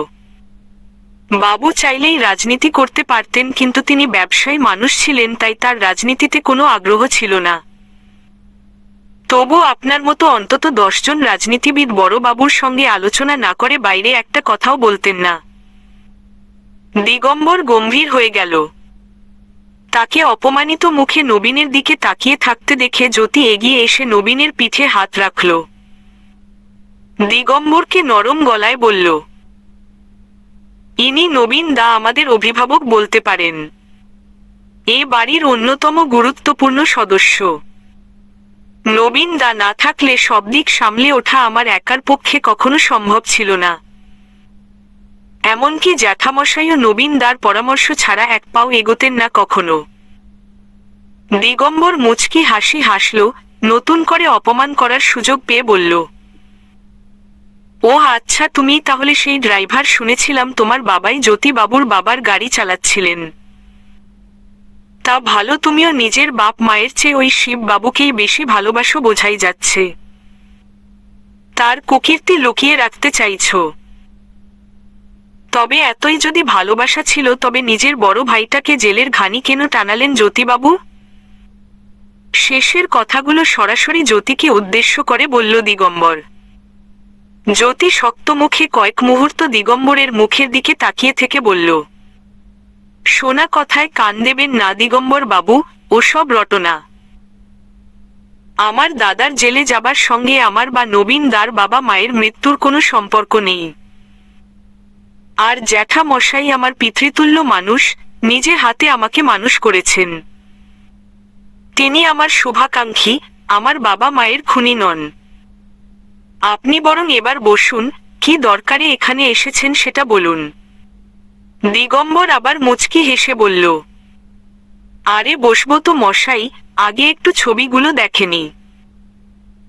বাবু চাইলেই রাজনীতি করতে পারতেন কিন্তু তিনি ব্যবসায়ী মানুষ ছিলেন তাই তার রাজনীতিতে কোনো আগ্রহ ছিল না তবু আপনার মতো অন্তত দশজন রাজনীতিবিদ বড়বাবুর সঙ্গে আলোচনা না করে বাইরে একটা কথাও বলতেন না দিগম্বর গম্ভীর হয়ে গেল তাকে অপমানিত মুখে নবীনের দিকে তাকিয়ে থাকতে দেখে জ্যোতি এগিয়ে এসে নবীনের পিঠে হাত রাখল দিগম্বরকে নরম গলায় বলল ইনি নবীন দা আমাদের অভিভাবক বলতে পারেন এ বাড়ির অন্যতম গুরুত্বপূর্ণ সদস্য নবীন দা না থাকলে সব দিক সামলে ওঠা আমার একার পক্ষে কখনো সম্ভব ছিল না এমনকি জ্যাঠামশাইও নবীন দার পরামর্শ ছাড়া এক পাও এগোতেন না কখনো দিগম্বর মুচকি হাসি হাসল নতুন করে অপমান করার সুযোগ পেয়ে বলল ও আচ্ছা তুমি তাহলে সেই ড্রাইভার শুনেছিলাম তোমার বাবাই জ্যোতিবাবুর বাবার গাড়ি চালাচ্ছিলেন তা ভালো তুমিও নিজের বাপ মায়ের চেয়ে ওই শিববাবুকেই বেশি ভালোবাসো বোঝাই যাচ্ছে তার কুকীর্তি লুকিয়ে রাখতে চাইছ তবে এতই যদি ভালোবাসা ছিল তবে নিজের বড় ভাইটাকে জেলের ঘানি কেন টানালেন জ্যোতিবাবু শেষের কথাগুলো সরাসরি জ্যোতিকে উদ্দেশ্য করে বলল দিগম্বর জ্যোতি শক্তমুখে কয়েক মুহূর্ত দিগম্বরের মুখের দিকে তাকিয়ে থেকে বলল সোনা কথায় কান দেবেন না দিগম্বর বাবু সব রটনা আমার দাদার জেলে যাবার সঙ্গে আমার বা নবীন দার বাবা মায়ের মৃত্যুর কোনো সম্পর্ক নেই আর জ্যাঠা মশাই আমার পিতৃতুল্য মানুষ নিজে হাতে আমাকে মানুষ করেছেন তিনি আমার শুভাকাঙ্ক্ষী আমার বাবা মায়ের খুনি নন আপনি বরং এবার বসুন কি দরকারে এখানে এসেছেন সেটা বলুন দিগম্বর আবার মুচকি হেসে বলল আরে বসবো তো মশাই আগে একটু ছবিগুলো দেখেনি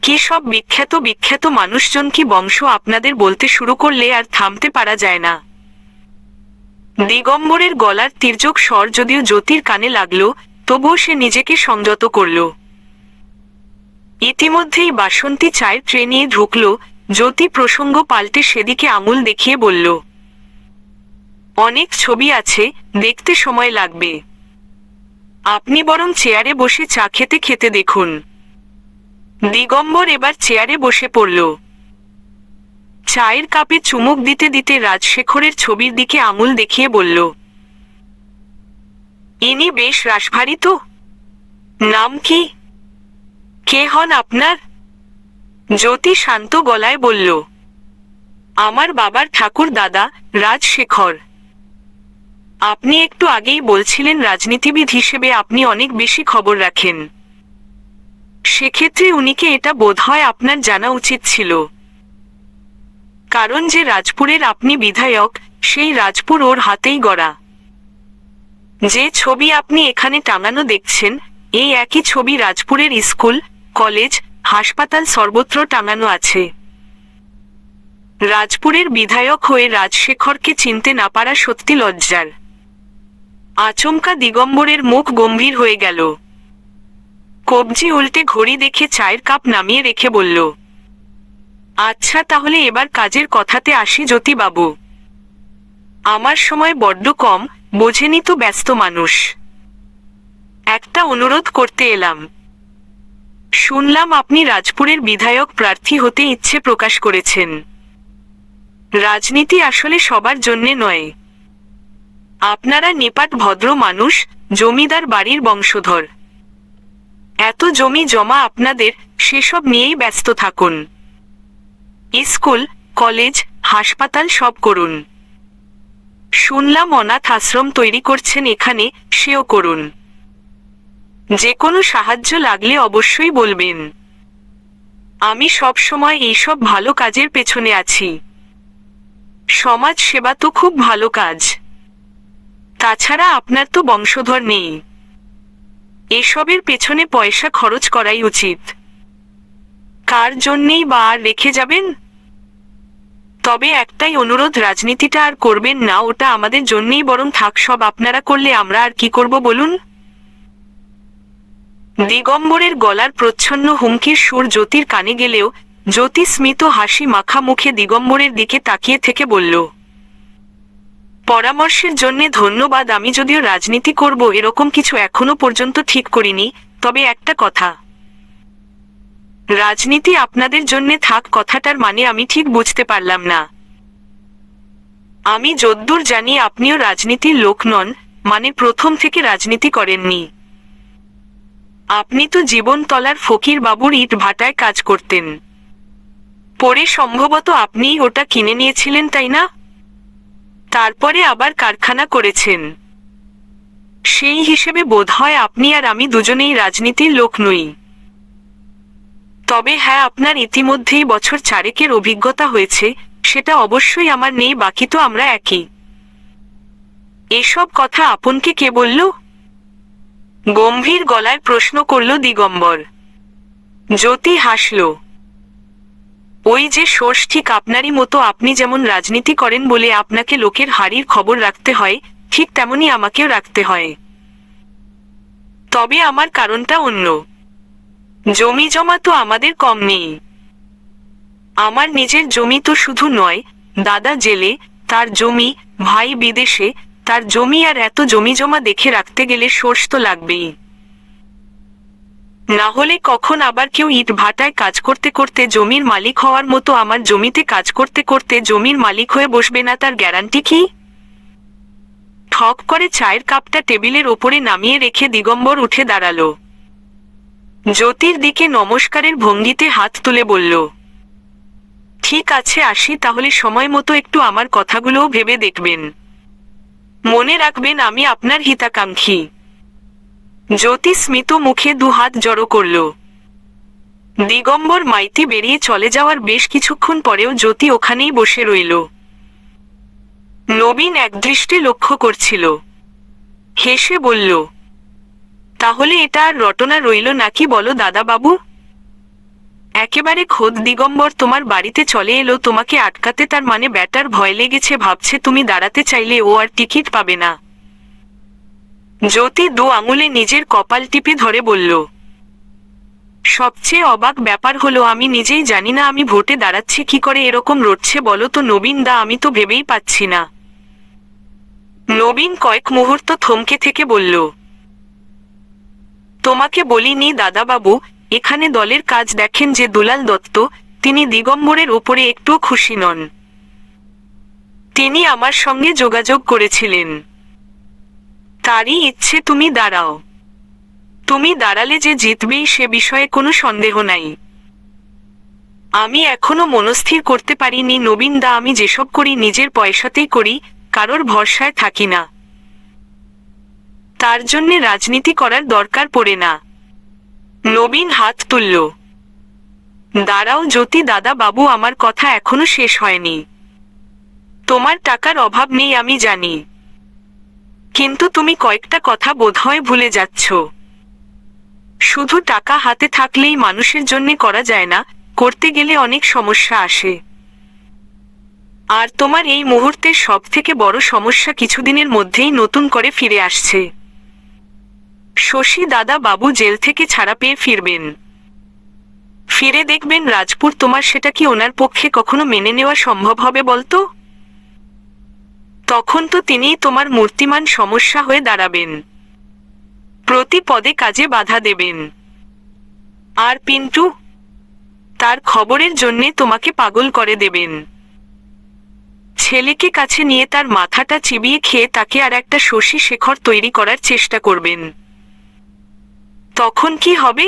কি সব বিখ্যাত বিখ্যাত মানুষজন কি বংশ আপনাদের বলতে শুরু করলে আর থামতে পারা যায় না দিগম্বরের গলার তির্যক স্বর যদিও জ্যোতির কানে লাগলো তবুও সে নিজেকে সংযত করল ইতিমধ্যেই বাসন্তী চায়ের ট্রে নিয়ে ঢুকল জ্যোতি প্রসঙ্গ পাল্টে সেদিকে আমুল দেখিয়ে বলল অনেক ছবি আছে দেখতে সময় লাগবে আপনি বরং চেয়ারে বসে চা খেতে খেতে দেখুন দিগম্বর এবার চেয়ারে বসে পড়ল চায়ের কাপে চুমুক দিতে দিতে রাজশেখরের ছবির দিকে আমুল দেখিয়ে বলল ইনি বেশ রাসভারিত তো নাম কি কে হন আপনার জ্যোতি শান্ত গলায় বলল আমার বাবার ঠাকুর দাদা রাজশেখর আপনি একটু আগেই বলছিলেন রাজনীতিবিদ হিসেবে আপনি অনেক বেশি খবর রাখেন সেক্ষেত্রে উনিকে এটা বোধ হয় আপনার জানা উচিত ছিল কারণ যে রাজপুরের আপনি বিধায়ক সেই রাজপুর ওর হাতেই গড়া যে ছবি আপনি এখানে টাঙানো দেখছেন এই একই ছবি রাজপুরের স্কুল কলেজ হাসপাতাল সর্বত্র টাঙানো আছে রাজপুরের বিধায়ক হয়ে রাজশেখরকে চিনতে না পারা সত্যি লজ্জার আচমকা দিগম্বরের মুখ গম্ভীর হয়ে গেল কবজি উল্টে ঘড়ি দেখে চায়ের কাপ নামিয়ে রেখে বলল আচ্ছা তাহলে এবার কাজের কথাতে আসি জ্যোতিবাবু আমার সময় বড্ড কম বোঝেনি তো ব্যস্ত মানুষ একটা অনুরোধ করতে এলাম শুনলাম আপনি রাজপুরের বিধায়ক প্রার্থী হতে ইচ্ছে প্রকাশ করেছেন রাজনীতি আসলে সবার জন্যে নয় আপনারা নেপাট ভদ্র মানুষ জমিদার বাড়ির বংশধর এত জমি জমা আপনাদের সেসব নিয়েই ব্যস্ত থাকুন স্কুল কলেজ হাসপাতাল সব করুন শুনলাম অনাথ আশ্রম তৈরি করছেন এখানে সেও করুন যে কোনো সাহায্য লাগলে অবশ্যই বলবেন আমি সব সময় এইসব ভালো কাজের পেছনে আছি সমাজ সেবা তো খুব ভালো কাজ তাছাড়া আপনার তো বংশধর নেই এসবের পেছনে পয়সা খরচ করাই উচিত কার জন্যেই বা আর রেখে যাবেন তবে একটাই অনুরোধ রাজনীতিটা আর করবেন না ওটা আমাদের জন্যেই বরং থাক সব আপনারা করলে আমরা আর কি করব বলুন দিগম্বরের গলার প্রচ্ছন্ন হুমকির সুর জ্যোতির কানে গেলেও জ্যোতি স্মিত হাসি মাখা মুখে দিগম্বরের দিকে তাকিয়ে থেকে বলল পরামর্শের জন্য ধন্যবাদ আমি যদিও রাজনীতি করব এরকম কিছু এখনো পর্যন্ত ঠিক করিনি তবে একটা কথা রাজনীতি আপনাদের জন্য থাক কথাটার মানে আমি ঠিক বুঝতে পারলাম না আমি যদ্দূর জানি আপনিও রাজনীতির লোক নন মানে প্রথম থেকে রাজনীতি করেননি আপনি তো জীবনতলার ফকির বাবুর ইট ভাটায় কাজ করতেন পরে সম্ভবত আপনি ওটা কিনে নিয়েছিলেন তাই না তারপরে আবার কারখানা করেছেন সেই হিসেবে বোধ হয় আপনি আর আমি দুজনেই রাজনীতির লোক নই তবে হ্যাঁ আপনার ইতিমধ্যেই বছর চারেকের অভিজ্ঞতা হয়েছে সেটা অবশ্যই আমার নেই বাকি তো আমরা একই এসব কথা আপনকে কে বলল গম্ভীর গলায় প্রশ্ন করল দিগম্বর জ্যোতি হাসল ওই যে সোর্স ঠিক আপনারই মতো আপনি যেমন রাজনীতি করেন বলে আপনাকে লোকের হাড়ির খবর রাখতে হয় ঠিক তেমনই আমাকেও রাখতে হয় তবে আমার কারণটা অন্য জমি জমা তো আমাদের কম নেই আমার নিজের জমি তো শুধু নয় দাদা জেলে তার জমি ভাই বিদেশে তার জমি আর এত জমি জমা দেখে রাখতে গেলে সোর্স তো লাগবেই না হলে কখন আবার কেউ ইট ভাটায় কাজ করতে করতে জমির মালিক হওয়ার মতো আমার জমিতে কাজ করতে করতে জমির মালিক হয়ে বসবে না তার গ্যারান্টি কি ঠক করে চায়ের কাপটা টেবিলের ওপরে নামিয়ে রেখে দিগম্বর উঠে দাঁড়াল জ্যোতির দিকে নমস্কারের ভঙ্গিতে হাত তুলে বলল ঠিক আছে আসি তাহলে সময় মতো একটু আমার কথাগুলোও ভেবে দেখবেন মনে রাখবেন আমি আপনার হিতাকাঙ্ক্ষী জ্যোতি স্মিত মুখে দুহাত জড়ো করল দিগম্বর মাইতি বেরিয়ে চলে যাওয়ার বেশ কিছুক্ষণ পরেও জ্যোতি ওখানেই বসে রইল নবীন একদৃষ্টে লক্ষ্য করছিল হেসে বলল তাহলে এটা আর রটনা রইল নাকি বলো দাদাবাবু একেবারে খোদ দিগম্বর তোমার বাড়িতে চলে এলো তোমাকে আটকাতে তার মানে ব্যাটার ভয় লেগেছে ভাবছে তুমি দাঁড়াতে চাইলে ও আর টিকিট পাবে না জ্যোতি দু আঙুলে নিজের কপাল টিপে ধরে বলল সবচেয়ে অবাক ব্যাপার হলো আমি নিজেই জানি না আমি ভোটে দাঁড়াচ্ছি কি করে এরকম রটছে বলো তো নবীন দা আমি তো ভেবেই পাচ্ছি না নবীন কয়েক মুহূর্ত থমকে থেকে বলল তোমাকে বলিনি দাদাবাবু এখানে দলের কাজ দেখেন যে দুলাল দত্ত তিনি দিগম্বরের ওপরে একটুও খুশি নন তিনি আমার সঙ্গে যোগাযোগ করেছিলেন তারই ইচ্ছে তুমি দাঁড়াও তুমি দাঁড়ালে যে জিতবেই সে বিষয়ে কোনো সন্দেহ নাই আমি এখনো মনস্থির করতে পারিনি নবীন দা আমি যেসব করি নিজের পয়সাতেই করি কারোর ভরসায় থাকি না তার জন্যে রাজনীতি করার দরকার পড়ে না নবীন হাত তুলল দাঁড়াও জ্যোতি দাদা বাবু আমার কথা এখনো শেষ হয়নি তোমার টাকার অভাব নেই আমি জানি কিন্তু তুমি কয়েকটা কথা বোধহয় ভুলে যাচ্ছ শুধু টাকা হাতে থাকলেই মানুষের জন্য করা যায় না করতে গেলে অনেক সমস্যা আসে আর তোমার এই মুহূর্তে সব থেকে বড় সমস্যা কিছুদিনের মধ্যেই নতুন করে ফিরে আসছে শশী দাদা বাবু জেল থেকে ছাড়া পেয়ে ফিরবেন ফিরে দেখবেন রাজপুর তোমার সেটা কি ওনার পক্ষে কখনো মেনে নেওয়া সম্ভব হবে বলতো তখন তো তিনি তোমার মূর্তিমান সমস্যা হয়ে দাঁড়াবেন প্রতি পদে কাজে বাধা দেবেন আর পিন্টু তার খবরের জন্যে তোমাকে পাগল করে দেবেন ছেলেকে কাছে নিয়ে তার মাথাটা চিবিয়ে খেয়ে তাকে আর একটা শশী শেখর তৈরি করার চেষ্টা করবেন তখন কি হবে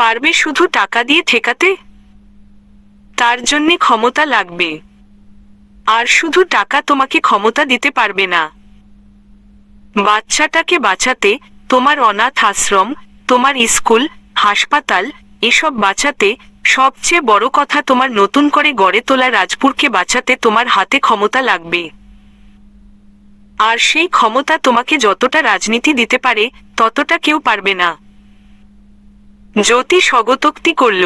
পারবে শুধু টাকা দিয়ে ঠেকাতে তার জন্যে ক্ষমতা লাগবে আর শুধু টাকা তোমাকে ক্ষমতা দিতে পারবে না বাচ্চাটাকে বাঁচাতে তোমার অনাথ আশ্রম তোমার স্কুল হাসপাতাল এসব বাঁচাতে সবচেয়ে বড় কথা তোমার নতুন করে গড়ে তোলা রাজপুরকে বাঁচাতে তোমার হাতে ক্ষমতা লাগবে আর সেই ক্ষমতা তোমাকে যতটা রাজনীতি দিতে পারে ততটা কেউ পারবে না জ্যোতি স্বগতোক্তি করল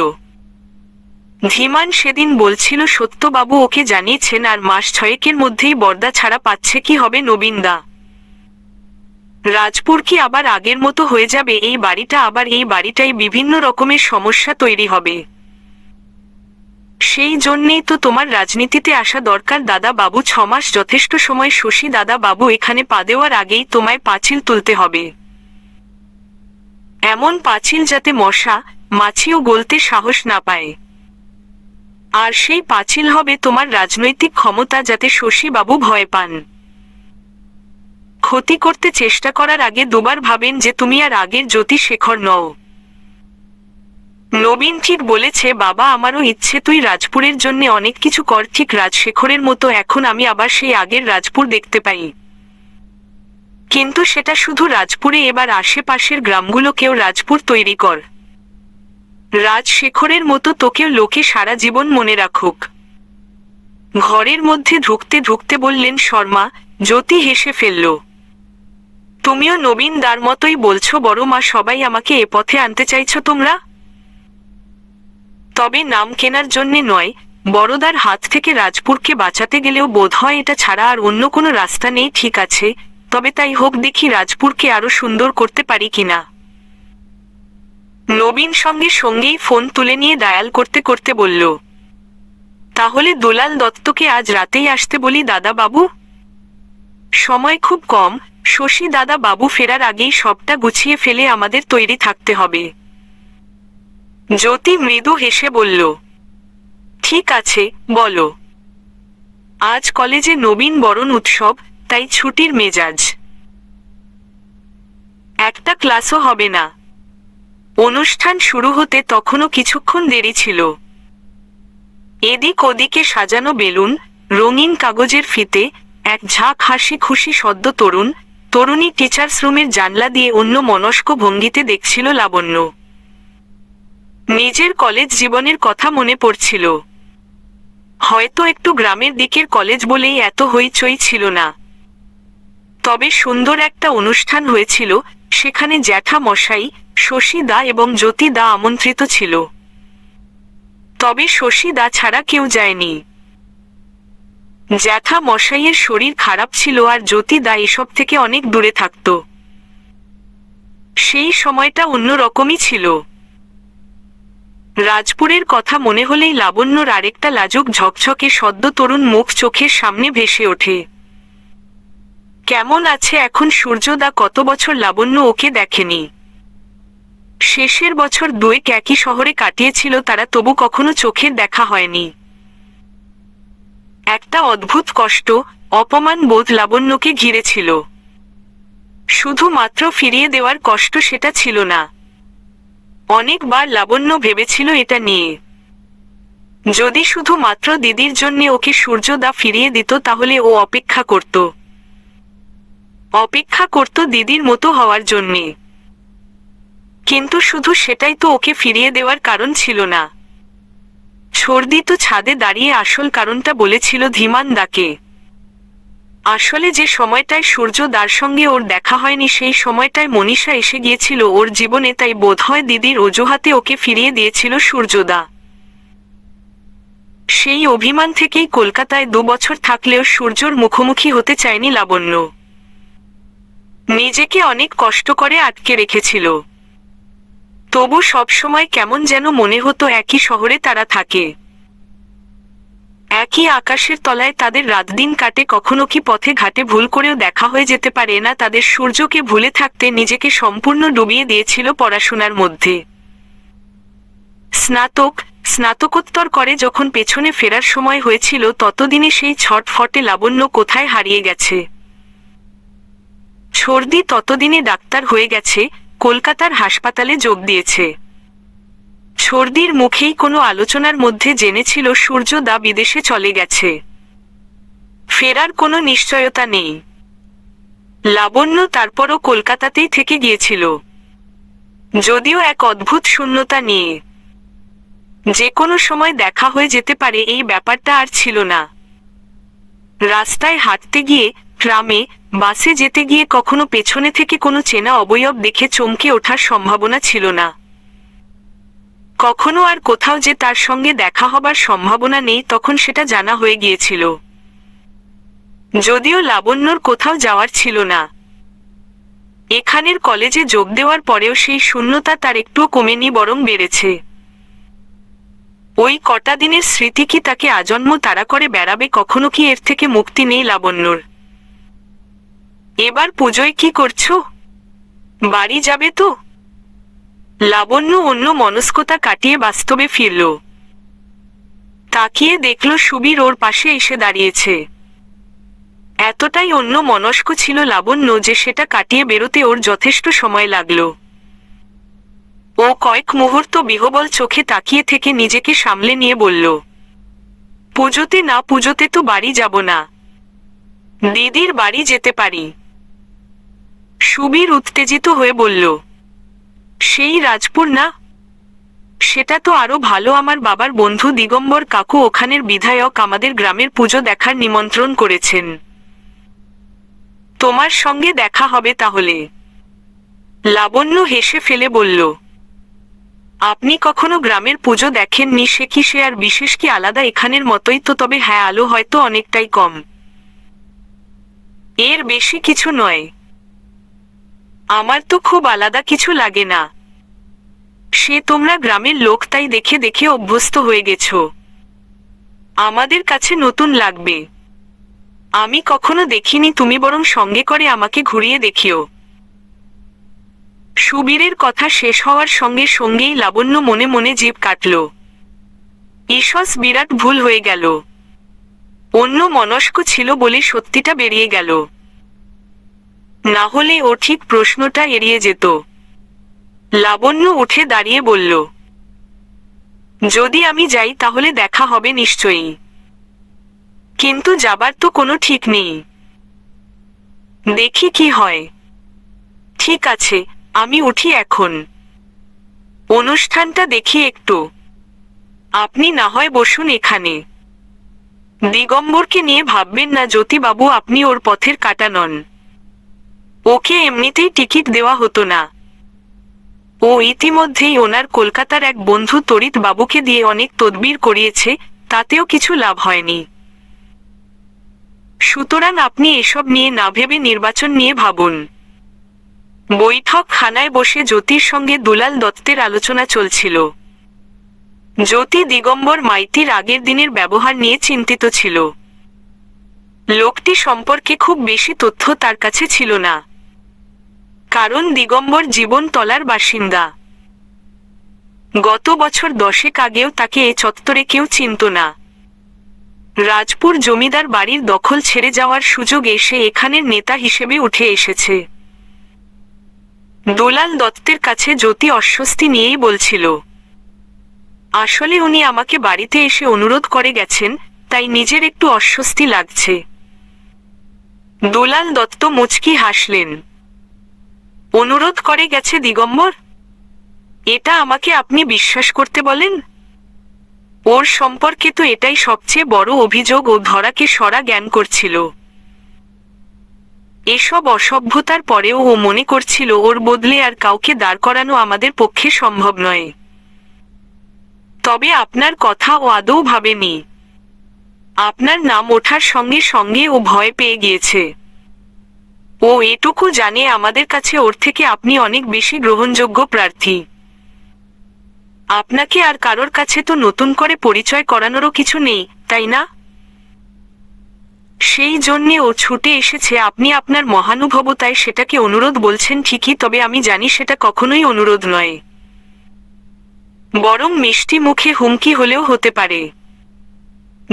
ধীমান সেদিন বলছিল সত্যবাবু ওকে জানিয়েছেন আর মাস ছয়েকের মধ্যেই বর্দা ছাড়া পাচ্ছে কি হবে নবীনদা রাজপুর কি আবার আগের মতো হয়ে যাবে এই বাড়িটা আবার এই বাড়িটাই বিভিন্ন রকমের সমস্যা তৈরি হবে সেই জন্যেই তো তোমার রাজনীতিতে আসা দরকার দাদা বাবু ছমাস যথেষ্ট সময় শশী দাদা বাবু এখানে পা দেওয়ার আগেই তোমায় পাঁচিল তুলতে হবে এমন পাঁচিল যাতে মশা মাছিও গলতে সাহস না পায় আর সেই পাঁচিল হবে তোমার রাজনৈতিক ক্ষমতা যাতে শশীবাবু ভয় পান ক্ষতি করতে চেষ্টা করার আগে দুবার ভাবেন যে তুমি আর আগের জ্যোতি শেখর নও নবীন ঠিক বলেছে বাবা আমারও ইচ্ছে তুই রাজপুরের জন্য অনেক কিছু কর ঠিক রাজশেখরের মতো এখন আমি আবার সেই আগের রাজপুর দেখতে পাই কিন্তু সেটা শুধু রাজপুরে এবার আশেপাশের গ্রামগুলোকেও রাজপুর তৈরি কর রাজশেখরের মতো তোকেও লোকে সারা জীবন মনে রাখুক ঘরের মধ্যে ঢুকতে ঢুকতে বললেন শর্মা জ্যোতি হেসে ফেলল তুমিও নবীন দার মতোই বলছো বড় মা সবাই আমাকে এ পথে আনতে চাইছ তোমরা তবে নাম কেনার জন্যে নয় বড়দার হাত থেকে রাজপুরকে বাঁচাতে গেলেও বোধ হয় এটা ছাড়া আর অন্য কোনো রাস্তা নেই ঠিক আছে তবে তাই হোক দেখি রাজপুরকে আরো সুন্দর করতে পারি কিনা নবীন সঙ্গে সঙ্গেই ফোন তুলে নিয়ে ডায়াল করতে করতে বলল তাহলে দোলাল দত্তকে আজ রাতেই আসতে বলি দাদা বাবু সময় খুব কম শশী দাদা বাবু ফেরার আগেই সবটা গুছিয়ে ফেলে আমাদের তৈরি থাকতে হবে জ্যোতি মৃদু হেসে বলল ঠিক আছে বলো আজ কলেজে নবীন বরণ উৎসব তাই ছুটির মেজাজ একটা ক্লাসও হবে না অনুষ্ঠান শুরু হতে তখনও কিছুক্ষণ দেরি ছিল এদিক ওদিকে সাজানো বেলুন রঙিন কাগজের ফিতে এক ঝাঁক হাসি খুশি সদ্য তরুণ তরুণী টিচার্স রুমের জানলা দিয়ে অন্য মনস্ক ভঙ্গিতে দেখছিল লাবণ্য নিজের কলেজ জীবনের কথা মনে পড়ছিল হয়তো একটু গ্রামের দিকের কলেজ বলেই এত হইচই ছিল না তবে সুন্দর একটা অনুষ্ঠান হয়েছিল সেখানে জ্যাঠা মশাই শশীদা এবং জ্যোতিদা আমন্ত্রিত ছিল তবে শশীদা ছাড়া কেউ যায়নি জ্যাঠা মশাইয়ের শরীর খারাপ ছিল আর জ্যোতি দা এসব থেকে অনেক দূরে থাকত সেই সময়টা অন্যরকমই ছিল রাজপুরের কথা মনে হলেই লাবণ্যর আরেকটা লাজুক ঝকঝকে সদ্য তরুণ মুখ চোখের সামনে ভেসে ওঠে কেমন আছে এখন সূর্যদা কত বছর লাবণ্য ওকে দেখেনি শেষের বছর দুয়েক একই শহরে কাটিয়েছিল তারা তবু কখনো চোখের দেখা হয়নি একটা অদ্ভুত কষ্ট অপমান বোধ লাবণ্যকে ঘিরেছিল শুধুমাত্র ফিরিয়ে দেওয়ার কষ্ট সেটা ছিল না অনেকবার লাবণ্য ভেবেছিল এটা নিয়ে যদি শুধুমাত্র দিদির জন্যে ওকে সূর্যদা ফিরিয়ে দিত তাহলে ও অপেক্ষা করত অপেক্ষা করত দিদির মতো হওয়ার জন্যে কিন্তু শুধু সেটাই তো ওকে ফিরিয়ে দেওয়ার কারণ ছিল না সর্দি তো ছাদে দাঁড়িয়ে আসল কারণটা বলেছিল ধীমান দাকে আসলে যে সময়টায় সূর্য দার সঙ্গে ওর দেখা হয়নি সেই সময়টায় মনীষা এসে গিয়েছিল ওর জীবনে তাই বোধহয় দিদির অজুহাতে ওকে ফিরিয়ে দিয়েছিল সূর্যদা সেই অভিমান থেকেই কলকাতায় দু বছর থাকলেও সূর্যর মুখোমুখি হতে চায়নি লাবণ্য নিজেকে অনেক কষ্ট করে আটকে রেখেছিল তবু সবসময় কেমন যেন মনে হতো একই শহরে তারা থাকে একই আকাশের তলায় তাদের রাত দিন কাটে কখনো কি পথে ঘাটে ভুল করেও দেখা হয়ে যেতে পারে না তাদের সূর্যকে ভুলে থাকতে নিজেকে সম্পূর্ণ ডুবিয়ে দিয়েছিল পড়াশোনার মধ্যে স্নাতক স্নাতকোত্তর করে যখন পেছনে ফেরার সময় হয়েছিল ততদিনে সেই ছটফটে লাবণ্য কোথায় হারিয়ে গেছে সর্দি ততদিনে ডাক্তার হয়ে গেছে কলকাতার হাসপাতালে যোগ দিয়েছে সর্দির মুখেই কোনো আলোচনার মধ্যে জেনেছিল সূর্য দা বিদেশে চলে গেছে ফেরার কোনো নিশ্চয়তা নেই লাবণ্য তারপরও কলকাতাতেই থেকে গিয়েছিল যদিও এক অদ্ভুত শূন্যতা নিয়ে যে কোনো সময় দেখা হয়ে যেতে পারে এই ব্যাপারটা আর ছিল না রাস্তায় হাঁটতে গিয়ে ট্রামে বাসে যেতে গিয়ে কখনো পেছনে থেকে কোনো চেনা অবয়ব দেখে চমকে ওঠার সম্ভাবনা ছিল না কখনো আর কোথাও যে তার সঙ্গে দেখা হবার সম্ভাবনা নেই তখন সেটা জানা হয়ে গিয়েছিল যদিও লাবণ্যর কোথাও যাওয়ার ছিল না এখানের কলেজে যোগ দেওয়ার পরেও সেই শূন্যতা তার একটুও কমেনি বরং বেড়েছে ওই কটা দিনের স্মৃতি কি তাকে আজন্ম তারা করে বেড়াবে কখনো কি এর থেকে মুক্তি নেই লাবণ্যর এবার পুজোয় কি করছো বাড়ি যাবে তো লাবণ্য অন্য মনস্কতা কাটিয়ে বাস্তবে ফিরল তাকিয়ে দেখল সুবীর ওর পাশে এসে দাঁড়িয়েছে এতটাই অন্য মনস্ক ছিল লাবণ্য যে সেটা কাটিয়ে বেরোতে ওর যথেষ্ট সময় লাগল ও কয়েক মুহূর্ত বিহবল চোখে তাকিয়ে থেকে নিজেকে সামলে নিয়ে বলল পুজোতে না পুজোতে তো বাড়ি যাব না দিদির বাড়ি যেতে পারি সুবীর উত্তেজিত হয়ে বলল সেই রাজপুর না সেটা তো আরো ভালো আমার বাবার বন্ধু দিগম্বর কাকু ওখানের বিধায়ক আমাদের গ্রামের পুজো দেখার নিমন্ত্রণ করেছেন তোমার সঙ্গে দেখা হবে তাহলে লাবণ্য হেসে ফেলে বলল আপনি কখনো গ্রামের পুজো দেখেননি সে কি সে আর বিশেষ কি আলাদা এখানের মতোই তো তবে হ্যাঁ আলো হয়তো অনেকটাই কম এর বেশি কিছু নয় আমার তো খুব আলাদা কিছু লাগে না সে তোমরা গ্রামের লোক তাই দেখে দেখে অভ্যস্ত হয়ে গেছ আমাদের কাছে নতুন লাগবে আমি কখনো দেখিনি তুমি বরং সঙ্গে করে আমাকে ঘুরিয়ে দেখিও সুবীরের কথা শেষ হওয়ার সঙ্গে সঙ্গেই লাবণ্য মনে মনে জীব কাটল ঈশ্বস বিরাট ভুল হয়ে গেল অন্য মনস্ক ছিল বলে সত্যিটা বেরিয়ে গেল না হলে ও ঠিক প্রশ্নটা এড়িয়ে যেত লাবণ্য উঠে দাঁড়িয়ে বলল যদি আমি যাই তাহলে দেখা হবে নিশ্চয়ই কিন্তু যাবার তো কোনো ঠিক নেই দেখি কি হয় ঠিক আছে আমি উঠি এখন অনুষ্ঠানটা দেখি একটু আপনি না হয় বসুন এখানে দিগম্বরকে নিয়ে ভাববেন না জ্যোতিবাবু আপনি ওর পথের কাটা নন ওকে এমনিতেই টিকিট দেওয়া হতো না ও ইতিমধ্যেই ওনার কলকাতার এক বন্ধু তরিত বাবুকে দিয়ে অনেক তদবির করিয়েছে তাতেও কিছু লাভ হয়নি সুতরাং আপনি এসব নিয়ে না ভেবে নির্বাচন নিয়ে ভাবুন বৈঠক খানায় বসে জ্যোতির সঙ্গে দুলাল দত্তের আলোচনা চলছিল জ্যোতি দিগম্বর মাইতির আগের দিনের ব্যবহার নিয়ে চিন্তিত ছিল লোকটি সম্পর্কে খুব বেশি তথ্য তার কাছে ছিল না কারণ দিগম্বর জীবনতলার বাসিন্দা গত বছর দশেক আগেও তাকে এ চত্বরে কেউ চিনত না রাজপুর জমিদার বাড়ির দখল ছেড়ে যাওয়ার সুযোগ এসে এখানের নেতা হিসেবে উঠে এসেছে দোলাল দত্তের কাছে জ্যোতি অস্বস্তি নিয়েই বলছিল আসলে উনি আমাকে বাড়িতে এসে অনুরোধ করে গেছেন তাই নিজের একটু অস্বস্তি লাগছে দোলাল দত্ত মুচকি হাসলেন অনুরোধ করে গেছে দিগম্বর এটা আমাকে আপনি বিশ্বাস করতে বলেন ওর সম্পর্কে তো এটাই সবচেয়ে বড় অভিযোগ ও ধরাকে সরা জ্ঞান করছিল এসব অসভ্যতার পরেও ও মনে করছিল ওর বদলে আর কাউকে দাঁড় করানো আমাদের পক্ষে সম্ভব নয় তবে আপনার কথা ও আদৌ ভাবেনি আপনার নাম ওঠার সঙ্গে সঙ্গে ও ভয় পেয়ে গিয়েছে ও এটুকু জানে আমাদের কাছে ওর থেকে আপনি অনেক বেশি গ্রহণযোগ্য প্রার্থী আপনাকে আর কারোর কাছে তো নতুন করে পরিচয় করানোরও কিছু নেই তাই না সেই জন্যে ও ছুটে এসেছে আপনি আপনার মহানুভবতায় সেটাকে অনুরোধ বলছেন ঠিকই তবে আমি জানি সেটা কখনোই অনুরোধ নয় বরং মিষ্টি মুখে হুমকি হলেও হতে পারে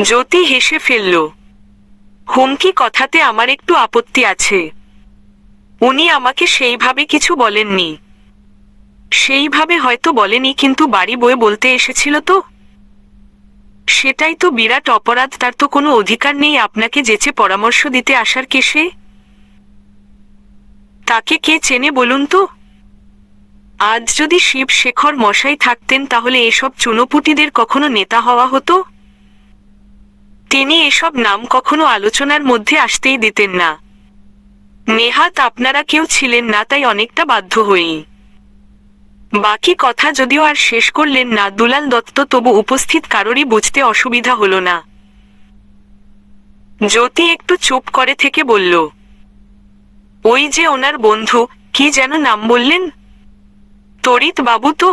জ্যোতি হেসে ফেলল হুমকি কথাতে আমার একটু আপত্তি আছে উনি আমাকে সেইভাবে কিছু বলেননি সেইভাবে হয়তো বলেনি কিন্তু বাড়ি বয়ে বলতে এসেছিল তো সেটাই তো বিরাট অপরাধ তার তো কোনো অধিকার নেই আপনাকে যেচে পরামর্শ দিতে আসার সে তাকে কে চেনে বলুন তো আজ যদি শিব শেখর মশাই থাকতেন তাহলে এসব চুনোপুটিদের কখনো নেতা হওয়া হতো তিনি এসব নাম কখনো আলোচনার মধ্যে আসতেই দিতেন না নেহাত আপনারা কেউ ছিলেন না তাই অনেকটা বাধ্য হই বাকি কথা যদিও আর শেষ করলেন না দুলাল দত্ত তবু উপস্থিত কারোরই বুঝতে অসুবিধা হল না জ্যোতি একটু চুপ করে থেকে বলল ওই যে ওনার বন্ধু কি যেন নাম বললেন তরিত বাবু তো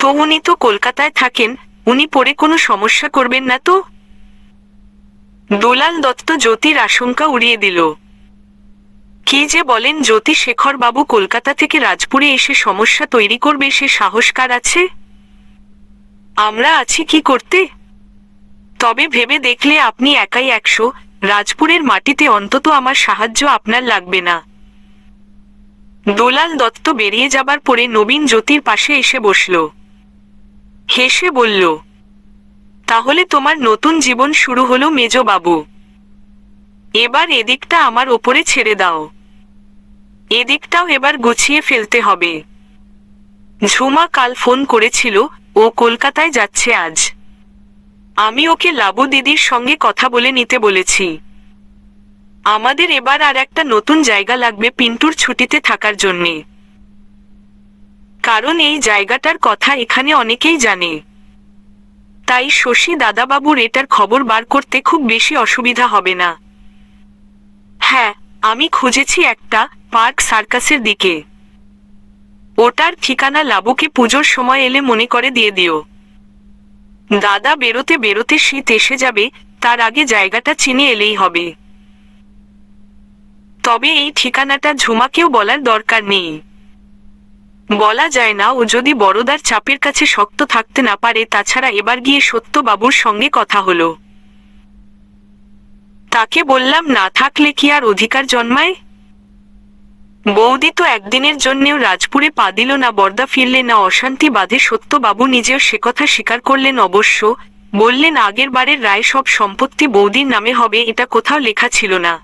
তো উনি তো কলকাতায় থাকেন উনি পড়ে কোনো সমস্যা করবেন না তো দুলাল দত্ত জ্যোতির আশঙ্কা উড়িয়ে দিল কে যে বলেন জ্যোতি বাবু কলকাতা থেকে রাজপুরে এসে সমস্যা তৈরি করবে সে সাহসকার আছে আমরা আছি কি করতে তবে ভেবে দেখলে আপনি একাই একশো রাজপুরের মাটিতে অন্তত আমার সাহায্য আপনার লাগবে না দোলাল দত্ত বেরিয়ে যাবার পরে নবীন জ্যোতির পাশে এসে বসল হেসে বলল তাহলে তোমার নতুন জীবন শুরু হলো মেজবাবু এবার এদিকটা আমার ওপরে ছেড়ে দাও এদিকটাও এবার গুছিয়ে ফেলতে হবে ঝুমা কাল ফোন করেছিল ও কলকাতায় যাচ্ছে আজ আমি ওকে লাবু দিদির সঙ্গে কথা বলে নিতে বলেছি আমাদের এবার আর একটা নতুন জায়গা লাগবে পিন্টুর ছুটিতে থাকার জন্যে কারণ এই জায়গাটার কথা এখানে অনেকেই জানে তাই শশী দাদাবাবুর এটার খবর বার করতে খুব বেশি অসুবিধা হবে না হ্যাঁ আমি খুঁজেছি একটা পার্ক সার্কাসের দিকে ওটার ঠিকানা লাবুকে পুজোর সময় এলে মনে করে দিয়ে দিও দাদা বেরোতে বেরোতে শীত এসে যাবে তার আগে জায়গাটা চিনে এলেই হবে তবে এই ঠিকানাটা ঝুমাকেও বলার দরকার নেই বলা যায় না ও যদি বড়দার চাপের কাছে শক্ত থাকতে না পারে তাছাড়া এবার গিয়ে সত্যবাবুর সঙ্গে কথা হলো তাকে বললাম না থাকলে কি আর অধিকার জন্মায় বৌদি তো একদিনের জন্যেও রাজপুরে পা দিল না বর্দা ফিরলে না অশান্তি বাঁধে সত্যবাবু নিজেও সে কথা স্বীকার করলেন অবশ্য বললেন আগের বারের রায় সব সম্পত্তি বৌদির নামে হবে এটা কোথাও লেখা ছিল না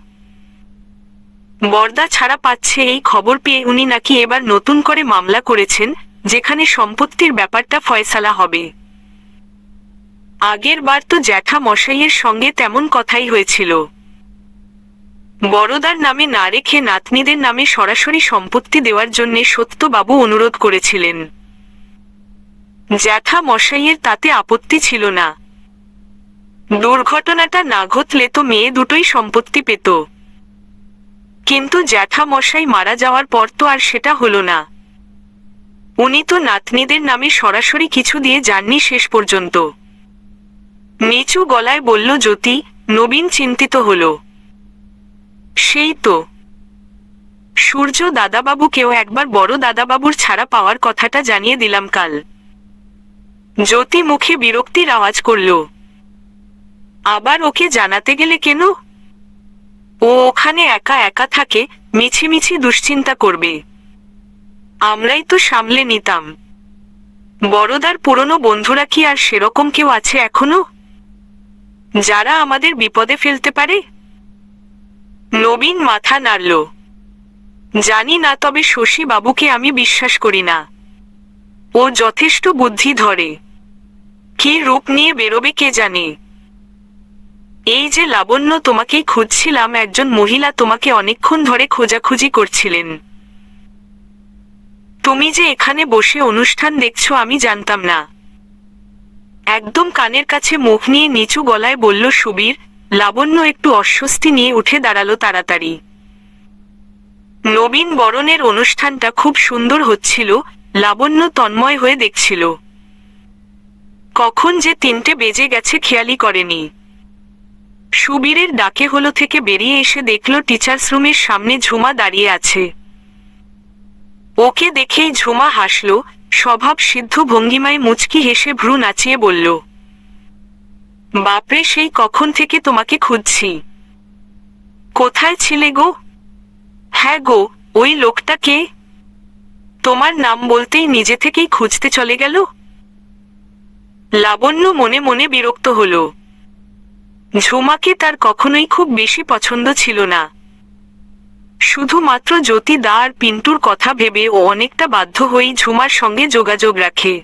বর্দা ছাড়া পাচ্ছে এই খবর পেয়ে উনি নাকি এবার নতুন করে মামলা করেছেন যেখানে সম্পত্তির ব্যাপারটা ফয়সালা হবে আগের বার তো জ্যাঠা মশাইয়ের সঙ্গে তেমন কথাই হয়েছিল বড়দার নামে না রেখে নাতনিদের নামে সরাসরি সম্পত্তি দেওয়ার জন্যে সত্যবাবু অনুরোধ করেছিলেন জ্যাঠা মশাইয়ের তাতে আপত্তি ছিল না দুর্ঘটনাটা না ঘটলে তো মেয়ে দুটোই সম্পত্তি পেত কিন্তু জ্যাঠা মশাই মারা যাওয়ার পর তো আর সেটা হলো না উনি তো নাতনিদের নামে সরাসরি কিছু দিয়ে যাননি শেষ পর্যন্ত নিচু গলায় বলল জ্যোতি নবীন চিন্তিত হল সেই তো সূর্য দাদাবাবুকেও একবার বড় দাদাবাবুর ছাড়া পাওয়ার কথাটা জানিয়ে দিলাম কাল জ্যোতি মুখে বিরক্তির আওয়াজ করল আবার ওকে জানাতে গেলে কেন ও ওখানে একা একা থাকে মিছিমিছি দুশ্চিন্তা করবে আমরাই তো সামলে নিতাম বড়দার পুরনো বন্ধুরা কি আর সেরকম কেউ আছে এখনো যারা আমাদের বিপদে ফেলতে পারে নবীন মাথা নাড়ল জানি না তবে শশী বাবুকে আমি বিশ্বাস করি না ও যথেষ্ট বুদ্ধি ধরে কি রূপ নিয়ে বেরোবে কে জানে এই যে লাবণ্য তোমাকে খুঁজছিলাম একজন মহিলা তোমাকে অনেকক্ষণ ধরে খোঁজাখুঁজি করছিলেন তুমি যে এখানে বসে অনুষ্ঠান দেখছো আমি জানতাম না একদম কানের কাছে মুখ নিয়ে নিচু গলায় বলল সুবীর লাবণ্য একটু অস্বস্তি নিয়ে উঠে দাঁড়ালো তাড়াতাড়ি নবীন বরণের অনুষ্ঠানটা খুব সুন্দর হচ্ছিল লাবণ্য তন্ময় হয়ে দেখছিল কখন যে তিনটে বেজে গেছে খেয়ালি করেনি সুবীরের ডাকে হলো থেকে বেরিয়ে এসে দেখল টিচার্স রুমের সামনে ঝুমা দাঁড়িয়ে আছে ওকে দেখেই ঝুমা হাসল স্বভাব সিদ্ধ ভঙ্গিমায় মুচকি হেসে ভ্রু নাচিয়ে বলল বাপরে সেই কখন থেকে তোমাকে খুঁজছি কোথায় ছিলে গো হ্যাঁ গো ওই লোকটা কে তোমার নাম বলতেই নিজে থেকেই খুঁজতে চলে গেল লাবণ্য মনে মনে বিরক্ত হল ঝুমাকে তার কখনোই খুব বেশি পছন্দ ছিল না শুধুমাত্র জ্যোতি দা আর পিন্টুর কথা ভেবে ও অনেকটা বাধ্য হয়েই ঝুমার সঙ্গে যোগাযোগ রাখে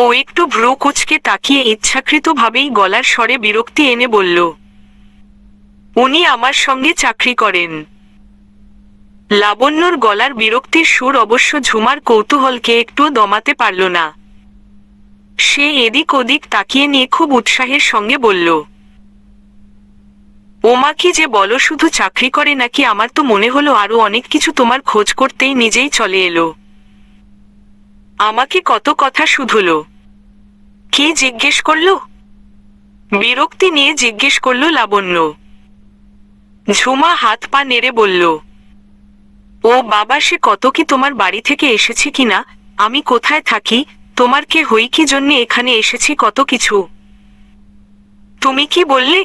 ও একটু ভ্রু কুচকে তাকিয়ে ইচ্ছাকৃতভাবেই গলার স্বরে বিরক্তি এনে বলল উনি আমার সঙ্গে চাকরি করেন লাবণ্যর গলার বিরক্তির সুর অবশ্য ঝুমার কৌতূহলকে একটু দমাতে পারল না সে এদিক ওদিক তাকিয়ে নিয়ে খুব উৎসাহের সঙ্গে বলল ওমা কি যে বলো শুধু চাকরি করে নাকি আমার তো মনে হলো আরো অনেক কিছু তোমার খোঁজ করতেই নিজেই চলে এলো আমাকে কত কথা শুধল কে জিজ্ঞেস করলো বিরক্তি নিয়ে জিজ্ঞেস করলো লাবণ্য ঝুমা হাত পা নেড়ে বলল ও বাবা সে কত কি তোমার বাড়ি থেকে এসেছে কিনা আমি কোথায় থাকি তোমার কে হই কি জন্যে এখানে এসেছি কত কিছু তুমি কি বললে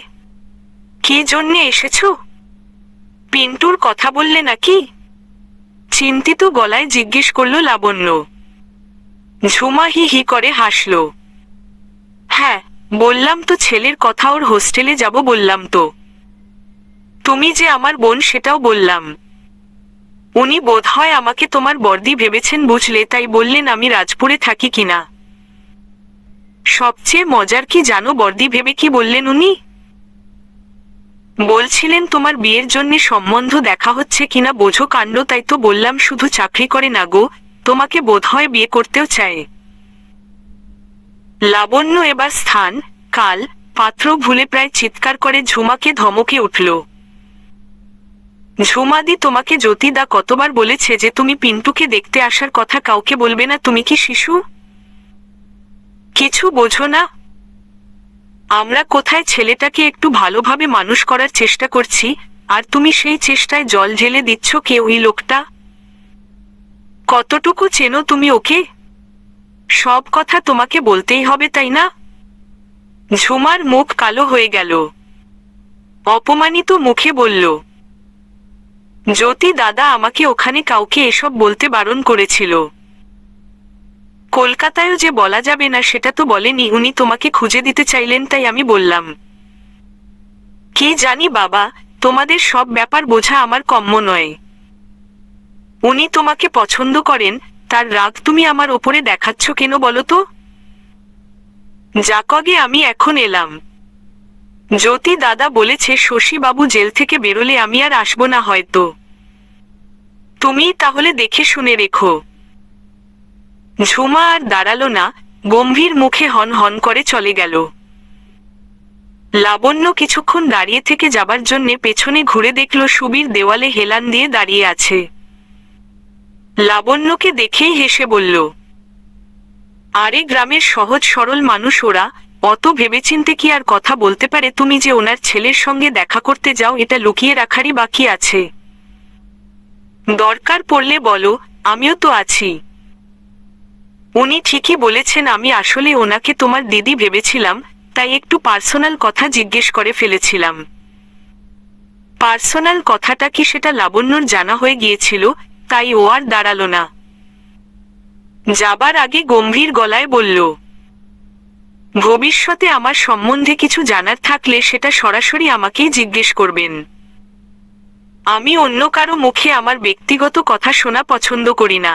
কি জন্যে এসেছ পিন্টুর কথা বললে নাকি চিন্তিত গলায় জিজ্ঞেস করল লাবণ্য ঝুমা হি হি করে হাসল হ্যাঁ বললাম তো ছেলের কথা ওর হোস্টেলে যাব বললাম তো তুমি যে আমার বোন সেটাও বললাম উনি বোধ হয় আমাকে তোমার বর্দি ভেবেছেন বুঝলে তাই বললেন আমি রাজপুরে থাকি কিনা সবচেয়ে মজার কি জানো বর্দি ভেবে কি বললেন উনি বলছিলেন তোমার বিয়ের জন্যে সম্বন্ধ দেখা হচ্ছে কিনা বোঝো কাণ্ড তাই তো বললাম শুধু চাকরি করে না গো তোমাকে বোধ হয় বিয়ে করতেও চায় লাবণ্য এবার স্থান কাল পাত্র ভুলে প্রায় চিৎকার করে ঝুমাকে ধমকে উঠল ঝুমাদি তোমাকে জ্যোতিদা কতবার বলেছে যে তুমি পিন্টুকে দেখতে আসার কথা কাউকে বলবে না তুমি কি শিশু কিছু বোঝো না আমরা কোথায় ছেলেটাকে একটু ভালোভাবে মানুষ করার চেষ্টা করছি আর তুমি সেই চেষ্টায় জল ঢেলে দিচ্ছ কে ওই লোকটা কতটুকু চেনো তুমি ওকে সব কথা তোমাকে বলতেই হবে তাই না ঝুমার মুখ কালো হয়ে গেল অপমানিত মুখে বলল জ্যোতি দাদা আমাকে ওখানে কাউকে এসব বলতে বারণ করেছিল কলকাতায়ও যে বলা যাবে না সেটা তো বলেনি উনি তোমাকে খুঁজে দিতে চাইলেন তাই আমি বললাম কি জানি বাবা তোমাদের সব ব্যাপার বোঝা আমার কম্য নয় উনি তোমাকে পছন্দ করেন তার রাগ তুমি আমার ওপরে দেখাচ্ছ কেন বলো তো জাকগে আমি এখন এলাম জ্যোতি দাদা বলেছে বাবু জেল থেকে বেরোলে আমি আর আসব না হয়তো তুমি তাহলে দেখে শুনে রেখো ঝুমা আর দাঁড়ালো না গম্ভীর মুখে হন হন করে চলে গেল লাবণ্য কিছুক্ষণ দাঁড়িয়ে থেকে যাবার জন্যে পেছনে ঘুরে দেখল সুবীর দেওয়ালে হেলান দিয়ে দাঁড়িয়ে আছে লাবণ্যকে দেখেই হেসে বলল আরে গ্রামের সহজ সরল মানুষ ওরা অত ভেবেচিন্তে কি আর কথা বলতে পারে তুমি যে ওনার ছেলের সঙ্গে দেখা করতে যাও এটা লুকিয়ে রাখারই বাকি আছে দরকার পড়লে বলো আমিও তো আছি উনি ঠিকই বলেছেন আমি আসলে ওনাকে তোমার দিদি ভেবেছিলাম তাই একটু পার্সোনাল কথা জিজ্ঞেস করে ফেলেছিলাম পার্সোনাল কথাটা কি সেটা লাবণ্যর জানা হয়ে গিয়েছিল তাই ও আর দাঁড়ালো না যাবার আগে গম্ভীর গলায় বলল ভবিষ্যতে আমার সম্বন্ধে কিছু জানার থাকলে সেটা সরাসরি আমাকেই জিজ্ঞেস করবেন আমি অন্য কারো মুখে আমার ব্যক্তিগত কথা শোনা পছন্দ করি না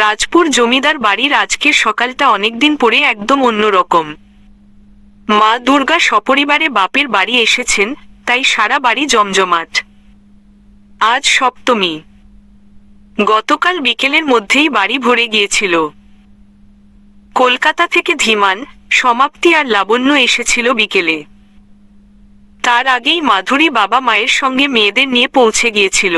রাজপুর জমিদার বাড়ির আজকের সকালটা অনেকদিন পরে একদম অন্যরকম মা দুর্গা সপরিবারে বাপের বাড়ি এসেছেন তাই সারা বাড়ি জমজমাট আজ সপ্তমী গতকাল বিকেলের মধ্যেই বাড়ি ভরে গিয়েছিল কলকাতা থেকে ধীমান সমাপ্তি আর লাবণ্য এসেছিল বিকেলে তার আগেই মাধুরী বাবা মায়ের সঙ্গে মেয়েদের নিয়ে পৌঁছে গিয়েছিল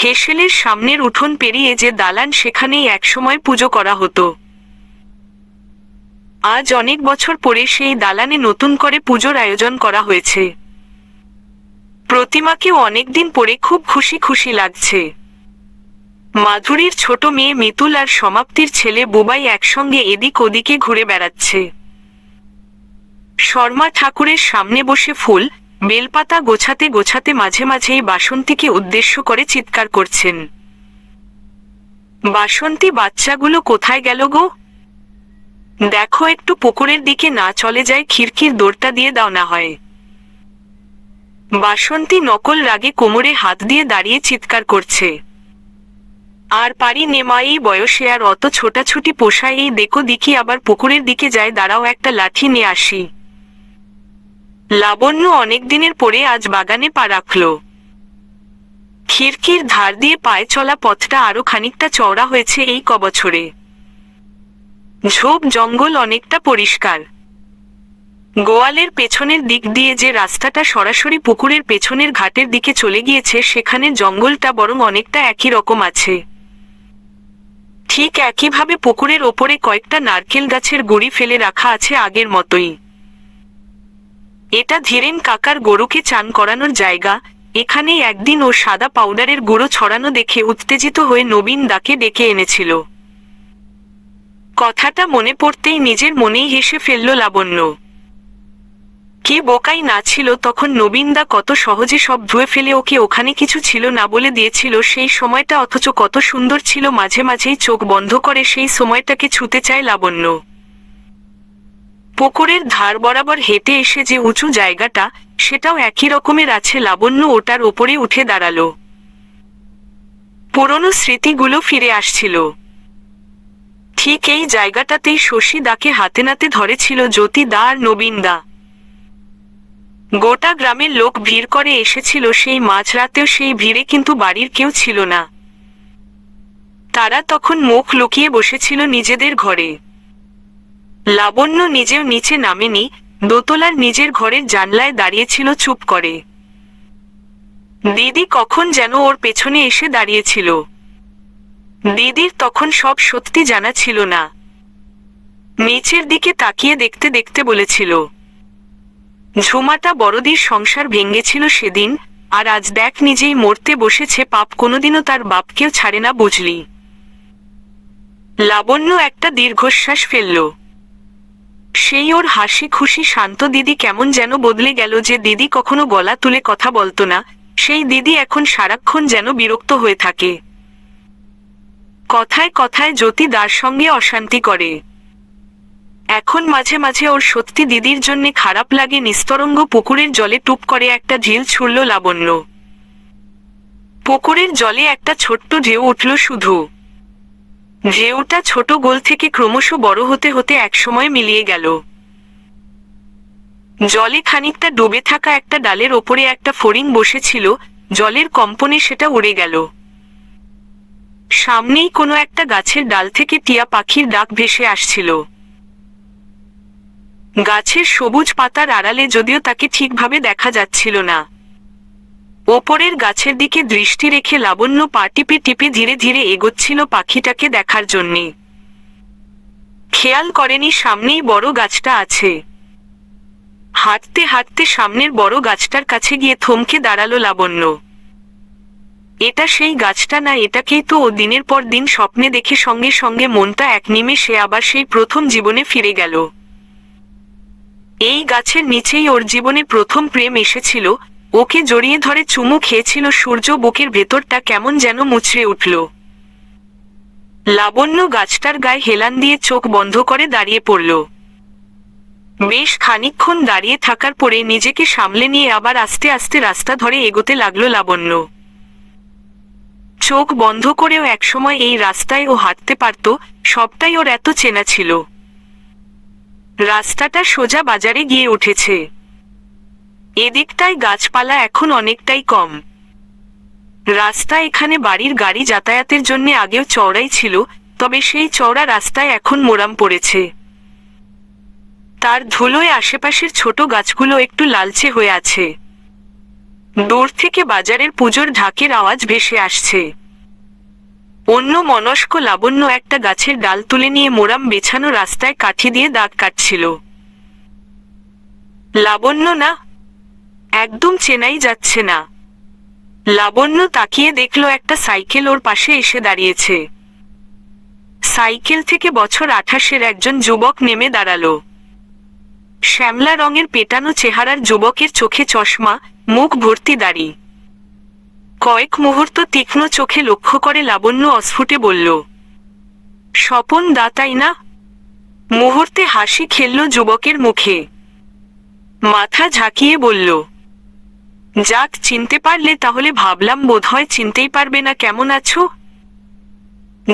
হেসেলের সামনের উঠোন পেরিয়ে যে দালান সেখানেই একসময় পুজো করা হতো আজ অনেক বছর পরে সেই দালানে নতুন করে পুজোর আয়োজন করা হয়েছে প্রতিমাকেও অনেকদিন পরে খুব খুশি খুশি লাগছে মাধুরীর ছোট মেয়ে মিতুল আর সমাপ্তির ছেলে বুবাই একসঙ্গে এদিক ওদিকে ঘুরে বেড়াচ্ছে শর্মা ঠাকুরের সামনে বসে ফুল বেলপাতা গোছাতে গোছাতে মাঝে মাঝেই বাসন্তীকে উদ্দেশ্য করে চিৎকার করছেন বাসন্তী বাচ্চাগুলো কোথায় গেল গো দেখো একটু পুকুরের দিকে না চলে যায় খিরকির দৌড়টা দিয়ে দাও না হয় বাসন্তী নকল রাগে কোমরে হাত দিয়ে দাঁড়িয়ে চিৎকার করছে আর পারি নেমাই এই বয়সে আর অত ছোটাছুটি পোষায় এই দেখো দেখি আবার পুকুরের দিকে যায় দাঁড়াও একটা লাঠি নিয়ে আসি লাবণ্য অনেকদিনের পরে আজ বাগানে পা রাখল খিড়কির ধার দিয়ে পায়ে চলা পথটা আরো খানিকটা চওড়া হয়েছে এই কবছরে ঝোপ জঙ্গল অনেকটা পরিষ্কার গোয়ালের পেছনের দিক দিয়ে যে রাস্তাটা সরাসরি পুকুরের পেছনের ঘাটের দিকে চলে গিয়েছে সেখানে জঙ্গলটা বরং অনেকটা একই রকম আছে ঠিক একইভাবে পুকুরের ওপরে কয়েকটা নারকেল গাছের গুড়ি ফেলে রাখা আছে আগের মতোই এটা ধীরেন কাকার গরুকে চান করানোর জায়গা এখানেই একদিন ও সাদা পাউডারের গুঁড়ো ছড়ানো দেখে উত্তেজিত হয়ে নবীন দাকে ডেকে এনেছিল কথাটা মনে পড়তেই নিজের মনেই হেসে ফেলল লাবণ্য কে বোকাই না ছিল তখন নবীনদা কত সহজে সব ধুয়ে ফেলে ওকে ওখানে কিছু ছিল না বলে দিয়েছিল সেই সময়টা অথচ কত সুন্দর ছিল মাঝে মাঝেই চোখ বন্ধ করে সেই সময়টাকে ছুতে চায় লাবণ্য পুকুরের ধার বরাবর হেঁটে এসে যে উঁচু জায়গাটা সেটাও একই রকমের আছে লাবণ্য ওটার ওপরে উঠে দাঁড়াল পুরনো স্মৃতিগুলো ফিরে আসছিল ঠিক এই জায়গাটাতেই শশী দাকে হাতে নাতে ধরেছিল জ্যোতি দা আর নবীন দা গোটা গ্রামের লোক ভিড় করে এসেছিল সেই মাঝরাতেও সেই ভিড়ে কিন্তু বাড়ির কেউ ছিল না তারা তখন মুখ লুকিয়ে বসেছিল নিজেদের ঘরে লাবণ্য নিজেও নিচে নামেনি দোতলার নিজের ঘরের জানলায় দাঁড়িয়েছিল চুপ করে দিদি কখন যেন ওর পেছনে এসে দাঁড়িয়েছিল দিদির তখন সব সত্যি জানা ছিল না নিচের দিকে তাকিয়ে দেখতে দেখতে বলেছিল ঝুমাটা বড়দির সংসার ভেঙ্গেছিল সেদিন আর আজ দেখ নিজেই মরতে বসেছে পাপ কোনোদিনও তার বাপকেও ছাড়ে না বুঝলি লাবণ্য একটা দীর্ঘশ্বাস ফেলল সেই ওর হাসি খুশি শান্ত দিদি কেমন যেন বদলে গেল যে দিদি কখনো গলা তুলে কথা বলতো না সেই দিদি এখন সারাক্ষণ যেন বিরক্ত হয়ে থাকে কথায় কথায় জ্যোতি দার সঙ্গে অশান্তি করে এখন মাঝে মাঝে ওর সত্যি দিদির জন্যে খারাপ লাগে নিস্তরঙ্গ পুকুরের জলে টুপ করে একটা ঝিল ছুড়ল লাবণ্য পুকুরের জলে একটা ছোট্ট ঢেউ উঠল শুধু ঢেউটা ছোট গোল থেকে ক্রমশ বড় হতে হতে একসময় মিলিয়ে গেল জলে খানিকটা ডুবে থাকা একটা ডালের ওপরে একটা ফড়িং বসেছিল জলের কম্পনে সেটা উড়ে গেল সামনেই কোনো একটা গাছের ডাল থেকে টিয়া পাখির ডাক ভেসে আসছিল গাছের সবুজ পাতার আড়ালে যদিও তাকে ঠিকভাবে দেখা যাচ্ছিল না ওপরের গাছের দিকে দৃষ্টি রেখে লাবণ্য পা টিপে টিপে ধীরে ধীরে এগোচ্ছিল পাখিটাকে দেখার জন্যে খেয়াল করেনি সামনেই বড় গাছটা আছে হাঁটতে হাঁটতে সামনের বড় গাছটার কাছে গিয়ে থমকে দাঁড়ালো লাবণ্য এটা সেই গাছটা না এটাকেই তো ও দিনের পর দিন স্বপ্নে দেখে সঙ্গে সঙ্গে মনটা এক নিমেষে আবার সেই প্রথম জীবনে ফিরে গেল এই গাছের নিচেই ওর জীবনে প্রথম প্রেম এসেছিল ওকে জড়িয়ে ধরে চুমু খেয়েছিল সূর্য বুকের ভেতরটা কেমন যেন মুচড়ে উঠল লাবণ্য গাছটার গায়ে হেলান দিয়ে চোখ বন্ধ করে দাঁড়িয়ে পড়ল বেশ খানিক্ষণ দাঁড়িয়ে থাকার পরে নিজেকে সামলে নিয়ে আবার আস্তে আস্তে রাস্তা ধরে এগোতে লাগলো লাবণ্য চোখ বন্ধ করেও একসময় এই রাস্তায় ও হাঁটতে পারত সবটাই ওর এত চেনা ছিল রাস্তাটা সোজা বাজারে গিয়ে উঠেছে এদিকটায় গাছপালা এখন অনেকটাই কম রাস্তা এখানে বাড়ির গাড়ি যাতায়াতের জন্য আগেও চওড়াই ছিল তবে সেই চওড়া রাস্তায় এখন মোরাম পড়েছে তার ধুলোয় আশেপাশের ছোট গাছগুলো একটু লালচে হয়ে আছে দূর থেকে বাজারের পুজোর ঢাকের আওয়াজ ভেসে আসছে অন্য মনস্ক লাবণ্য একটা গাছের ডাল তুলে নিয়ে মোরাম বেছানো রাস্তায় কাঠি দিয়ে দাগ কাটছিল লাবণ্য না একদম চেনাই যাচ্ছে না লাবণ্য তাকিয়ে দেখল একটা সাইকেল ওর পাশে এসে দাঁড়িয়েছে সাইকেল থেকে বছর আঠাশের একজন যুবক নেমে দাঁড়ালো শ্যামলা রঙের পেটানো চেহারার যুবকের চোখে চশমা মুখ ভর্তি দাঁড়ি কয়েক মুহূর্ত তীক্ষ্ণ চোখে লক্ষ্য করে লাবণ্য অস্ফুটে বলল স্বপন তাই না মুহূর্তে হাসি খেলল যুবকের মুখে মাথা ঝাঁকিয়ে বলল যাক চিনতে পারলে তাহলে ভাবলাম বোধহয় চিনতেই পারবে না কেমন আছো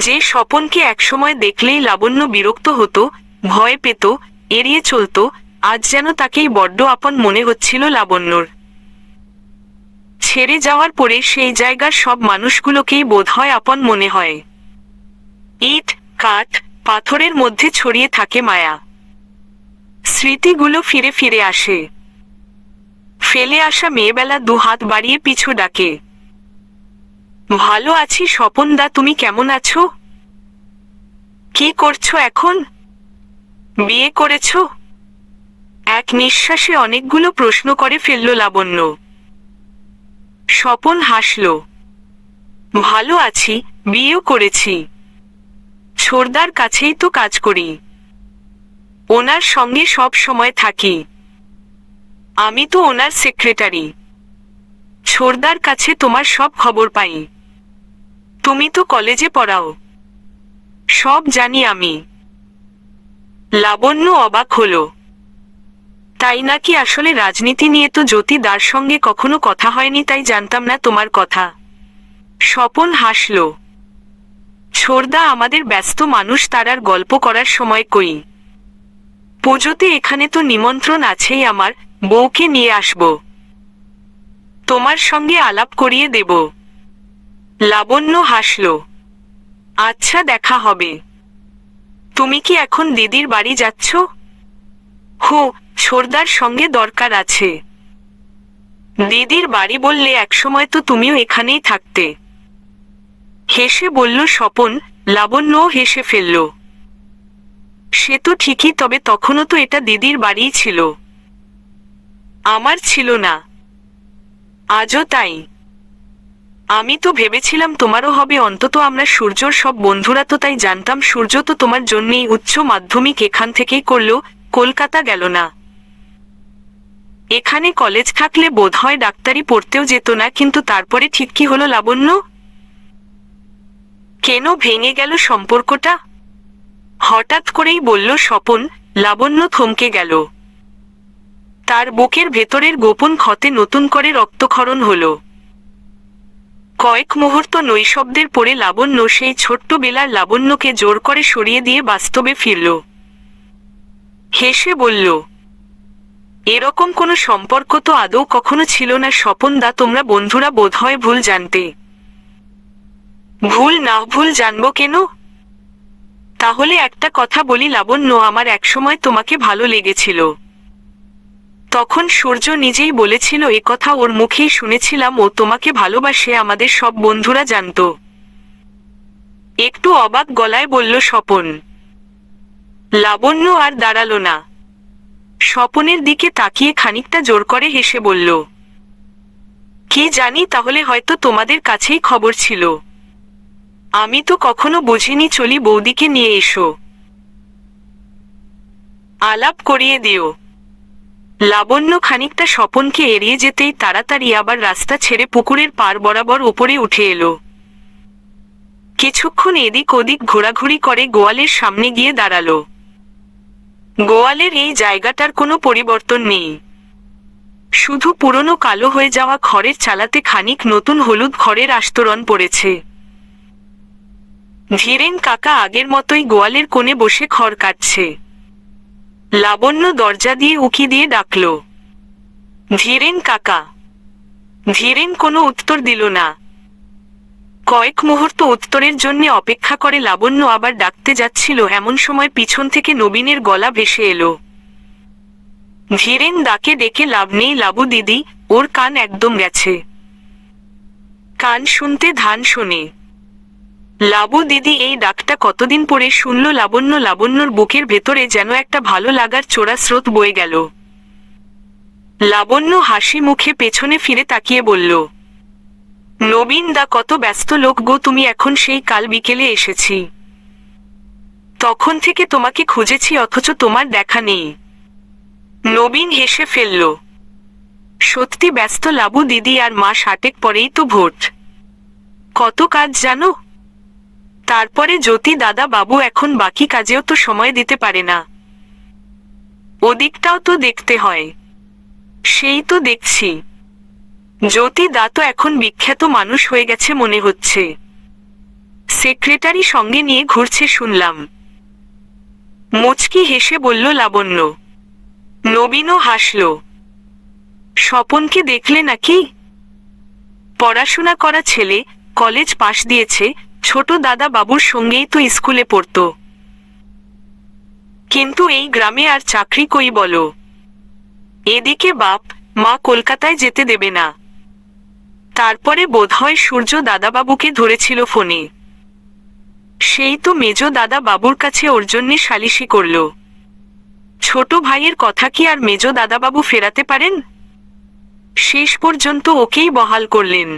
যে স্বপনকে একসময় দেখলেই লাবণ্য বিরক্ত হতো ভয় পেত এড়িয়ে চলত আজ যেন তাকেই বড্ড আপন মনে হচ্ছিল লাবণ্যর ছেড়ে যাওয়ার পরে সেই জায়গার সব মানুষগুলোকেই বোধহয় আপন মনে হয় ইট কাঠ পাথরের মধ্যে ছড়িয়ে থাকে মায়া স্মৃতিগুলো ফিরে ফিরে আসে ফেলে আসা মেয়েবেলা দু হাত বাড়িয়ে পিছু ডাকে ভালো আছি স্বপন দা তুমি কেমন আছো কি করছো এখন বিয়ে করেছ এক নিঃশ্বাসে অনেকগুলো প্রশ্ন করে ফেলল লাবণ্য স্বপন হাসল ভালো আছি বিয়েও করেছি ছোড়দার কাছেই তো কাজ করি ওনার সঙ্গে সব সময় থাকি আমি তো ওনার সেক্রেটারি ছোড়দার কাছে তোমার সব খবর পাই তুমি তো কলেজে পড়াও সব জানি আমি লাবণ্য অবাক হল তাই নাকি আসলে রাজনীতি নিয়ে তো জ্যোতি দার সঙ্গে কখনো কথা হয়নি তাই জানতাম না তোমার কথা স্বপন হাসল ছোড়দা আমাদের ব্যস্ত মানুষ তারার গল্প করার সময় কই পুজোতে এখানে তো নিমন্ত্রণ আছেই আমার বউকে নিয়ে আসব তোমার সঙ্গে আলাপ করিয়ে দেব লাবণ্য হাসল আচ্ছা দেখা হবে তুমি কি এখন দিদির বাড়ি যাচ্ছ হু সর্দার সঙ্গে দরকার আছে দিদির বাড়ি বললে একসময় তো তুমিও এখানেই থাকতে হেসে বলল স্বপন লাবণ্যও হেসে ফেলল সে তো ঠিকই তবে তখনও তো এটা দিদির বাড়িই ছিল আমার ছিল না আজও তাই আমি তো ভেবেছিলাম তোমারও হবে অন্তত আমরা সূর্যর সব বন্ধুরা তো তাই জানতাম সূর্য তো তোমার জন্যেই উচ্চ মাধ্যমিক এখান থেকেই করল কলকাতা গেল না এখানে কলেজ থাকলে বোধ হয় ডাক্তারি পড়তেও যেত না কিন্তু তারপরে ঠিক কি হলো লাবণ্য কেন ভেঙে গেল সম্পর্কটা হঠাৎ করেই বলল স্বপন লাবণ্য থমকে গেল তার বুকের ভেতরের গোপন ক্ষতে নতুন করে রক্তক্ষরণ হল কয়েক মুহূর্ত নৈশব্দের পরে লাবণ্য সেই ছোট্ট বেলার লাবণ্যকে জোর করে সরিয়ে দিয়ে বাস্তবে ফিরল হেসে বলল এরকম কোনো সম্পর্ক তো আদৌ কখনো ছিল না স্বপন দা তোমরা বন্ধুরা বোধহয় ভুল জানতে ভুল না ভুল জানব কেন তাহলে একটা কথা বলি লাবণ্য আমার একসময় তোমাকে ভালো লেগেছিল তখন সূর্য নিজেই বলেছিল এ কথা ওর মুখেই শুনেছিলাম ও তোমাকে ভালোবাসে আমাদের সব বন্ধুরা জানত একটু অবাক গলায় বলল স্বপন লাবণ্য আর দাঁড়ালো না স্বপনের দিকে তাকিয়ে খানিকটা জোর করে হেসে বলল কে জানি তাহলে হয়তো তোমাদের কাছেই খবর ছিল আমি তো কখনো বুঝিনি চলি বৌদিকে নিয়ে এসো আলাপ করিয়ে দিও লাবণ্য খানিকটা স্বপনকে এড়িয়ে যেতেই তাড়াতাড়ি আবার রাস্তা ছেড়ে পুকুরের পার বরাবর উপরে উঠে এলো কিছুক্ষণ এদিক ওদিক ঘোরাঘুরি করে গোয়ালের সামনে গিয়ে দাঁড়ালো গোয়ালের এই জায়গাটার কোনো পরিবর্তন নেই শুধু পুরনো কালো হয়ে যাওয়া খড়ের চালাতে খানিক নতুন হলুদ খড়ের আস্তরণ পড়েছে ধীরেন কাকা আগের মতোই গোয়ালের কোণে বসে খড় কাটছে লাবণ্য দরজা দিয়ে উকি দিয়ে ডাকল ধীরেন কাকা ধীরেন কোনো উত্তর দিল না কয়েক মুহূর্ত উত্তরের জন্য অপেক্ষা করে লাবণ্য আবার ডাকতে যাচ্ছিল এমন সময় পিছন থেকে নবীনের গলা ভেসে এলো ধীরেন ডাকে ডেকে লাভ নেই লাবু দিদি ওর কান একদম গেছে কান শুনতে ধান শোনে লাবু দিদি এই ডাকটা কতদিন পরে শুনল লাবণ্য লাবণ্যর বুকের ভেতরে যেন একটা ভালো লাগার চোরা স্রোত বয়ে গেল লাবণ্য হাসি মুখে পেছনে ফিরে তাকিয়ে বলল নবীন দা কত ব্যস্ত লোক গো তুমি এখন সেই কাল বিকেলে এসেছি তখন থেকে তোমাকে খুঁজেছি অথচ তোমার দেখা নেই নবীন হেসে ফেলল সত্যি ব্যস্ত লাবু দিদি আর মা সাটেক পরেই তো ভোট কত কাজ জানো তারপরে জ্যোতি দাদা বাবু এখন বাকি কাজেও তো সময় দিতে পারে না ওদিকটাও তো দেখতে হয় সেই তো দেখছি জ্যোতি দা তো এখন বিখ্যাত মানুষ হয়ে গেছে মনে হচ্ছে সেক্রেটারি সঙ্গে নিয়ে ঘুরছে শুনলাম মুচকি হেসে বলল লাবণ্য নবীনও হাসল স্বপনকে দেখলে নাকি পড়াশোনা করা ছেলে কলেজ পাশ দিয়েছে ছোট দাদা বাবুর সঙ্গেই তো স্কুলে পড়ত কিন্তু এই গ্রামে আর চাকরি কই বলো এদিকে বাপ মা কলকাতায় যেতে দেবে না তারপরে বোধহয় সূর্য দাদাবাবুকে ধরেছিল ফোনে সেই তো মেজ দাদা বাবুর কাছে ওর জন্যে সালিশি করল ছোট ভাইয়ের কথা কি আর মেজ দাদাবাবু ফেরাতে পারেন শেষ পর্যন্ত ওকেই বহাল করলেন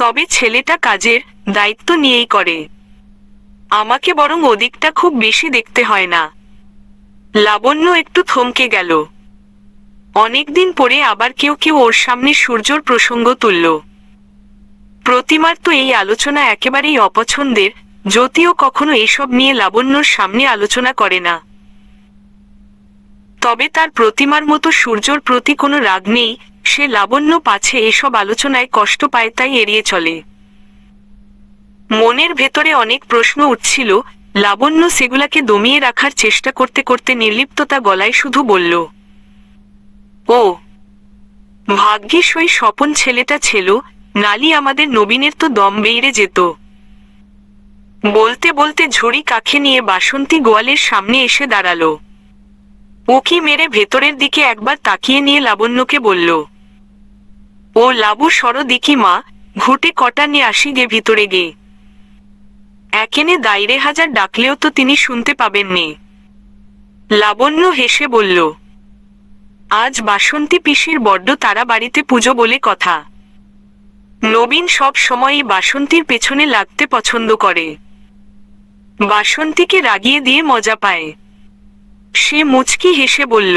তবে ছেলেটা কাজের দায়িত্ব নিয়েই করে আমাকে বরং ওদিকটা খুব বেশি দেখতে হয় না লাবণ্য একটু থমকে গেল অনেকদিন পরে আবার কেউ কেউ ওর সামনে সূর্যর প্রসঙ্গ তুলল প্রতিমার তো এই আলোচনা একেবারেই অপছন্দের যদিও কখনো এসব নিয়ে লাবণ্যর সামনে আলোচনা করে না তবে তার প্রতিমার মতো সূর্যর প্রতি কোনো রাগ নেই সে লাবণ্য পাছে এসব আলোচনায় কষ্ট পায় তাই এড়িয়ে চলে মনের ভেতরে অনেক প্রশ্ন উঠছিল লাবণ্য সেগুলাকে দমিয়ে রাখার চেষ্টা করতে করতে নির্লিপ্ততা গলায় শুধু বলল ও ভাগ্যিস ওই স্বপন ছেলেটা ছিল নালি আমাদের নবীনের তো দম বেড়ে যেত বলতে বলতে ঝুড়ি কাখে নিয়ে বাসন্তী গোয়ালের সামনে এসে দাঁড়ালো ওকি মেরে ভেতরের দিকে একবার তাকিয়ে নিয়ে লাবণ্যকে বলল ও লাবু সরদিকি মা ঘুটে কটা নিয়ে আসি গে ভিতরে গে একেনে দাইরে হাজার ডাকলেও তো তিনি শুনতে পাবেননি লাবণ্য হেসে বলল আজ বাসন্তী পিসির বড্ড তারা বাড়িতে পুজো বলে কথা নবীন সব সময় বাসন্তীর পেছনে লাগতে পছন্দ করে বাসন্তীকে রাগিয়ে দিয়ে মজা পায় সে মুচকি হেসে বলল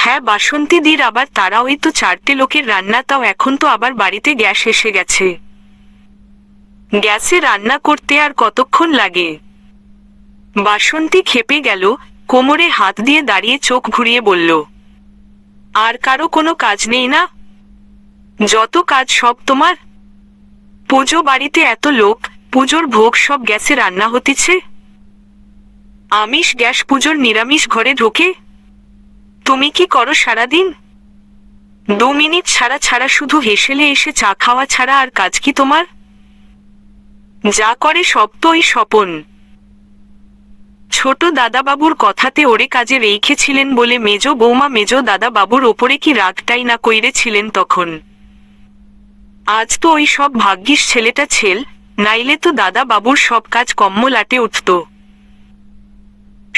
হ্যাঁ বাসন্তী দির আবার তারা ওই তো চারটে লোকের রান্না তাও এখন তো আবার বাড়িতে গ্যাস এসে গেছে গ্যাসে রান্না করতে আর কতক্ষণ লাগে বাসন্তী খেপে গেল কোমরে হাত দিয়ে দাঁড়িয়ে চোখ ঘুরিয়ে বলল আর কারো কোনো কাজ নেই না যত কাজ সব তোমার পুজো বাড়িতে এত লোক পুজোর ভোগ সব গ্যাসে রান্না হতেছে আমিষ গ্যাস পুজোর নিরামিষ ঘরে ঢোকে তুমি কি করো সারাদিন দু মিনিট ছাড়া ছাড়া শুধু হেসেলে এসে চা খাওয়া ছাড়া আর কাজ কি তোমার যা করে সপ্তই স্বপন ছোট দাদাবাবুর কথাতে ওরে কাজে রেখেছিলেন বলে মেজ বৌমা মেজ দাদাবাবুর ওপরে কি রাগটাই না কইরেছিলেন তখন আজ তো ওই সব ভাগ্যিস ছেলেটা ছেল নাইলে তো দাদাবাবুর সব কাজ কম্মলাটে উঠত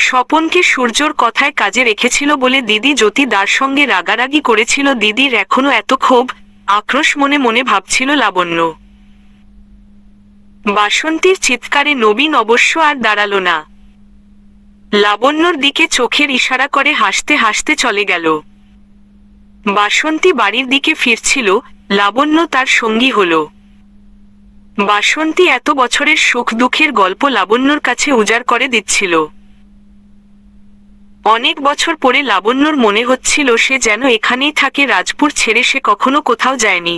স্বপনকে সূর্যর কথায় কাজে রেখেছিল বলে দিদি জ্যোতি দার সঙ্গে রাগারাগি করেছিল দিদির এখনো এত ক্ষোভ আক্রোশ মনে মনে ভাবছিল লাবণ্য বাসন্তীর চিৎকারে নবীন অবশ্য আর দাঁড়াল না লাবণ্যর দিকে চোখের ইশারা করে হাসতে হাসতে চলে গেল বাসন্তী বাড়ির দিকে ফিরছিল লাবণ্য তার সঙ্গী হল বাসন্তী এত বছরের সুখ দুঃখের গল্প লাবণ্যর কাছে উজাড় করে দিচ্ছিল অনেক বছর পরে লাবণ্যর মনে হচ্ছিল সে যেন এখানেই থাকে রাজপুর ছেড়ে সে কখনো কোথাও যায়নি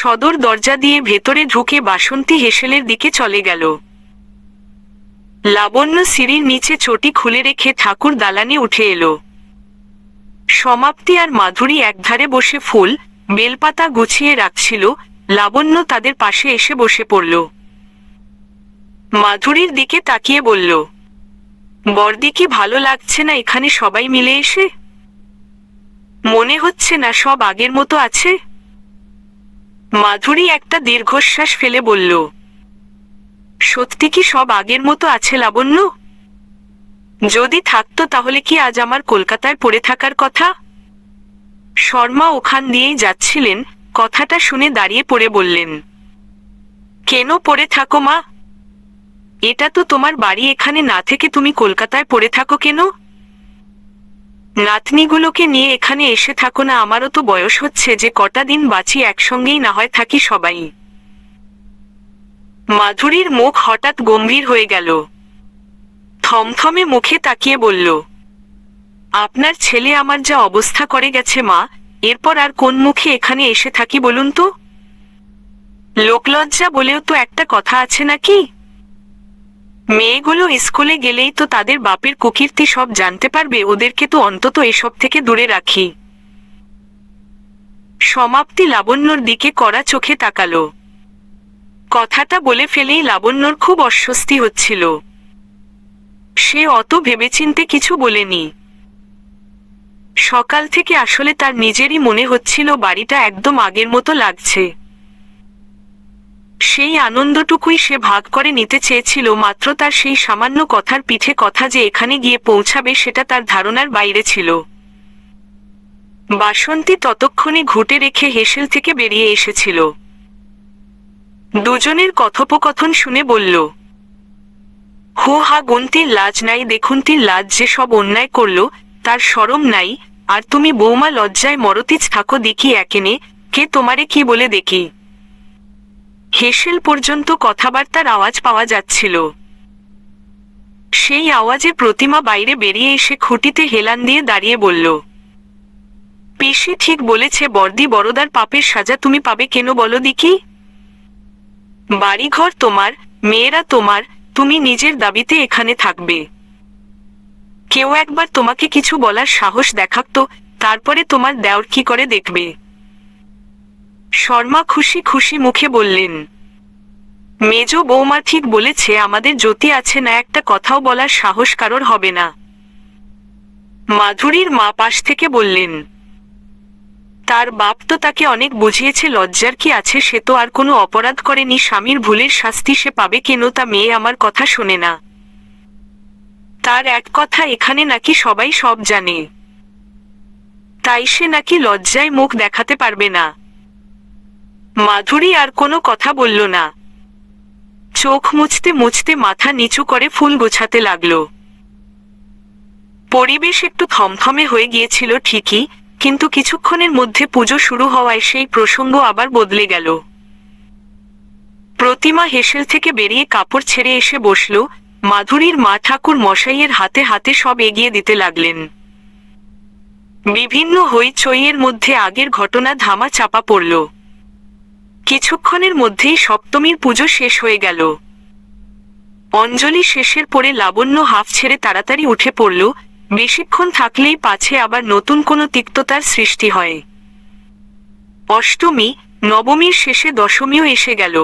সদর দরজা দিয়ে ভেতরে ঢুকে বাসন্তী হেসেলের দিকে চলে গেল লাবণ্য সিঁড়ির নিচে চটি খুলে রেখে ঠাকুর দালানে উঠে এলো সমাপ্তি আর মাধুরী একধারে বসে ফুল বেলপাতা গুছিয়ে রাখছিল লাবণ্য তাদের পাশে এসে বসে পড়ল মাধুরীর দিকে তাকিয়ে বলল বর্দি কি ভালো লাগছে না এখানে সবাই মিলে এসে মনে হচ্ছে না সব আগের মতো আছে মাধুরী একটা দীর্ঘশ্বাস ফেলে বলল সত্যি কি সব আগের মতো আছে লাবণ্য যদি থাকত তাহলে কি আজ আমার কলকাতায় পড়ে থাকার কথা শর্মা ওখান দিয়েই যাচ্ছিলেন কথাটা শুনে দাঁড়িয়ে পড়ে বললেন কেন পড়ে থাকো মা এটা তো তোমার বাড়ি এখানে না থেকে তুমি কলকাতায় পড়ে থাকো কেন নাতনিগুলোকে নিয়ে এখানে এসে থাকো না আমারও তো বয়স হচ্ছে যে কটা দিন বাঁচি একসঙ্গেই না হয় থাকি সবাই মাধুরীর মুখ হঠাৎ গম্ভীর হয়ে গেল থমথমে মুখে তাকিয়ে বলল আপনার ছেলে আমার যা অবস্থা করে গেছে মা এরপর আর কোন মুখে এখানে এসে থাকি বলুন তো লোকলজ্জা বলেও তো একটা কথা আছে নাকি মেয়েগুলো স্কুলে গেলেই তো তাদের বাপের কুকীর্তি সব জানতে পারবে ওদেরকে তো অন্তত এসব থেকে দূরে রাখি সমাপ্তি লাবণ্যর দিকে কড়া চোখে তাকালো কথাটা বলে ফেলেই লাবণ্যর খুব অস্বস্তি হচ্ছিল সে অত ভেবেচিন্তে কিছু বলেনি সকাল থেকে আসলে তার নিজেরই মনে হচ্ছিল বাড়িটা একদম আগের মতো লাগছে সেই আনন্দটুকুই সে ভাগ করে নিতে চেয়েছিল মাত্র তার সেই সামান্য কথার পিঠে কথা যে এখানে গিয়ে পৌঁছাবে সেটা তার ধারণার বাইরে ছিল বাসন্তী ততক্ষণে ঘুটে রেখে হেসেল থেকে বেরিয়ে এসেছিল দুজনের কথোপকথন শুনে বলল হো হা গুনতির লাজ নাই দেখুন তির লাজ যে সব অন্যায় করল তার সরম নাই আর তুমি বৌমা লজ্জায় মরতিজ থাকো দেখি একেনে কে তোমারে কি বলে দেখি হেসেল পর্যন্ত কথাবার্তার আওয়াজ পাওয়া যাচ্ছিল সেই আওয়াজে প্রতিমা বাইরে বেরিয়ে এসে খুঁটিতে হেলান দিয়ে দাঁড়িয়ে বলল পেশি ঠিক বলেছে বর্দি বড়দার পাপের সাজা তুমি পাবে কেন বলো দিকি বাড়িঘর তোমার মেয়েরা তোমার তুমি নিজের দাবিতে এখানে থাকবে কেউ একবার তোমাকে কিছু বলার সাহস দেখাক তো তারপরে তোমার দেওর কি করে দেখবে শর্মা খুশি খুশি মুখে বললেন মেজ বৌমা ঠিক বলেছে আমাদের জ্যোতি আছে না একটা কথাও বলার সাহস কারোর হবে না মাধুরীর মা পাশ থেকে বললেন তার বাপ তো তাকে অনেক বুঝিয়েছে লজ্জার কি আছে সে তো আর কোনো অপরাধ করেনি স্বামীর ভুলের শাস্তি সে পাবে কেন তা মেয়ে আমার কথা শোনে না তার এক কথা এখানে নাকি সবাই সব জানে তাই সে নাকি লজ্জায় মুখ দেখাতে পারবে না মাধুরী আর কোনো কথা বলল না চোখ মুছতে মুছতে মাথা নিচু করে ফুল গোছাতে লাগল পরিবেশ একটু থমথমে হয়ে গিয়েছিল ঠিকই কিন্তু কিছুক্ষণের মধ্যে পুজো শুরু হওয়ায় সেই প্রসঙ্গ আবার বদলে গেল প্রতিমা হেসেল থেকে বেরিয়ে কাপড় ছেড়ে এসে বসল মাধুরীর মা ঠাকুর মশাইয়ের হাতে হাতে সব এগিয়ে দিতে লাগলেন বিভিন্ন হইচইয়ের মধ্যে আগের ঘটনা ধামা চাপা পড়ল কিছুক্ষণের মধ্যেই সপ্তমীর পুজো শেষ হয়ে গেল অঞ্জলি শেষের পরে লাবণ্য হাফ ছেড়ে তাড়াতাড়ি উঠে পড়ল বেশিক্ষণ থাকলেই পাছে আবার নতুন কোনো তিক্ততার সৃষ্টি হয় অষ্টমী নবমীর শেষে দশমীও এসে গেল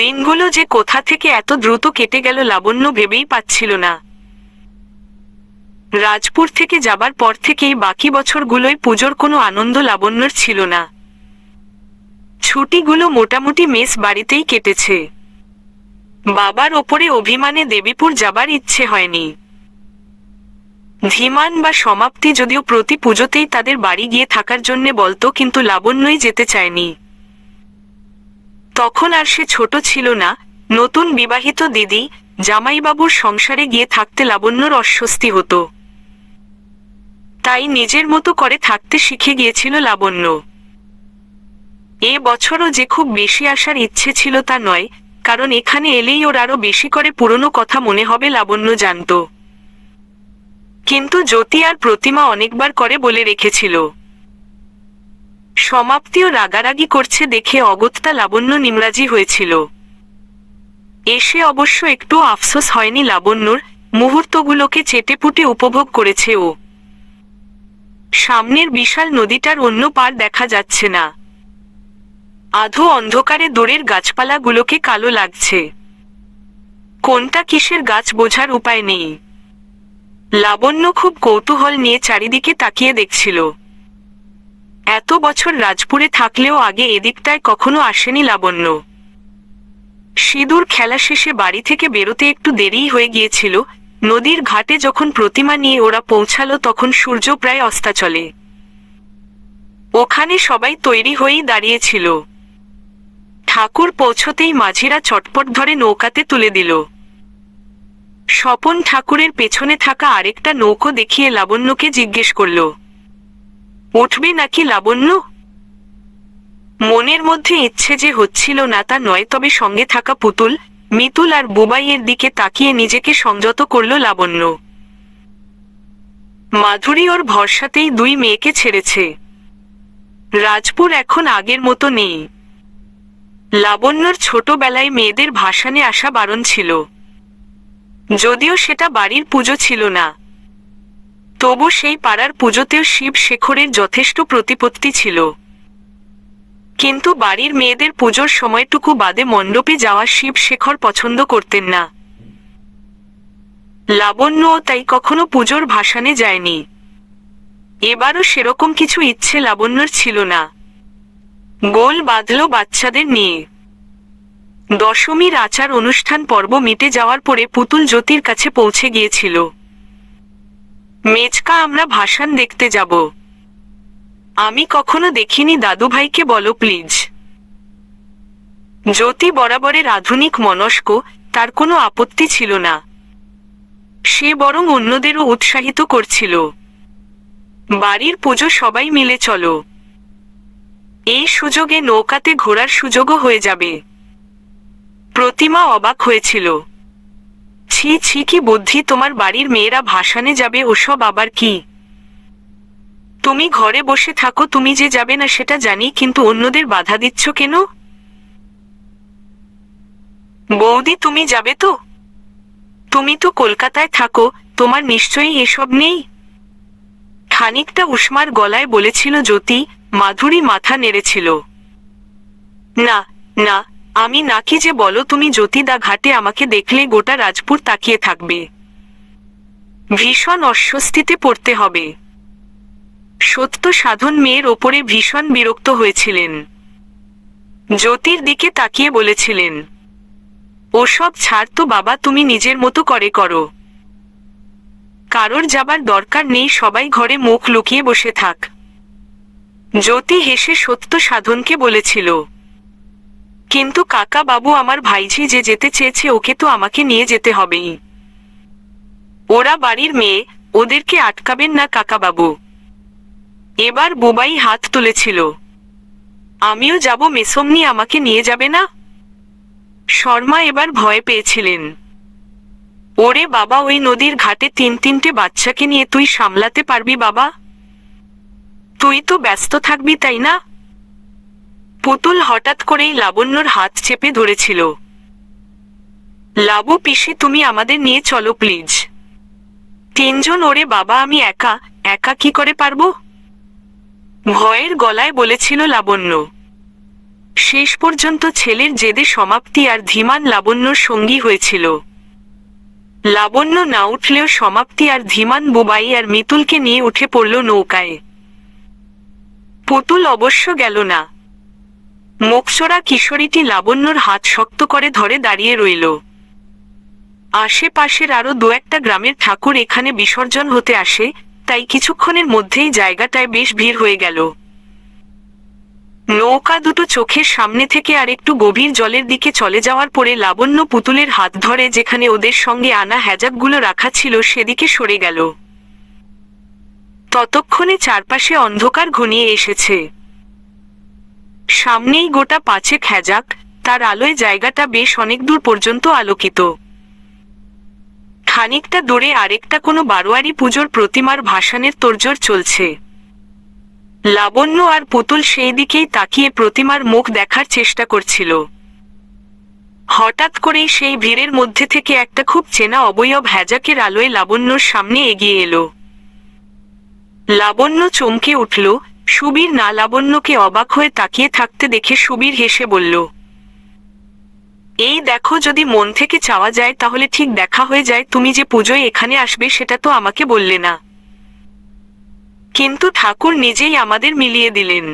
দিনগুলো যে কোথা থেকে এত দ্রুত কেটে গেল লাবণ্য ভেবেই পাচ্ছিল না রাজপুর থেকে যাবার পর থেকেই বাকি বছরগুলোই পুজোর কোনো আনন্দ লাবণ্যর ছিল না ছুটিগুলো মোটামুটি মেস বাড়িতেই কেটেছে বাবার ওপরে অভিমানে দেবীপুর যাবার ইচ্ছে হয়নি ধীমান বা সমাপ্তি যদিও প্রতি পুজোতেই তাদের বাড়ি গিয়ে থাকার জন্যে বলতো কিন্তু লাবণ্যই যেতে চায়নি তখন আর সে ছোট ছিল না নতুন বিবাহিত দিদি জামাইবাবুর সংসারে গিয়ে থাকতে লাবণ্যর অস্বস্তি হতো তাই নিজের মতো করে থাকতে শিখে গিয়েছিল লাবণ্য এ বছরও যে খুব বেশি আসার ইচ্ছে ছিল তা নয় কারণ এখানে এলেই ওর আরও বেশি করে পুরনো কথা মনে হবে লাবণ্য জানত কিন্তু জ্যোতি আর প্রতিমা অনেকবার করে বলে রেখেছিল সমাপ্তিও রাগারাগি করছে দেখে অগত্যা লাবণ্য নিমরাজি হয়েছিল এসে অবশ্য একটু আফসোস হয়নি লাবণ্যর মুহূর্তগুলোকে চেটেপুটে উপভোগ করেছে ও সামনের বিশাল নদীটার অন্য পার দেখা যাচ্ছে না আধো অন্ধকারে দূরের গাছপালাগুলোকে কালো লাগছে কোনটা কিসের গাছ বোঝার উপায় নেই লাবণ্য খুব কৌতূহল নিয়ে চারিদিকে তাকিয়ে দেখছিল এত বছর রাজপুরে থাকলেও আগে এদিকটায় কখনো আসেনি লাবণ্য সিঁদুর খেলা শেষে বাড়ি থেকে বেরোতে একটু দেরিই হয়ে গিয়েছিল নদীর ঘাটে যখন প্রতিমা নিয়ে ওরা পৌঁছালো তখন সূর্য প্রায় অস্তাচলে ওখানে সবাই তৈরি হয়েই দাঁড়িয়েছিল ঠাকুর পৌঁছতেই মাঝিরা চটপট ধরে নৌকাতে তুলে দিল স্বপন ঠাকুরের পেছনে থাকা আরেকটা নৌকো দেখিয়ে লাবণ্যকে জিজ্ঞেস করল উঠবে নাকি লাবণ্য মনের মধ্যে ইচ্ছে যে হচ্ছিল না তা নয় তবে সঙ্গে থাকা পুতুল মিতুল আর বুবাইয়ের দিকে তাকিয়ে নিজেকে সংযত করল লাবণ্য মাধুরী ওর ভরসাতেই দুই মেয়েকে ছেড়েছে রাজপুর এখন আগের মতো নেই লাবণ্যর ছোটবেলায় মেয়েদের ভাসানে আসা বারণ ছিল যদিও সেটা বাড়ির পুজো ছিল না তবু সেই পাড়ার পুজোতেও শিব শেখরের যথেষ্ট প্রতিপত্তি ছিল কিন্তু বাড়ির মেয়েদের পুজোর সময়টুকু বাদে মণ্ডপে যাওয়া শিব শেখর পছন্দ করতেন না লাবণ্যও তাই কখনো পুজোর ভাসানে যায়নি এবারও সেরকম কিছু ইচ্ছে লাবণ্যর ছিল না গোল বাঁধল বাচ্চাদের নিয়ে দশমীর আচার অনুষ্ঠান পর্ব মিটে যাওয়ার পরে পুতুল জ্যোতির কাছে পৌঁছে গিয়েছিল মেজকা আমরা ভাসান দেখতে যাব আমি কখনো দেখিনি দাদু ভাইকে বলো প্লিজ জ্যোতি বরাবরের আধুনিক মনস্ক তার কোনো আপত্তি ছিল না সে বরং অন্যদেরও উৎসাহিত করছিল বাড়ির পুজো সবাই মিলে চলো এই সুযোগে নৌকাতে ঘোরার সুযোগও হয়ে যাবে প্রতিমা অবাক হয়েছিল ছি ছি কি বুদ্ধি তোমার বাড়ির মেয়েরা ভাসানে যাবে ওসব আবার কি তুমি ঘরে বসে থাকো তুমি যে যাবে না সেটা জানি কিন্তু অন্যদের বাধা দিচ্ছ কেন বৌদি তুমি যাবে তো তুমি তো কলকাতায় থাকো তোমার নিশ্চয়ই এসব নেই খানিকটা উষ্মার গলায় বলেছিল জ্যোতি মাধুরী মাথা নেড়েছিল না না আমি নাকি যে বলো তুমি জ্যোতিদা ঘাটে আমাকে দেখলে গোটা রাজপুর তাকিয়ে থাকবে ভীষণ অস্বস্তিতে পড়তে হবে সত্য সাধন মেয়ের ওপরে ভীষণ বিরক্ত হয়েছিলেন জ্যোতির দিকে তাকিয়ে বলেছিলেন ওসব ছাড় তো বাবা তুমি নিজের মতো করে করো কারোর যাবার দরকার নেই সবাই ঘরে মুখ লুকিয়ে বসে থাক জ্যোতি হেসে সত্য সাধনকে বলেছিল কিন্তু কাকা বাবু আমার ভাইঝি যে যেতে চেয়েছে ওকে তো আমাকে নিয়ে যেতে হবেই ওরা বাড়ির মেয়ে ওদেরকে আটকাবেন না কাকাবাবু এবার বুবাই হাত তুলেছিল আমিও যাব মেসমনি আমাকে নিয়ে যাবে না শর্মা এবার ভয় পেয়েছিলেন ওরে বাবা ওই নদীর ঘাটে তিন তিনটে বাচ্চাকে নিয়ে তুই সামলাতে পারবি বাবা তুই তো ব্যস্ত থাকবি তাই না পুতুল হঠাৎ করেই লাবণ্যর হাত চেপে ধরেছিল লাবু পিসি তুমি আমাদের নিয়ে চলো প্লিজ তিনজন ওরে বাবা আমি একা একা কি করে পারব ভয়ের গলায় বলেছিল লাবণ্য শেষ পর্যন্ত ছেলের জেদে সমাপ্তি আর ধীমান লাবণ্যর সঙ্গী হয়েছিল লাবণ্য না উঠলেও সমাপ্তি আর ধীমান বুবাই আর মিতুলকে নিয়ে উঠে পড়ল নৌকায় পুতুল অবশ্য গেল না মুখসরা কিশোরীটি লাবণ্যর হাত শক্ত করে ধরে দাঁড়িয়ে রইল আশেপাশের আরো দু একটা গ্রামের ঠাকুর এখানে বিসর্জন হতে আসে তাই কিছুক্ষণের মধ্যেই জায়গাটায় বেশ ভিড় হয়ে গেল নৌকা দুটো চোখের সামনে থেকে আর একটু গভীর জলের দিকে চলে যাওয়ার পরে লাবণ্য পুতুলের হাত ধরে যেখানে ওদের সঙ্গে আনা হ্যাজাবগুলো রাখা ছিল সেদিকে সরে গেল ততক্ষণে চারপাশে অন্ধকার ঘনিয়ে এসেছে সামনেই গোটা পাঁচে খেজাক তার আলোয় জায়গাটা বেশ অনেক দূর পর্যন্ত আলোকিত খানিকটা দূরে আরেকটা কোনো বারোয়ারি পুজোর প্রতিমার ভাসানের তোরজোর চলছে লাবণ্য আর পুতুল সেই দিকেই তাকিয়ে প্রতিমার মুখ দেখার চেষ্টা করছিল হঠাৎ করেই সেই ভিড়ের মধ্যে থেকে একটা খুব চেনা অবয়ব হ্যাজাকের আলোয় লাবণ্যর সামনে এগিয়ে এলো লাবণ্য চমকে উঠল সুবীর না লাবণ্যকে অবাক হয়ে তাকিয়ে থাকতে দেখে সুবীর হেসে বলল এই দেখো যদি মন থেকে চাওয়া যায় তাহলে ঠিক দেখা হয়ে যায় তুমি যে পুজোয় এখানে আসবে সেটা তো আমাকে বললে না কিন্তু ঠাকুর নিজেই আমাদের মিলিয়ে দিলেন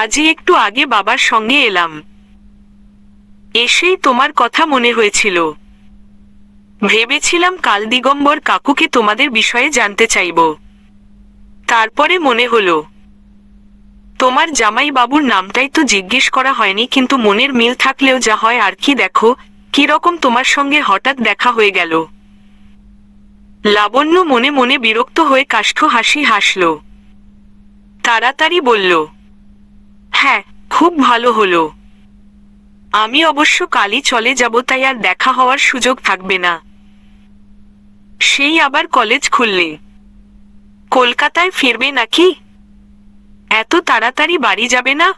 আজই একটু আগে বাবার সঙ্গে এলাম এসেই তোমার কথা মনে হয়েছিল ভেবেছিলাম কাল দিগম্বর কাকুকে তোমাদের বিষয়ে জানতে চাইব তারপরে মনে হলো তোমার জামাই বাবুর নামটাই তো জিজ্ঞেস করা হয়নি কিন্তু মনের মিল থাকলেও যা হয় আর কি দেখো রকম তোমার সঙ্গে হঠাৎ দেখা হয়ে গেল লাবণ্য মনে মনে বিরক্ত হয়ে কাষ্ঠ হাসি হাসল তাড়াতাড়ি বলল হ্যাঁ খুব ভালো হলো আমি অবশ্য কালই চলে যাব তাই আর দেখা হওয়ার সুযোগ থাকবে না সেই আবার কলেজ খুললে কলকাতায় ফিরবে নাকি এত তাড়াতাড়ি বাড়ি যাবে না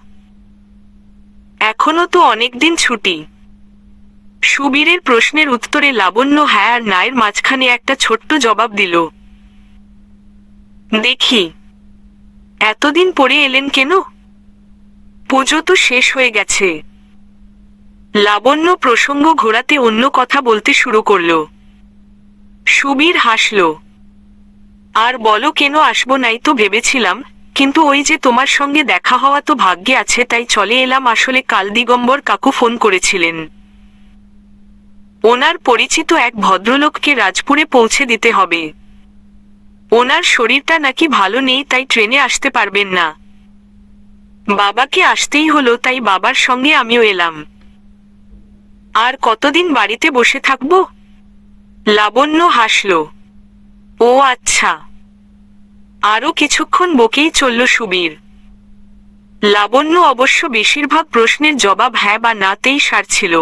এখনো তো অনেকদিন ছুটি সুবীরের প্রশ্নের উত্তরে লাবণ্য হায়ার হ্যাঁ নায়ের মাঝখানে একটা ছোট্ট জবাব দিল দেখি এতদিন পরে এলেন কেন পুজো তো শেষ হয়ে গেছে লাবণ্য প্রসঙ্গ ঘোরাতে অন্য কথা বলতে শুরু করল সুবীর হাসল আর বলো কেন আসবো নাই তো ভেবেছিলাম কিন্তু ওই যে তোমার সঙ্গে দেখা হওয়া তো ভাগ্যে আছে তাই চলে এলাম আসলে কাল দিগম্বর কাকু ফোন করেছিলেন ওনার পরিচিত এক ভদ্রলোককে রাজপুরে পৌঁছে দিতে হবে ওনার শরীরটা নাকি ভালো নেই তাই ট্রেনে আসতে পারবেন না বাবাকে আসতেই হলো তাই বাবার সঙ্গে আমিও এলাম আর কতদিন বাড়িতে বসে থাকব লাবণ্য হাসলো ও আচ্ছা আরও কিছুক্ষণ বকেই চলল সুবীর লাবণ্য অবশ্য বেশিরভাগ প্রশ্নের জবাব হ্যাঁ বা নাতেই সারছিল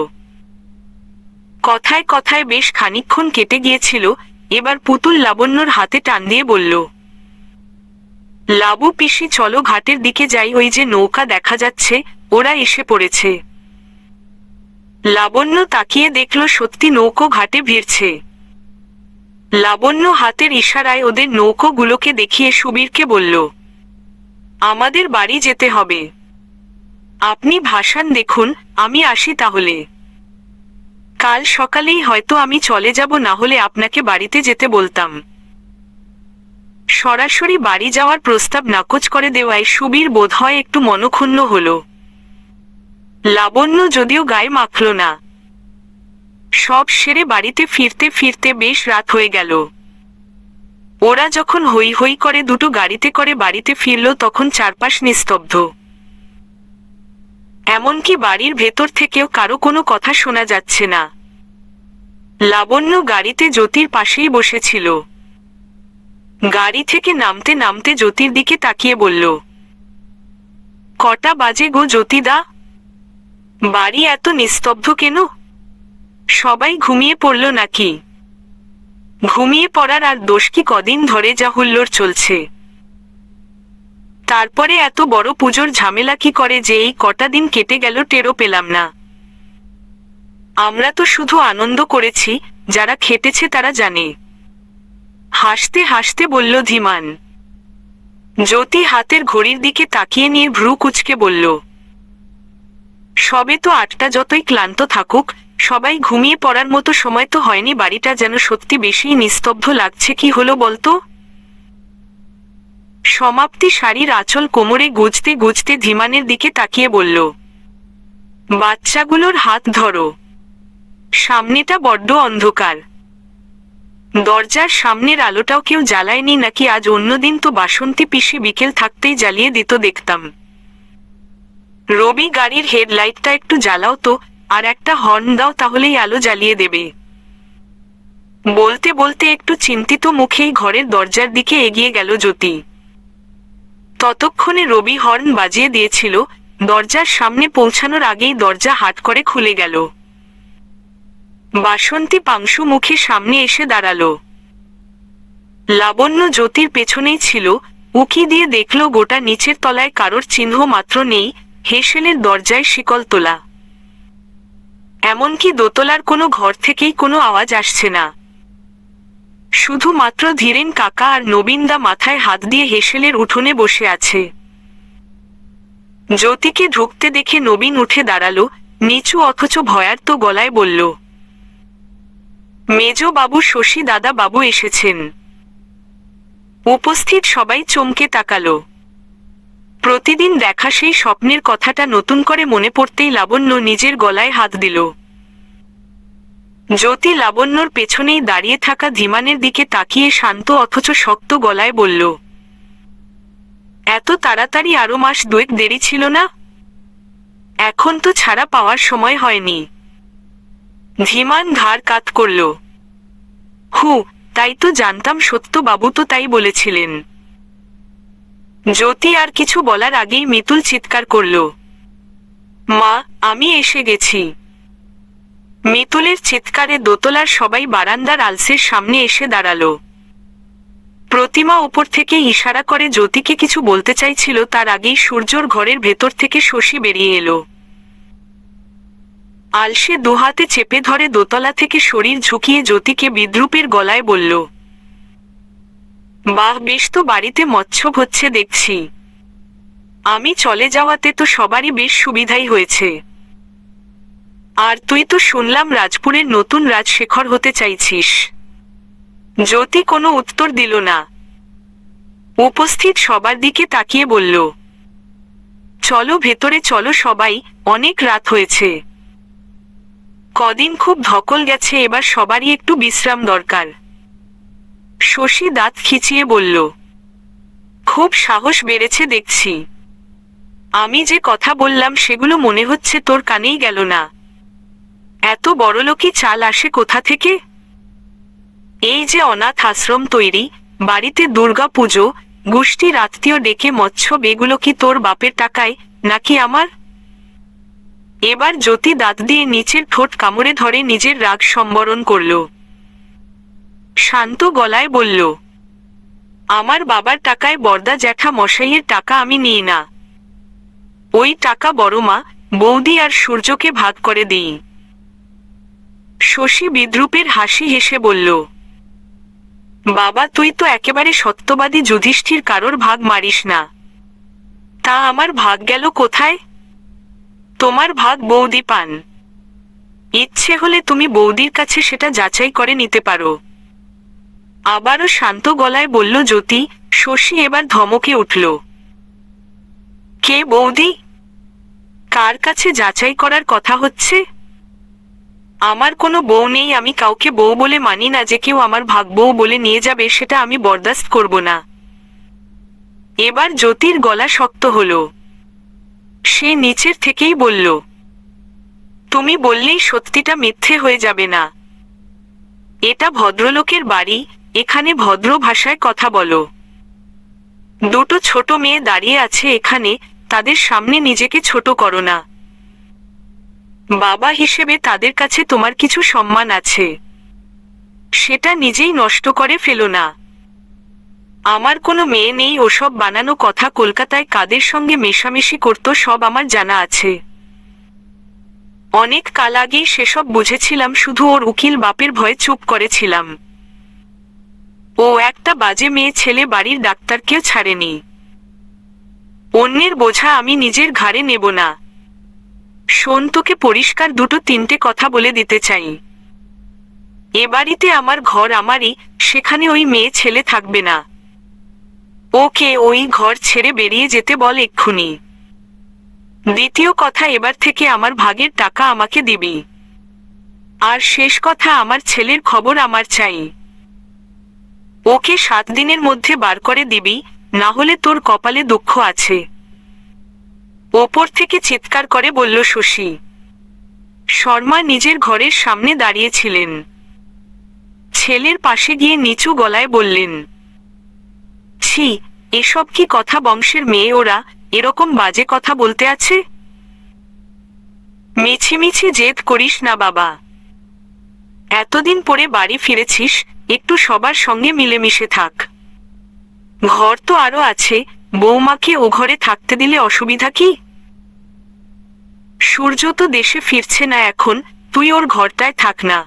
কথায় কথায় বেশ খানিক্ষণ কেটে গিয়েছিল এবার পুতুল লাবণ্যর হাতে টান দিয়ে বলল লাবু পিসি চলো ঘাটের দিকে যাই ওই যে নৌকা দেখা যাচ্ছে ওরা এসে পড়েছে লাবণ্য তাকিয়ে দেখল সত্যি নৌকো ঘাটে ভিড়ছে লাবণ্য হাতের ইশারায় ওদের নৌকোগুলোকে দেখিয়ে সুবীরকে বলল আমাদের বাড়ি যেতে হবে আপনি ভাসান দেখুন আমি আসি তাহলে কাল সকালেই হয়তো আমি চলে যাব না হলে আপনাকে বাড়িতে যেতে বলতাম সরাসরি বাড়ি যাওয়ার প্রস্তাব নাকচ করে দেওয়ায় সুবীর বোধ হয় একটু মনক্ষুণ্ণ হল লাবণ্য যদিও গায়ে মাখল না সব সেরে বাড়িতে ফিরতে ফিরতে বেশ রাত হয়ে গেল ওরা যখন হই হই করে দুটো গাড়িতে করে বাড়িতে ফিরল তখন চারপাশ নিস্তব্ধ এমনকি বাড়ির ভেতর থেকেও কারো কোনো কথা শোনা যাচ্ছে না লাবণ্য গাড়িতে জ্যোতির পাশেই বসেছিল গাড়ি থেকে নামতে নামতে জ্যোতির দিকে তাকিয়ে বলল কটা বাজে গো জ্যোতিদা বাড়ি এত নিস্তব্ধ কেন সবাই ঘুমিয়ে পড়ল নাকি ঘুমিয়ে পড়ার আর দোষ কি কদিন ধরে যা হুল্লোর চলছে তারপরে এত বড় পুজোর ঝামেলা কি করে যে এই কটা দিন কেটে গেল টেরো পেলাম না আমরা তো শুধু আনন্দ করেছি যারা খেটেছে তারা জানে হাসতে হাসতে বলল ধীমান জ্যোতি হাতের ঘড়ির দিকে তাকিয়ে নিয়ে ভ্রু কুচকে বলল সবে তো আটটা যতই ক্লান্ত থাকুক সবাই ঘুমিয়ে পড়ার মতো সময় তো হয়নি বাড়িটা যেন সত্যি বেশি নিস্তব্ধ লাগছে কি হলো বলতো সমাপ্তি শাড়ির আঁচল কোমরে গুজতে গুজতে ধীমানের দিকে তাকিয়ে বলল বাচ্চাগুলোর হাত ধরো সামনেটা বড্ড অন্ধকার দরজার সামনের আলোটাও কেউ জ্বালায়নি নাকি আজ অন্যদিন তো বাসন্তী পিসি বিকেল থাকতেই জ্বালিয়ে দিত দেখতাম রবি গাড়ির হেডলাইটটা একটু জ্বালাও তো আর একটা হর্ন দাও তাহলেই আলো জ্বালিয়ে দেবে বলতে বলতে একটু চিন্তিত মুখেই ঘরের দরজার দিকে এগিয়ে গেল জ্যোতি ততক্ষণে রবি হর্ন বাজিয়ে দিয়েছিল দরজার সামনে পৌঁছানোর আগেই দরজা হাট করে খুলে গেল বাসন্তী পাংশু মুখে সামনে এসে দাঁড়াল লাবণ্য জ্যোতির পেছনেই ছিল উকি দিয়ে দেখল গোটা নিচের তলায় কারোর চিহ্ন মাত্র নেই হেসেলের দরজায় শিকল তোলা এমনকি দোতলার কোনো ঘর থেকেই কোনো আওয়াজ আসছে না শুধুমাত্র ধীরেন কাকা আর নবীনদা মাথায় হাত দিয়ে হেসেলের উঠোনে বসে আছে জ্যোতিকে ঢুকতে দেখে নবীন উঠে দাঁড়ালো নিচু অথচ ভয়ার্ত গলায় বলল মেজ বাবু শশী দাদা বাবু এসেছেন উপস্থিত সবাই চমকে তাকালো প্রতিদিন দেখা সেই স্বপ্নের কথাটা নতুন করে মনে পড়তেই লাবণ্য নিজের গলায় হাত দিল জ্যোতি লাবণ্যর পেছনেই দাঁড়িয়ে থাকা ধীমানের দিকে তাকিয়ে শান্ত অথচ শক্ত গলায় বলল এত তাড়াতাড়ি আরো মাস দুয়েক দেরি ছিল না এখন তো ছাড়া পাওয়ার সময় হয়নি ধীমান ধার কাত করল হু তাই তো জানতাম সত্যবাবু তো তাই বলেছিলেন জ্যোতি আর কিছু বলার আগেই মিতুল চিৎকার করল মা আমি এসে গেছি মিতুলের চিৎকারে দোতলার সবাই বারান্দার আলসের সামনে এসে দাঁড়াল প্রতিমা ওপর থেকে ইশারা করে জ্যোতিকে কিছু বলতে চাইছিল তার আগেই সূর্যর ঘরের ভেতর থেকে শশী বেরিয়ে এলো আলসে দুহাতে চেপে ধরে দোতলা থেকে শরীর ঝুঁকিয়ে জ্যোতিকে বিদ্রুপের গলায় বলল বাহ বেশ তো বাড়িতে মচ্ছব হচ্ছে দেখছি আমি চলে যাওয়াতে তো সবারই বেশ সুবিধাই হয়েছে আর তুই তো শুনলাম রাজপুরের নতুন রাজশেখর হতে চাইছিস জ্যোতি কোনো উত্তর দিল না উপস্থিত সবার দিকে তাকিয়ে বলল চলো ভেতরে চলো সবাই অনেক রাত হয়েছে কদিন খুব ধকল গেছে এবার সবারই একটু বিশ্রাম দরকার শশী দাঁত খিচিয়ে বলল খুব সাহস বেড়েছে দেখছি আমি যে কথা বললাম সেগুলো মনে হচ্ছে তোর কানেই গেল না এত বড়লোকই চাল আসে কোথা থেকে এই যে অনাথ আশ্রম তৈরি বাড়িতে দুর্গা পুজো গোষ্ঠীর আত্মীয় ডেকে মৎস্য বেগুলো কি তোর বাপের টাকায় নাকি আমার এবার জ্যোতি দাঁত দিয়ে নিচের ঠোঁট কামড়ে ধরে নিজের রাগ সম্বরণ করল শান্ত গলায় বলল আমার বাবার টাকায় বর্দা জ্যাঠা মশাইয়ের টাকা আমি নিই না ওই টাকা বড় মা বৌদি আর সূর্যকে ভাগ করে দিই শশী বিদ্রুপের হাসি হেসে বলল বাবা তুই তো একেবারে সত্যবাদী যুধিষ্ঠির কারোর ভাগ মারিস না তা আমার ভাগ গেল কোথায় তোমার ভাগ বৌদি পান ইচ্ছে হলে তুমি বৌদির কাছে সেটা যাচাই করে নিতে পারো আবারও শান্ত গলায় বলল জ্যোতি শশী এবার ধমকে উঠল কে বৌদি কার কাছে যাচাই করার কথা হচ্ছে আমার কোনো বউ নেই আমি কাউকে বউ বলে মানি না যে কেউ আমার ভাগ বউ বলে নিয়ে যাবে সেটা আমি বরদাস্ত করব না এবার জ্যোতির গলা শক্ত হল সে নিচের থেকেই বলল তুমি বললেই সত্যিটা মিথ্যে হয়ে যাবে না এটা ভদ্রলোকের বাড়ি এখানে ভদ্র ভাষায় কথা বলো দুটো ছোট মেয়ে দাঁড়িয়ে আছে এখানে তাদের সামনে নিজেকে ছোট করো না বাবা হিসেবে তাদের কাছে তোমার কিছু সম্মান আছে সেটা নিজেই নষ্ট করে ফেলো না আমার কোনো মেয়ে নেই ওসব বানানো কথা কলকাতায় কাদের সঙ্গে মেশামেশি করত সব আমার জানা আছে অনেক কাল আগেই সেসব বুঝেছিলাম শুধু ওর উকিল বাপের ভয়ে চুপ করেছিলাম ও একটা বাজে মেয়ে ছেলে বাড়ির কেউ ছাড়েনি অন্যের বোঝা আমি নিজের ঘাড়ে নেব না শোন তোকে পরিষ্কার দুটো তিনটে কথা বলে দিতে চাই এ বাড়িতে আমার ঘর আমারই সেখানে ওই মেয়ে ছেলে থাকবে না ওকে ওই ঘর ছেড়ে বেরিয়ে যেতে বল এক্ষুনি দ্বিতীয় কথা এবার থেকে আমার ভাগের টাকা আমাকে দিবি আর শেষ কথা আমার ছেলের খবর আমার চাই ওকে সাত দিনের মধ্যে বার করে দিবি না হলে তোর কপালে দুঃখ আছে ওপর থেকে চিৎকার করে বলল শশী শর্মা নিজের ঘরের সামনে দাঁড়িয়েছিলেন ছেলের পাশে গিয়ে নিচু গলায় বললেন ছি এসব কি কথা বংশের মেয়ে ওরা এরকম বাজে কথা বলতে আছে মিছিমিছি জেদ করিস না বাবা এতদিন পরে বাড়ি ফিরেছিস একটু সবার সঙ্গে মিলেমিশে থাক ঘর তো আরো আছে বৌমাকে ও ঘরে থাকতে দিলে অসুবিধা কি সূর্য তো দেশে ফিরছে না এখন তুই ওর ঘরটায় থাক না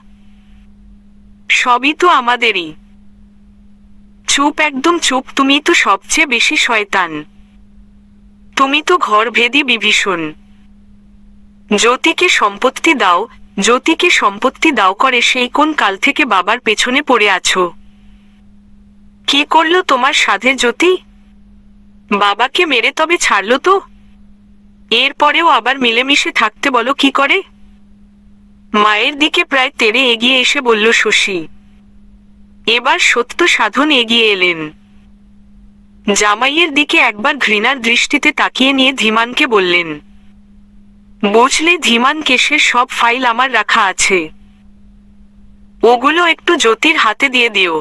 সবই তো আমাদেরই চুপ একদম চুপ তুমি তো সবচেয়ে বেশি শয়তান তুমি তো ঘর ভেদি বিভীষণ জ্যোতিকে সম্পত্তি দাও জ্যোতিকে সম্পত্তি দাও করে সেই কোন কাল থেকে বাবার পেছনে পড়ে আছো কে করল তোমার সাধে জ্যোতি বাবাকে মেরে তবে ছাড়লো তো এরপরেও আবার মিলেমিশে থাকতে বলো কি করে মায়ের দিকে প্রায় তেড়ে এগিয়ে এসে বলল শশী এবার সত্য সাধন এগিয়ে এলেন জামাইয়ের দিকে একবার ঘৃণার দৃষ্টিতে তাকিয়ে নিয়ে ধীমানকে বললেন বুঝলি ধীমান কেশের সব ফাইল আমার রাখা আছে ওগুলো একটু জ্যোতির হাতে দিয়ে দিও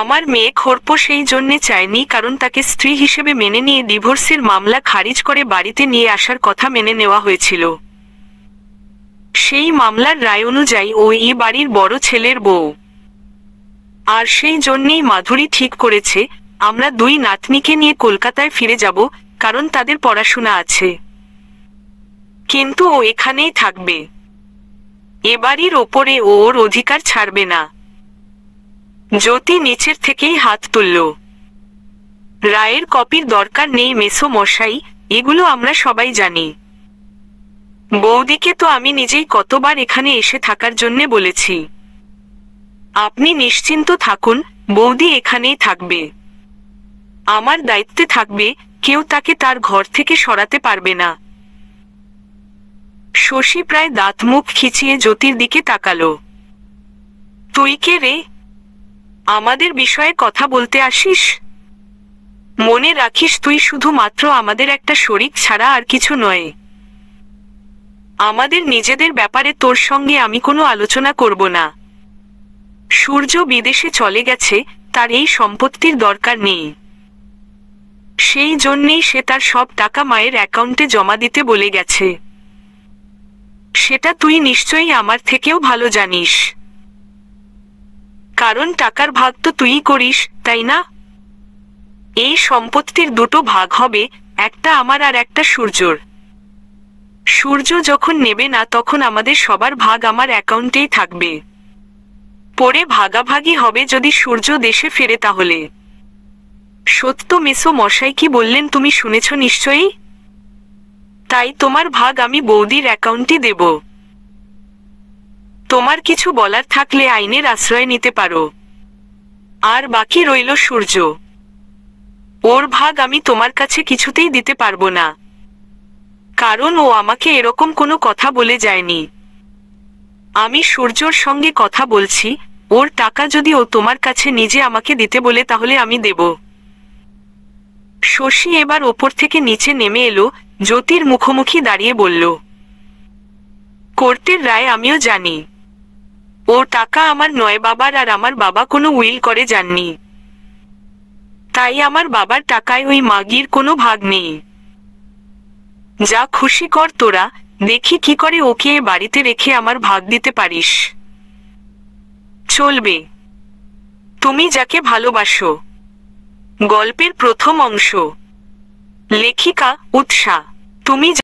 আমার মেয়ে খোরপো সেই জন্যে চায়নি কারণ তাকে স্ত্রী হিসেবে মেনে নিয়ে ডিভোর্সের মামলা খারিজ করে বাড়িতে নিয়ে আসার কথা মেনে নেওয়া হয়েছিল সেই মামলার রায় অনুযায়ী ও এই বাড়ির বড় ছেলের বউ আর সেই জন্যেই মাধুরী ঠিক করেছে আমরা দুই নাতনিকে নিয়ে কলকাতায় ফিরে যাব কারণ তাদের পড়াশোনা আছে কিন্তু ও এখানেই থাকবে এবাড়ির ওপরে ওর অধিকার ছাড়বে না জ্যোতি নিচের থেকেই হাত তুলল রায়ের কপির দরকার নেই মেসো মশাই এগুলো আমরা সবাই জানি বৌদিকে তো আমি নিজেই কতবার এখানে এসে থাকার জন্যে বলেছি আপনি নিশ্চিন্ত থাকুন বৌদি এখানেই থাকবে আমার দায়িত্বে থাকবে কেউ তাকে তার ঘর থেকে সরাতে পারবে না শশী প্রায় দাঁত মুখ খিচিয়ে জ্যোতির দিকে তাকাল তুই কে রে আমাদের বিষয়ে কথা বলতে আসিস মনে রাখিস তুই শুধু মাত্র আমাদের একটা শরিক ছাড়া আর কিছু নয় আমাদের নিজেদের ব্যাপারে তোর সঙ্গে আমি কোনো আলোচনা করব না সূর্য বিদেশে চলে গেছে তার এই সম্পত্তির দরকার নেই সেই জন্যেই সে তার সব টাকা মায়ের অ্যাকাউন্টে জমা দিতে বলে গেছে সেটা তুই নিশ্চয়ই আমার থেকেও ভালো জানিস কারণ টাকার ভাগ তো তুই করিস তাই না এই সম্পত্তির দুটো ভাগ হবে একটা আমার আর একটা সূর্যর সূর্য যখন নেবে না তখন আমাদের সবার ভাগ আমার অ্যাকাউন্টেই থাকবে পরে ভাগাভাগি হবে যদি সূর্য দেশে ফেরে তাহলে সত্য মেসো মশাই কি বললেন তুমি শুনেছ নিশ্চয়ই তাই তোমার ভাগ আমি বৌদির অ্যাকাউন্টে দেব তোমার কিছু বলার থাকলে আইনের আশ্রয় নিতে পারো আর বাকি রইল সূর্য ওর ভাগ আমি তোমার কাছে কিছুতেই দিতে পারবো না কারণ ও আমাকে এরকম কোনো কথা বলে যায়নি আমি সূর্যর সঙ্গে কথা বলছি ওর টাকা যদি ও তোমার কাছে নিজে আমাকে দিতে বলে তাহলে আমি দেব শশী এবার ওপর থেকে নিচে নেমে এলো জ্যোতির মুখোমুখি দাঁড়িয়ে বলল কোর্টের রায় আমিও জানি ওর টাকা আমার নয় বাবার আর আমার বাবা কোনো উইল করে যাননি তাই আমার বাবার টাকায় ওই মাগির কোনো ভাগ নেই যা খুশি কর তোরা দেখি কি করে ওকে বাড়িতে রেখে আমার ভাগ দিতে পারিস চলবে তুমি যাকে ভালোবাসো গল্পের প্রথম অংশ लेखिका उत्साह तुम्हें